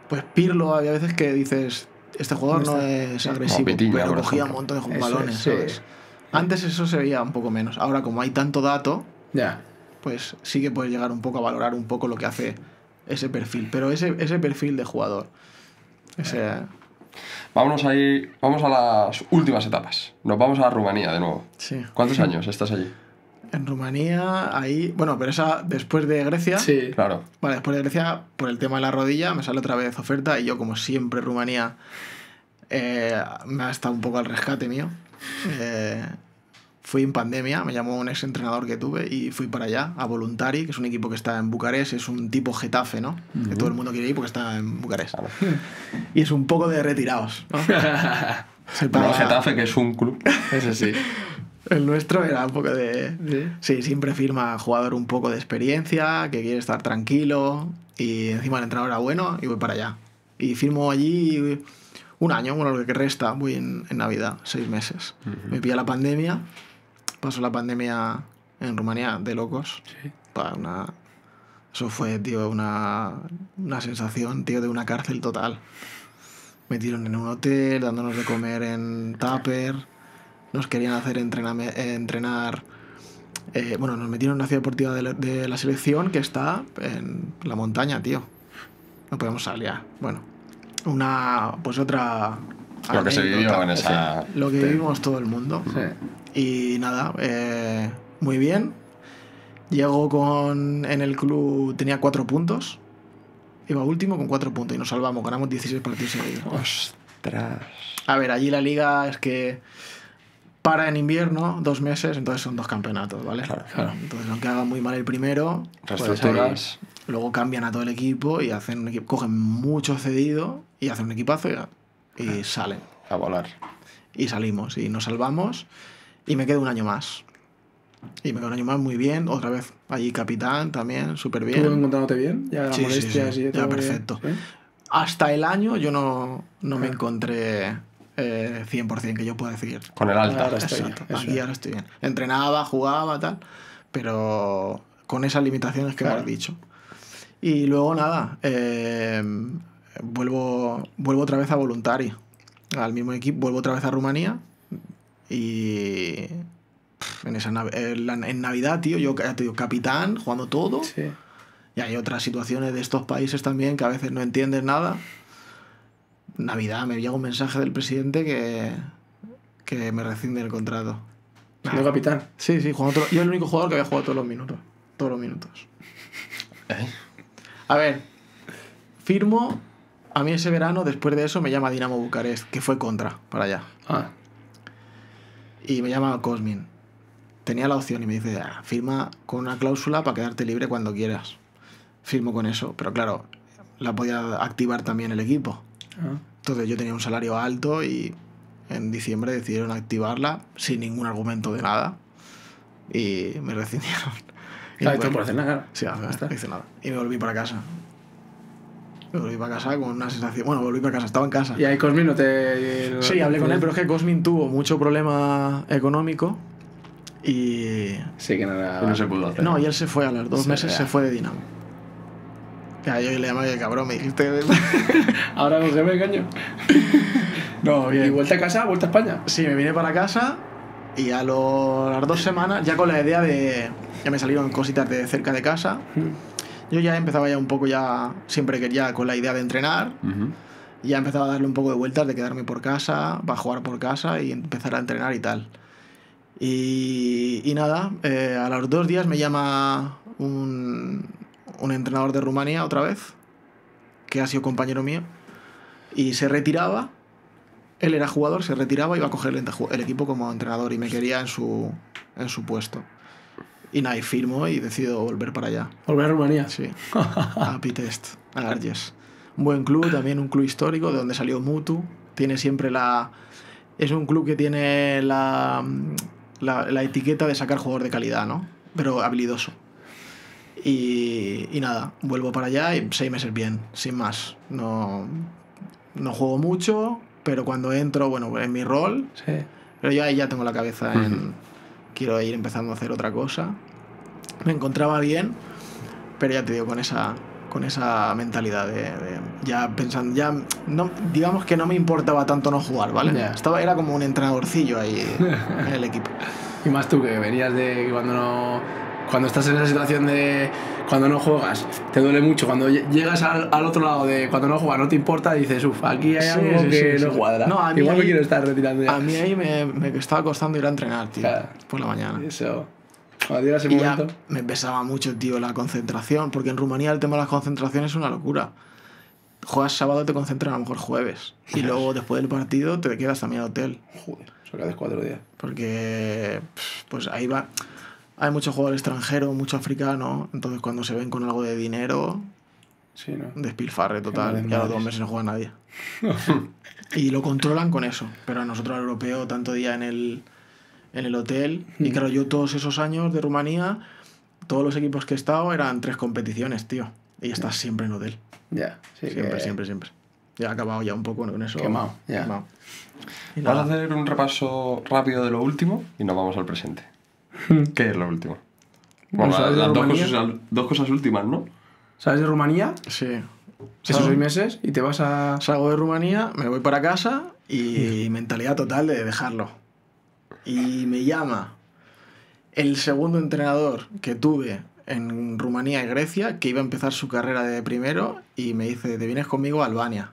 pues Pirlo, había veces que dices, este jugador no este, es agresivo, pero cogía un montón de balones, Antes eso se veía un poco menos. Ahora, como hay tanto dato, ya. pues sí que puedes llegar un poco a valorar un poco lo que hace ese perfil, pero ese, ese perfil de jugador. Ese... Eh,
Vámonos ahí, vamos a las últimas etapas. Nos vamos a Rumanía de nuevo. ¿Cuántos años estás allí?
En Rumanía, ahí. Bueno, pero esa después de Grecia. Sí. Claro. Vale, después de Grecia, por el tema de la rodilla, me sale otra vez oferta y yo, como siempre, Rumanía eh, me ha estado un poco al rescate mío. Eh, fui en pandemia, me llamó un ex entrenador que tuve y fui para allá, a Voluntari, que es un equipo que está en Bucarest, es un tipo Getafe, ¿no? Que todo el mundo quiere ir porque está en Bucarest. Y es un poco de retirados, ¿no? Getafe,
que es un club. Ese sí.
El nuestro era un poco de... ¿Sí? siempre firma jugador un poco de experiencia, que quiere estar tranquilo y encima el entrenador era bueno y voy para allá. Y firmo allí un año, bueno, lo que resta, voy en, Navidad, seis meses. Me pilla la pandemia pasó la pandemia en Rumanía de locos. Para Eso fue, tío, una, una sensación, tío, de una cárcel total. Metieron en un hotel, dándonos de comer en tupper. Nos querían hacer entrenar... Eh, bueno, nos metieron en una ciudad deportiva de la, selección que está en la montaña, tío. No podemos salir. Bueno, una... Pues otra... Lo que se en Lo que vivimos todo el mundo. Sí. Y nada, eh, muy bien. Llego con. En el club tenía cuatro puntos. Iba último con cuatro puntos y nos salvamos. Ganamos 16 partidos seguidos. Ostras. A ver, allí la liga es que para en invierno dos meses, entonces son dos campeonatos, ¿vale? Claro, claro. Entonces, aunque haga muy mal el primero, pues luego cambian a todo el equipo y hacen un equipo, cogen mucho cedido y hacen un equipazo y salen. A volar. Y salimos y nos salvamos y me quedo un año más. Y me quedo un año más muy bien, otra vez allí capitán también, súper bien. ¿Tú encontrándote bien? Ya sí, sí, sí. Ya perfecto. ¿Eh? Hasta el año yo no, no me ah. encontré 100% eh, que yo pueda decir. Con el alta. Ahora estoy, Aquí ahora estoy bien. Entrenaba, jugaba, tal, pero con esas limitaciones que has dicho. Y luego nada, eh, vuelvo, vuelvo otra vez a voluntario, al mismo equipo, vuelvo otra vez a Rumanía y. en, esa en Navidad, tío, yo tío, capitán, jugando todo. Sí. Y hay otras situaciones de estos países también que a veces no entiendes nada. Navidad me llega un mensaje del presidente que, que me rescinde el contrato. Siendo capitán. Sí, sí, jugando todo, yo el único jugador que había jugado todos los minutos. Todos los minutos. ¿Eh? A ver, firmo. A mí ese verano, después de eso, me llama Dinamo Bucarest, que fue contra para allá. Ah y me llamaba Cosmin. Tenía la opción y me dice, ah, firma con una cláusula para quedarte libre cuando quieras. Firmo con eso, pero claro, la podía activar también el equipo. Ah. Entonces yo tenía un salario alto y en diciembre decidieron activarla sin ningún argumento de nada y me rescindieron. Ah, y me volví para casa volví para casa ah. con una sensación. Bueno, volví para casa, estaba en casa. ¿Y ahí Cosmin no te.? Sí, hablé con él, pero es que Cosmin tuvo mucho problema económico y. Sí, que nada. No, no se pudo hacer. No, y él se fue a los dos meses, se fue de Dinamo. Ya, yo le llamé, cabrón, me dijiste. Ahora no se me engaño. no, bien. ¿Y vuelta a casa, vuelta a España? Sí, me vine para casa y a, las dos semanas, ya con la idea de. Ya me salieron cositas de cerca de casa. Hmm. Yo ya empezaba ya un poco, ya siempre quería con la idea de entrenar. ya empezaba a darle un poco de vueltas de quedarme por casa, va a jugar por casa y empezar a entrenar y tal. Y, nada, eh, a los dos días me llama un, entrenador de Rumanía otra vez, que ha sido compañero mío, y se retiraba él era jugador, se retiraba y iba a coger el, equipo como entrenador y me quería en su, en su puesto. Y nada, y firmo y decido volver para allá. ¿Volver a Rumanía? Sí. a Pitest, a Arges. Un buen club, también un club histórico de donde salió Mutu. Tiene siempre la. Es un club que tiene la, la, etiqueta de sacar jugador de calidad, ¿no? Pero habilidoso. Y, y, nada, vuelvo para allá y seis meses bien, sin más. No, no juego mucho, pero cuando entro, bueno, en mi rol. Sí. Pero yo ahí ya tengo la cabeza en. Quiero ir empezando a hacer otra cosa me encontraba bien, pero ya te digo, con esa, con esa mentalidad de, ya pensando, ya no, digamos que no me importaba tanto no jugar, ¿vale? Estaba, era como un entrenadorcillo ahí en el equipo. Y más tú que venías de cuando no, cuando estás en esa situación de cuando no juegas, te duele mucho. Cuando llegas al, otro lado de cuando no juegas, no te importa, dices, uff, aquí hay algo que no cuadra. quiero estar retirando A mí ahí me, estaba costando ir a entrenar, tío, por la mañana. Eso me pesaba mucho, tío, la concentración, porque en Rumanía el tema de las concentraciones es una locura. Juegas sábado, te concentras a lo mejor jueves. Y luego, después del partido, te quedas también al hotel. Joder, solo cuatro días. Porque, pues ahí va. Hay muchos jugadores extranjero, mucho africano. Entonces, cuando se ven con algo de dinero, Sí, ¿no? Despilfarre total. Ya los dos meses no juega nadie. y lo controlan con eso. Pero a nosotros, al europeo, tanto día en el, en el hotel. Y mm. claro, yo todos esos años de Rumanía, todos los equipos que he estado eran tres competiciones, tío. Y estás siempre en hotel. Ya, sí, siempre, siempre, siempre. Ya he acabado ya un poco con eso. Quemado, ya. Quemado.
Vamos a hacer un repaso rápido de lo último y nos vamos al presente. Hmm. ¿Qué es lo último? las, dos, cosas, dos cosas últimas, ¿no?
¿Sabes de Rumanía? Sí. Esos seis meses y te vas a. Salgo de Rumanía, me voy para casa y mentalidad total de dejarlo y me llama el segundo entrenador que tuve en Rumanía y Grecia, que iba a empezar su carrera de primero, y me dice, ¿te vienes conmigo a Albania?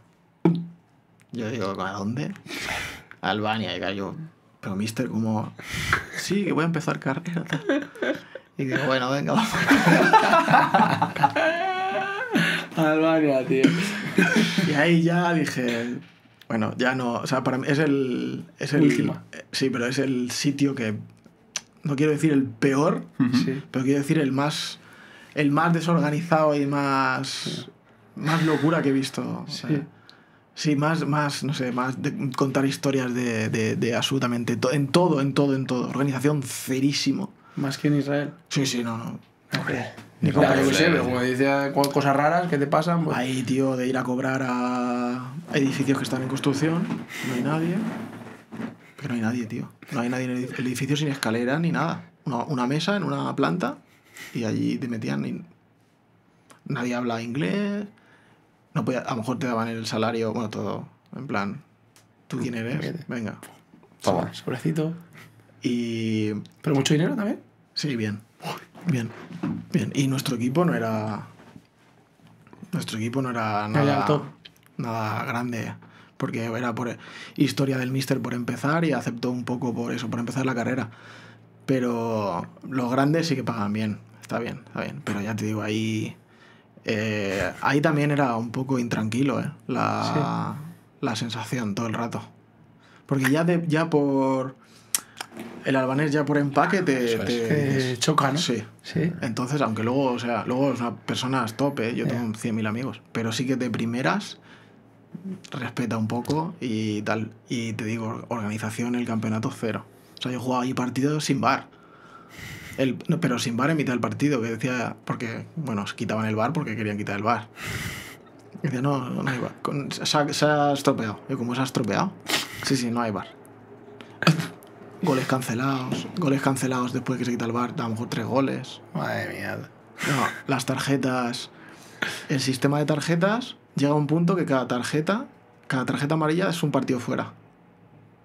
Yo digo, ¿a dónde? Albania. Y yo, pero mister, como, sí, que voy a empezar carrera. Y digo, bueno, venga, vamos. Albania, tío. Y ahí ya dije, bueno, ya no. O sea, para mí es el. Es el Sí, pero es el sitio que. No quiero decir el peor, pero quiero decir el más. El más desorganizado y más. Más locura que he visto. Sí. sí, más, más, no sé, más de contar historias de, absolutamente todo. En todo, en todo, en todo. Organización cerísimo. Más que en Israel. Sí, sí, no, no. Ni como decía, cosas raras que te pasan. Pues-". Ahí, tío, de ir a cobrar a edificios que están en construcción, no hay nadie. Pero no hay nadie, tío. No hay nadie en el edificio sin escalera ni nada. Una, mesa en una planta y allí te metían. Nadie habla inglés. No podía... a lo mejor te daban el salario, bueno, todo. En plan, ¿tú quién eres? Venga. Toma. ¿Pero mucho dinero también? Sí, bien. Bien, bien. Y nuestro equipo no era. Nuestro equipo no era nada. Nada grande. Porque era por historia del mister por empezar y aceptó un poco por eso, por empezar la carrera. Pero los grandes sí que pagan bien. Está bien, está bien. Pero ya te digo, ahí. Eh, ahí también era un poco intranquilo, eh, La, la sensación todo el rato. Porque ya, ya por el albanés ya por empaque te, te choca, ¿no? Sí. sí. Entonces, aunque luego, o sea, luego es una persona top, ¿eh? yo tengo 100.000 amigos, pero sí que de primeras respeta un poco y tal. Y te digo, organización, el campeonato cero. O sea, yo jugaba ahí partidos sin bar. El, pero sin bar en mitad del partido, que decía, porque, bueno, quitaban el bar porque querían quitar el bar. Y decía, no, no hay bar. se, ha, estropeado. ¿cómo se ha estropeado? Sí, sí, no hay bar goles cancelados, goles cancelados después que se quita el bar, a lo mejor tres goles. Madre mía. No, las tarjetas. El sistema de tarjetas llega a un punto que cada tarjeta, cada tarjeta amarilla es un partido fuera.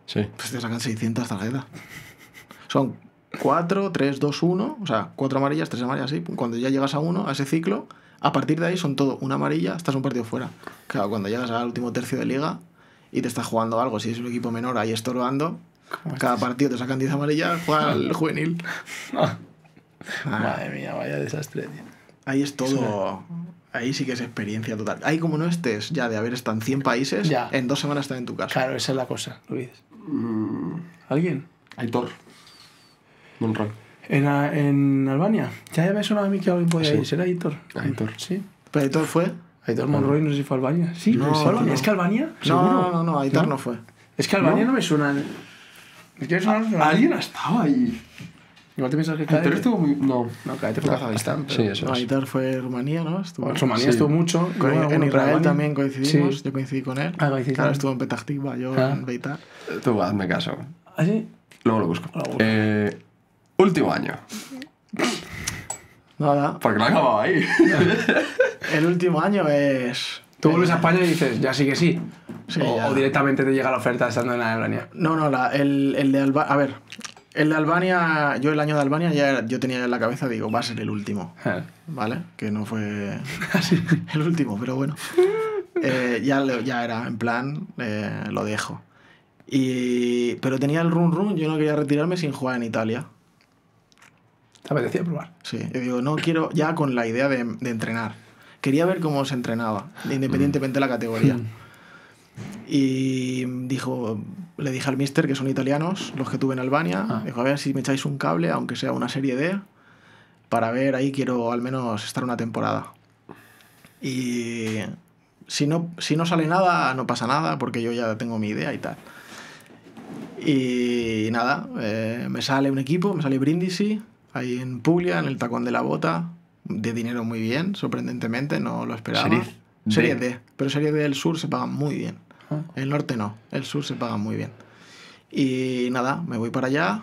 Sí. Pues te sacan 600 tarjetas. Son 4, 3, 2, 1, o sea, cuatro amarillas, tres amarillas, sí. Cuando ya llegas a uno, a ese ciclo, a partir de ahí son todo una amarilla, estás un partido fuera. Claro, cuando llegas al último tercio de liga y te estás jugando algo, si es un equipo menor ahí estorbando, cada partido te sacan 10 amarilla juega al juvenil. Ah. Ah. Madre mía, vaya desastre, Ahí es todo. Ahí sí que es experiencia total. Ahí como no estés ya de haber estado en 100 países, en dos semanas estás en tu casa. Claro, esa es la cosa, Luis.
Mm. ¿Alguien? Aitor. Monroy.
¿En, en Albania? Ya me suena a mí que alguien podía ir. ¿Será Aitor? Aitor. Sí. ¿Pero Aitor fue? Aitor Monroy no sé si fue a Albania. Sí, no, ¿Es, ¿Es que Albania? No, no, no, Aitor ¿No? no fue. Es que Albania no, me suena. Ah, alguien ha estado ahí. Igual te piensas que estuvo
muy.? No, no Qatar fue Kazajistán. Sí, eso.
No, fue Rumanía, ¿no? Estuvo... Ah, Rumanía estuvo mucho. Con, en Israel también coincidimos. Yo coincidí con él. Ah, coincidí. Claro, estuvo en Petah Tikva, yo ah. en Beitar.
Tú, hazme caso. ¿Ah, sí? Luego lo busco. Eh, último año.
Nada. Porque no ha acabado ahí. El último año es. Tú vuelves a España y dices, ya sí que sí. o, directamente te llega la oferta estando en Albania. No, no, el, de Albania. A ver, el de Albania, yo el año de Albania ya yo tenía en la cabeza, digo, va a ser el último. ¿Vale? Que no fue el último, pero bueno. Eh, ya, ya era, en plan, eh, lo dejo. pero tenía el run run, yo no quería retirarme sin jugar en Italia. ¿Te apetecía probar? Sí, digo, no quiero, ya con la idea de entrenar quería ver mm. cómo se entrenaba, mm. independientemente de la categoría. Mm. Y dijo, le dije al mister, que son italianos, los que tuve en Albania, ah. dijo, a ver si me echáis un cable, aunque sea una serie D, para ver, ahí quiero al menos estar una temporada. Y si no, si no sale nada, no pasa nada, porque yo ya tengo mi idea y tal. Y nada, eh, me sale un equipo, me sale Brindisi, ahí en Puglia, en el tacón de la bota, de dinero muy bien, sorprendentemente, no lo esperaba. serie D. Pero serie D del sur se pagan muy bien. Ah. El norte no, el sur se paga muy bien. Y nada, me voy para allá,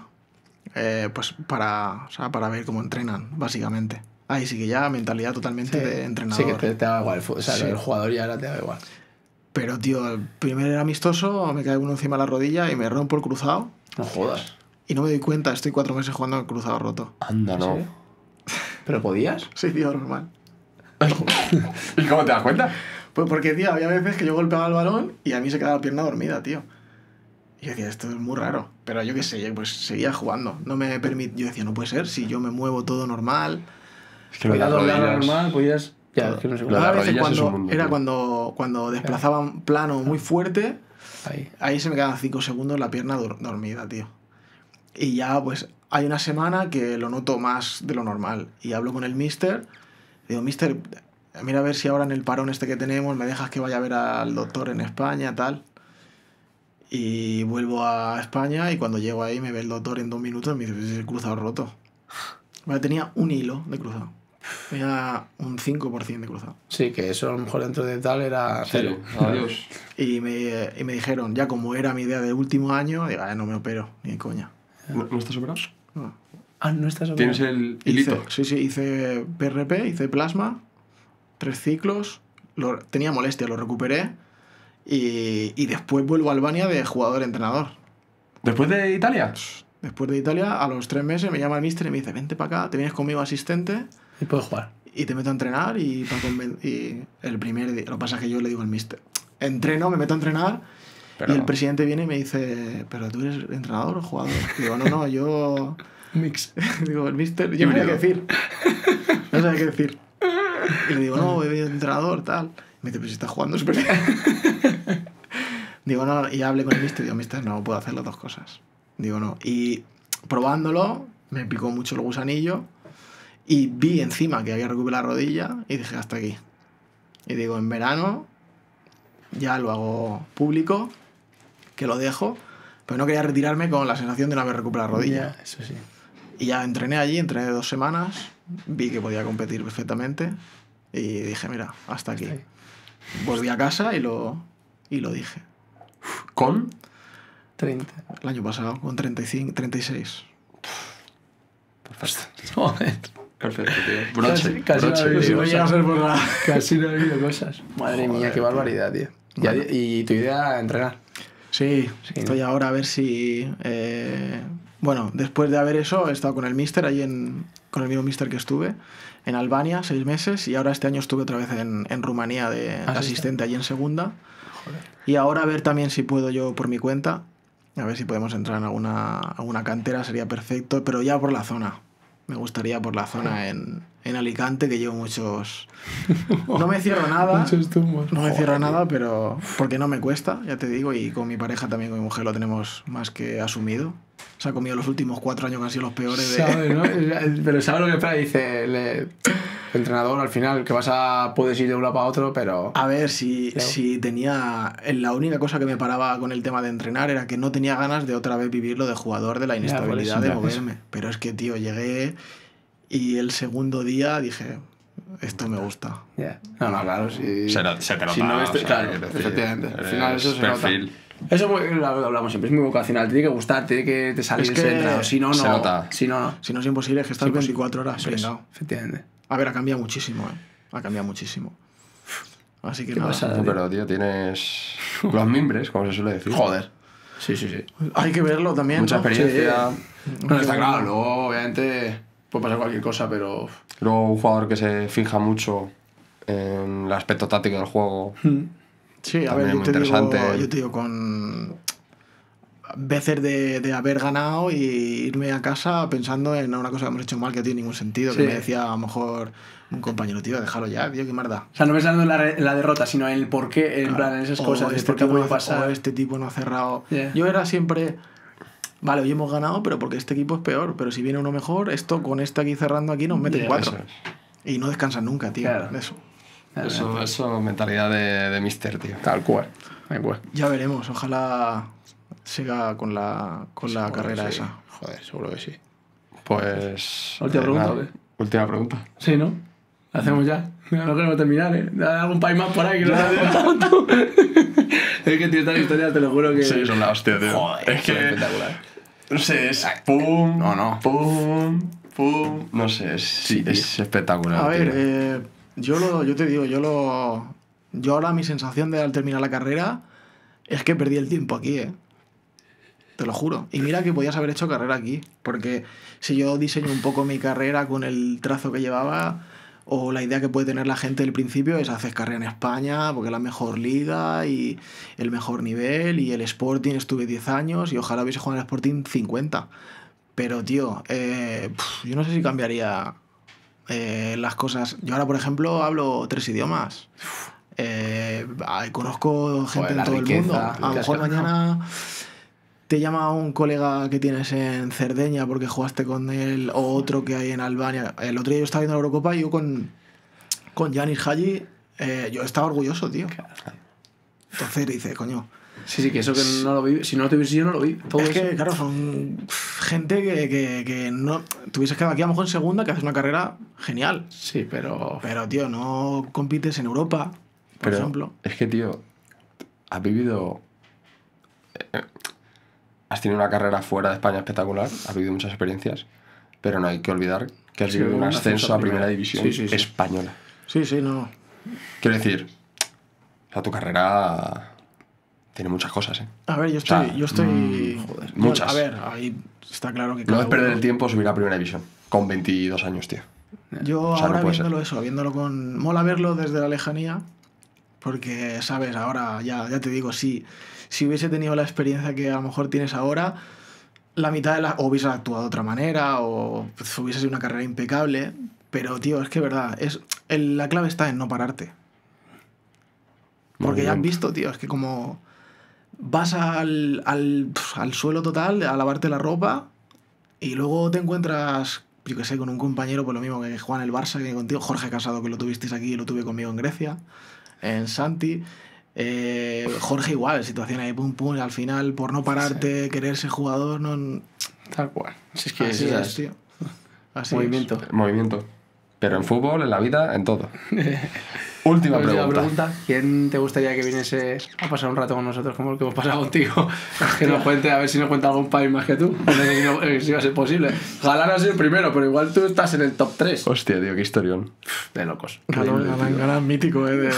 eh, pues para, o sea, para ver cómo entrenan, básicamente. Ahí sí que ya mentalidad totalmente de entrenador. Sí, que te, da igual, o sea, el jugador ya te da igual. Pero, tío, el primer amistoso me cae uno encima de la rodilla y me rompo el cruzado. No jodas. Y no me doy cuenta, estoy cuatro meses jugando el cruzado roto. Anda, no. ¿Pero podías? Sí, tío, normal. ¿Y cómo te das cuenta? Pues porque, tío, había veces que yo golpeaba el balón y a mí se quedaba la pierna dormida, tío. Y yo decía, esto es muy raro. Pero yo qué sé, pues seguía jugando. No me permit... Yo decía, no puede ser, si yo me muevo todo normal.
Es que normal,
podías... Ya, que era cuando, cuando desplazaban plano muy fuerte, ahí. se me quedaban cinco segundos la pierna dormida, tío. Y ya, pues, hay una semana que lo noto más de lo normal y hablo con el mister. Digo, mister, mira a ver si ahora en el parón este que tenemos me dejas que vaya a ver al doctor en España, tal. Y vuelvo a España y cuando llego ahí me ve el doctor en dos minutos y me dice, es el cruzado roto. Vale, tenía un hilo de cruzado. tenía un 5% de cruzado. Sí, que eso a lo mejor dentro de tal era cero. Adiós. Y me, y me dijeron, ya como era mi idea de último año, digo, ah, no me opero, ni coña. ¿no estás operado? Ah, no estás Tienes el hilito. sí, sí, hice PRP, hice plasma, tres ciclos. tenía molestia, lo recuperé. Y, después vuelvo a Albania de jugador-entrenador. ¿Después de Italia? Después de Italia, a los tres meses me llama el mister y me dice: Vente para acá, te vienes conmigo asistente. Y puedo jugar. Y te meto a entrenar y, y el primer Lo que pasa es que yo le digo al mister: Entreno, me meto a entrenar y el presidente viene y me dice, ¿pero tú eres entrenador o jugador? digo, no, no, yo... Mix. digo, el mister, yo no sé qué decir. No sé qué decir. Y le digo, no, he entrenador, tal. Y me dice, pero si estás jugando el bien. digo, no, y hablé con el mister. Digo, mister, no puedo hacer las dos cosas. Digo, no. Y probándolo, me picó mucho el gusanillo. Y vi encima que había recuperado la rodilla y dije, hasta aquí. Y digo, en verano ya lo hago público lo dejo, pero no quería retirarme con la sensación de no haber recuperado la rodilla. Y ya entrené allí, entrené dos semanas, vi que podía competir perfectamente y dije, mira, hasta aquí. Volví a casa y lo, y lo dije. ¿Con? 30. El año pasado, con 35, 36. Perfecto.
Perfecto, tío. Broche, casi, no,
casi no he cosas. Madre mía, qué barbaridad, tío. Y, tu idea era entrenar. Sí, estoy ahora a ver si. Eh, bueno, después de haber eso, he estado con el Mister, ahí en, con el mismo Mister que estuve, en Albania, seis meses, y ahora este año estuve otra vez en, en Rumanía de, ah, asistente, allí en segunda. Y ahora a ver también si puedo yo por mi cuenta, a ver si podemos entrar en alguna, alguna cantera, sería perfecto, pero ya por la zona, me gustaría por la zona en, Alicante, que llevo muchos. No me cierro nada. muchos No me cierro nada, pero. Porque no me cuesta, ya te digo, y con mi pareja también, con mi mujer, lo tenemos más que asumido. Se ha comido los últimos cuatro años que han sido los peores. pero sabe lo que pasa, dice. Le entrenador al final, que vas a puedes ir de lado para otro, pero... A ver, si, si tenía... La única cosa que me paraba con el tema de entrenar era que no tenía ganas de otra vez vivirlo de jugador, de la inestabilidad de moverme. Pero es que, tío, llegué y el segundo día dije, esto me gusta. Yeah. No, no, claro, si... Se, nota. Si no este, claro, efectivamente. Al final eso se nota. Eso lo hablamos siempre, es muy vocacional, tiene que gustar, tiene que te salir es si no, no. Si no, Si no es imposible, es que estás 24 pues, horas. Eso, pues, efectivamente. A ver, ha cambiado muchísimo, ¿eh? Ha cambiado muchísimo. Así que ¿Qué Pasa,
Pero, tío, tienes los mimbres, como se suele decir. Joder. Sí, sí, sí.
Hay que verlo también. Mucha experiencia. está claro, luego, obviamente, puede pasar cualquier cosa, pero.
Luego, un jugador que se fija mucho en el aspecto táctico del juego.
Hmm. Sí, a ver, yo te, digo, yo tío con veces de, de, haber ganado e irme a casa pensando en una cosa que hemos hecho mal que no tiene ningún sentido, que me decía a lo mejor un compañero, tío, déjalo ya, tío, qué marda. O sea, no pensando en la, derrota, sino en el por qué, en plan, en esas cosas, este pasar. este tipo no ha cerrado. Yo era siempre... Vale, hoy hemos ganado, pero porque este equipo es peor. Pero si viene uno mejor, esto con este aquí cerrando aquí nos mete cuatro. Y no descansan nunca, tío. Eso.
Eso, eso mentalidad de, de mister, tío. Tal cual. Tal cual.
Ya veremos, ojalá siga con la, con la carrera esa.
Joder, seguro que sí. Pues. Última eh, pregunta, ¿eh? Última pregunta.
Sí, ¿no? ¿La hacemos ya? No queremos terminar, ¿eh? Hay algún país más por ahí que no lo tanto. es
que tiene tal historia, te lo juro que. Sí, es una hostia, tío. Joder, es espectacular. No sé, es. Pum. No, no. Pum. Pum. No sé, es, espectacular. A ver,
eh, yo, lo, yo te digo, yo lo. Yo ahora mi sensación de al terminar la carrera es que perdí el tiempo aquí, ¿eh? Te lo juro. Y mira que podías haber hecho carrera aquí, porque si yo diseño un poco mi carrera con el trazo que llevaba, o la idea que puede tener la gente del principio es hacer carrera en España porque es la mejor liga y el mejor nivel y el Sporting estuve 10 años y ojalá hubiese jugado en el Sporting 50. Pero tío, eh, yo no sé si cambiaría eh, las cosas. Yo ahora, por ejemplo, hablo tres idiomas. Eh, conozco gente en todo el mundo. A lo mejor mañana te llama un colega que tienes en Cerdeña porque jugaste con él o otro que hay en Albania. El otro día yo estaba viendo la Eurocopa y yo con, con Janis Haji, eh, yo estaba orgulloso, tío. Entonces dice, coño. Sí, sí, que eso que no lo vi, si no lo tuviese yo no lo vi. es que, claro, son gente que, que, que no. quedado aquí a lo mejor en segunda, que haces una carrera genial. Sí, pero. Pero, tío, no compites en Europa, por ejemplo. Es que, tío, has vivido
eh, has tenido una carrera fuera de España espectacular, has vivido muchas experiencias, pero no hay que olvidar que has vivido un ascenso a primera, división española.
Sí, sí, no.
Quiero decir, tu carrera tiene muchas cosas, ¿eh? A ver, yo estoy. yo estoy... Mm, joder, muchas. a ver,
ahí está claro que. no es perder el
tiempo subir a primera división con 22 años, tío. Yo ahora viéndolo
eso, viéndolo con. Mola verlo desde la lejanía, porque, ¿sabes? Ahora ya, ya te digo, sí si hubiese tenido la experiencia que a lo mejor tienes ahora, la mitad de las... o hubiese actuado de otra manera, o pues, hubiese sido una carrera impecable, pero tío, es que verdad, es, la clave está en no pararte. Porque ya han visto, tío, es que como vas al, al, suelo total a lavarte la ropa y luego te encuentras yo que sé, con un compañero, por lo mismo que Juan el Barça, que contigo, Jorge Casado, que lo tuvisteis aquí, lo tuve conmigo en Grecia, en Santi, eh, Jorge igual, situación ahí, pum, pum, al final, por no pararte, quererse querer ser jugador, no... Tal cual. Si es que es,
movimiento. Movimiento. Pero en fútbol, en la vida, en todo.
Última pregunta. ¿Quién te gustaría que viniese a pasar un rato con nosotros como lo que hemos pasado contigo? que nos cuente, a ver si nos cuenta algún país más que tú. Eh, si va a ser posible. Galán ha sido el primero, pero igual tú estás en el top 3.
Hostia, tío, qué historión. De locos. Galán, Galán,
Galán mítico, eh. De,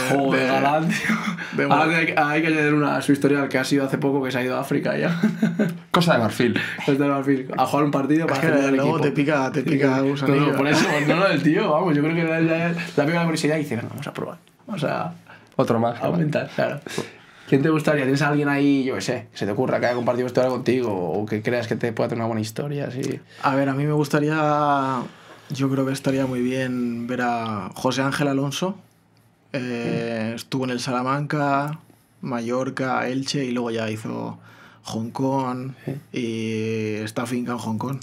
Galán, tío. hay, que añadir una a su historial que ha sido hace poco que se ha ido a África ya.
Cosa de Marfil.
Cosa de Marfil. A jugar un partido para es que luego te pica, te pica. no, no, por eso, pues no, no, el tío, vamos, yo creo que la, la, la, curiosidad y dice, vamos a probar. O sea, otro más. Aumentar, claro. ¿Quién te gustaría? ¿Tienes a alguien ahí, yo qué sé, que se te ocurra que haya compartido historia contigo o que creas que te pueda tener una buena historia? Así? A ver, a mí me gustaría. Yo creo que estaría muy bien ver a José Ángel Alonso. Eh, mm. Estuvo en el Salamanca, Mallorca, Elche y luego ya hizo Hong Kong y está finca en Hong Kong.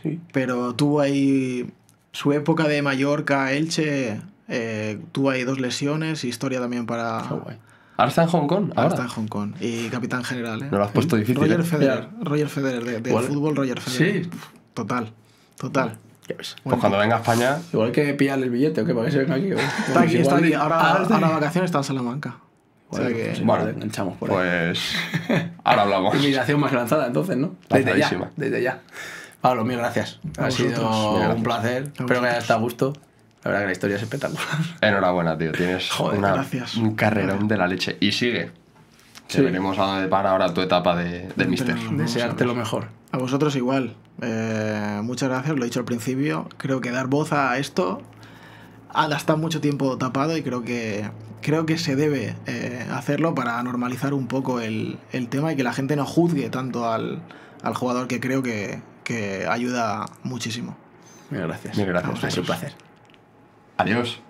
Sí. Pero tuvo ahí su época de Mallorca, Elche, eh, hay ahí dos lesiones, historia también para. Ahora está en Hong Kong. Ahora, está en Hong Kong. Y capitán general. ¿eh? No lo has puesto difícil. Roger ¿eh? Federer. Roger Federer, de, de fútbol, Roger Federer. Sí. Total, total. Pues
cuando venga a España.
Igual que pillarle el billete o que para que se venga aquí. Está aquí, está aquí. Ahora, ah, ahora vacaciones está en Salamanca. bueno, pues
enganchamos pues ahora hablamos. Inmigración
más lanzada entonces, ¿no? Desde ya, desde ya. Pablo, mil gracias. Ha sido un placer. Espero que haya estado a gusto. La verdad que la historia es espectacular.
Enhorabuena, tío. Tienes un carrerón de la leche. Y sigue. Que veremos a para ahora tu etapa de, misterio. mister. Desearte lo
mejor. A vosotros igual. Eh, muchas gracias, lo he dicho al principio. Creo que dar voz a esto ha estado mucho tiempo tapado y creo que creo que se debe eh, hacerlo para normalizar un poco el, tema y que la gente no juzgue tanto al, jugador que creo que, ayuda muchísimo.
muchas gracias. Ah, es gracias. un placer. Adiós.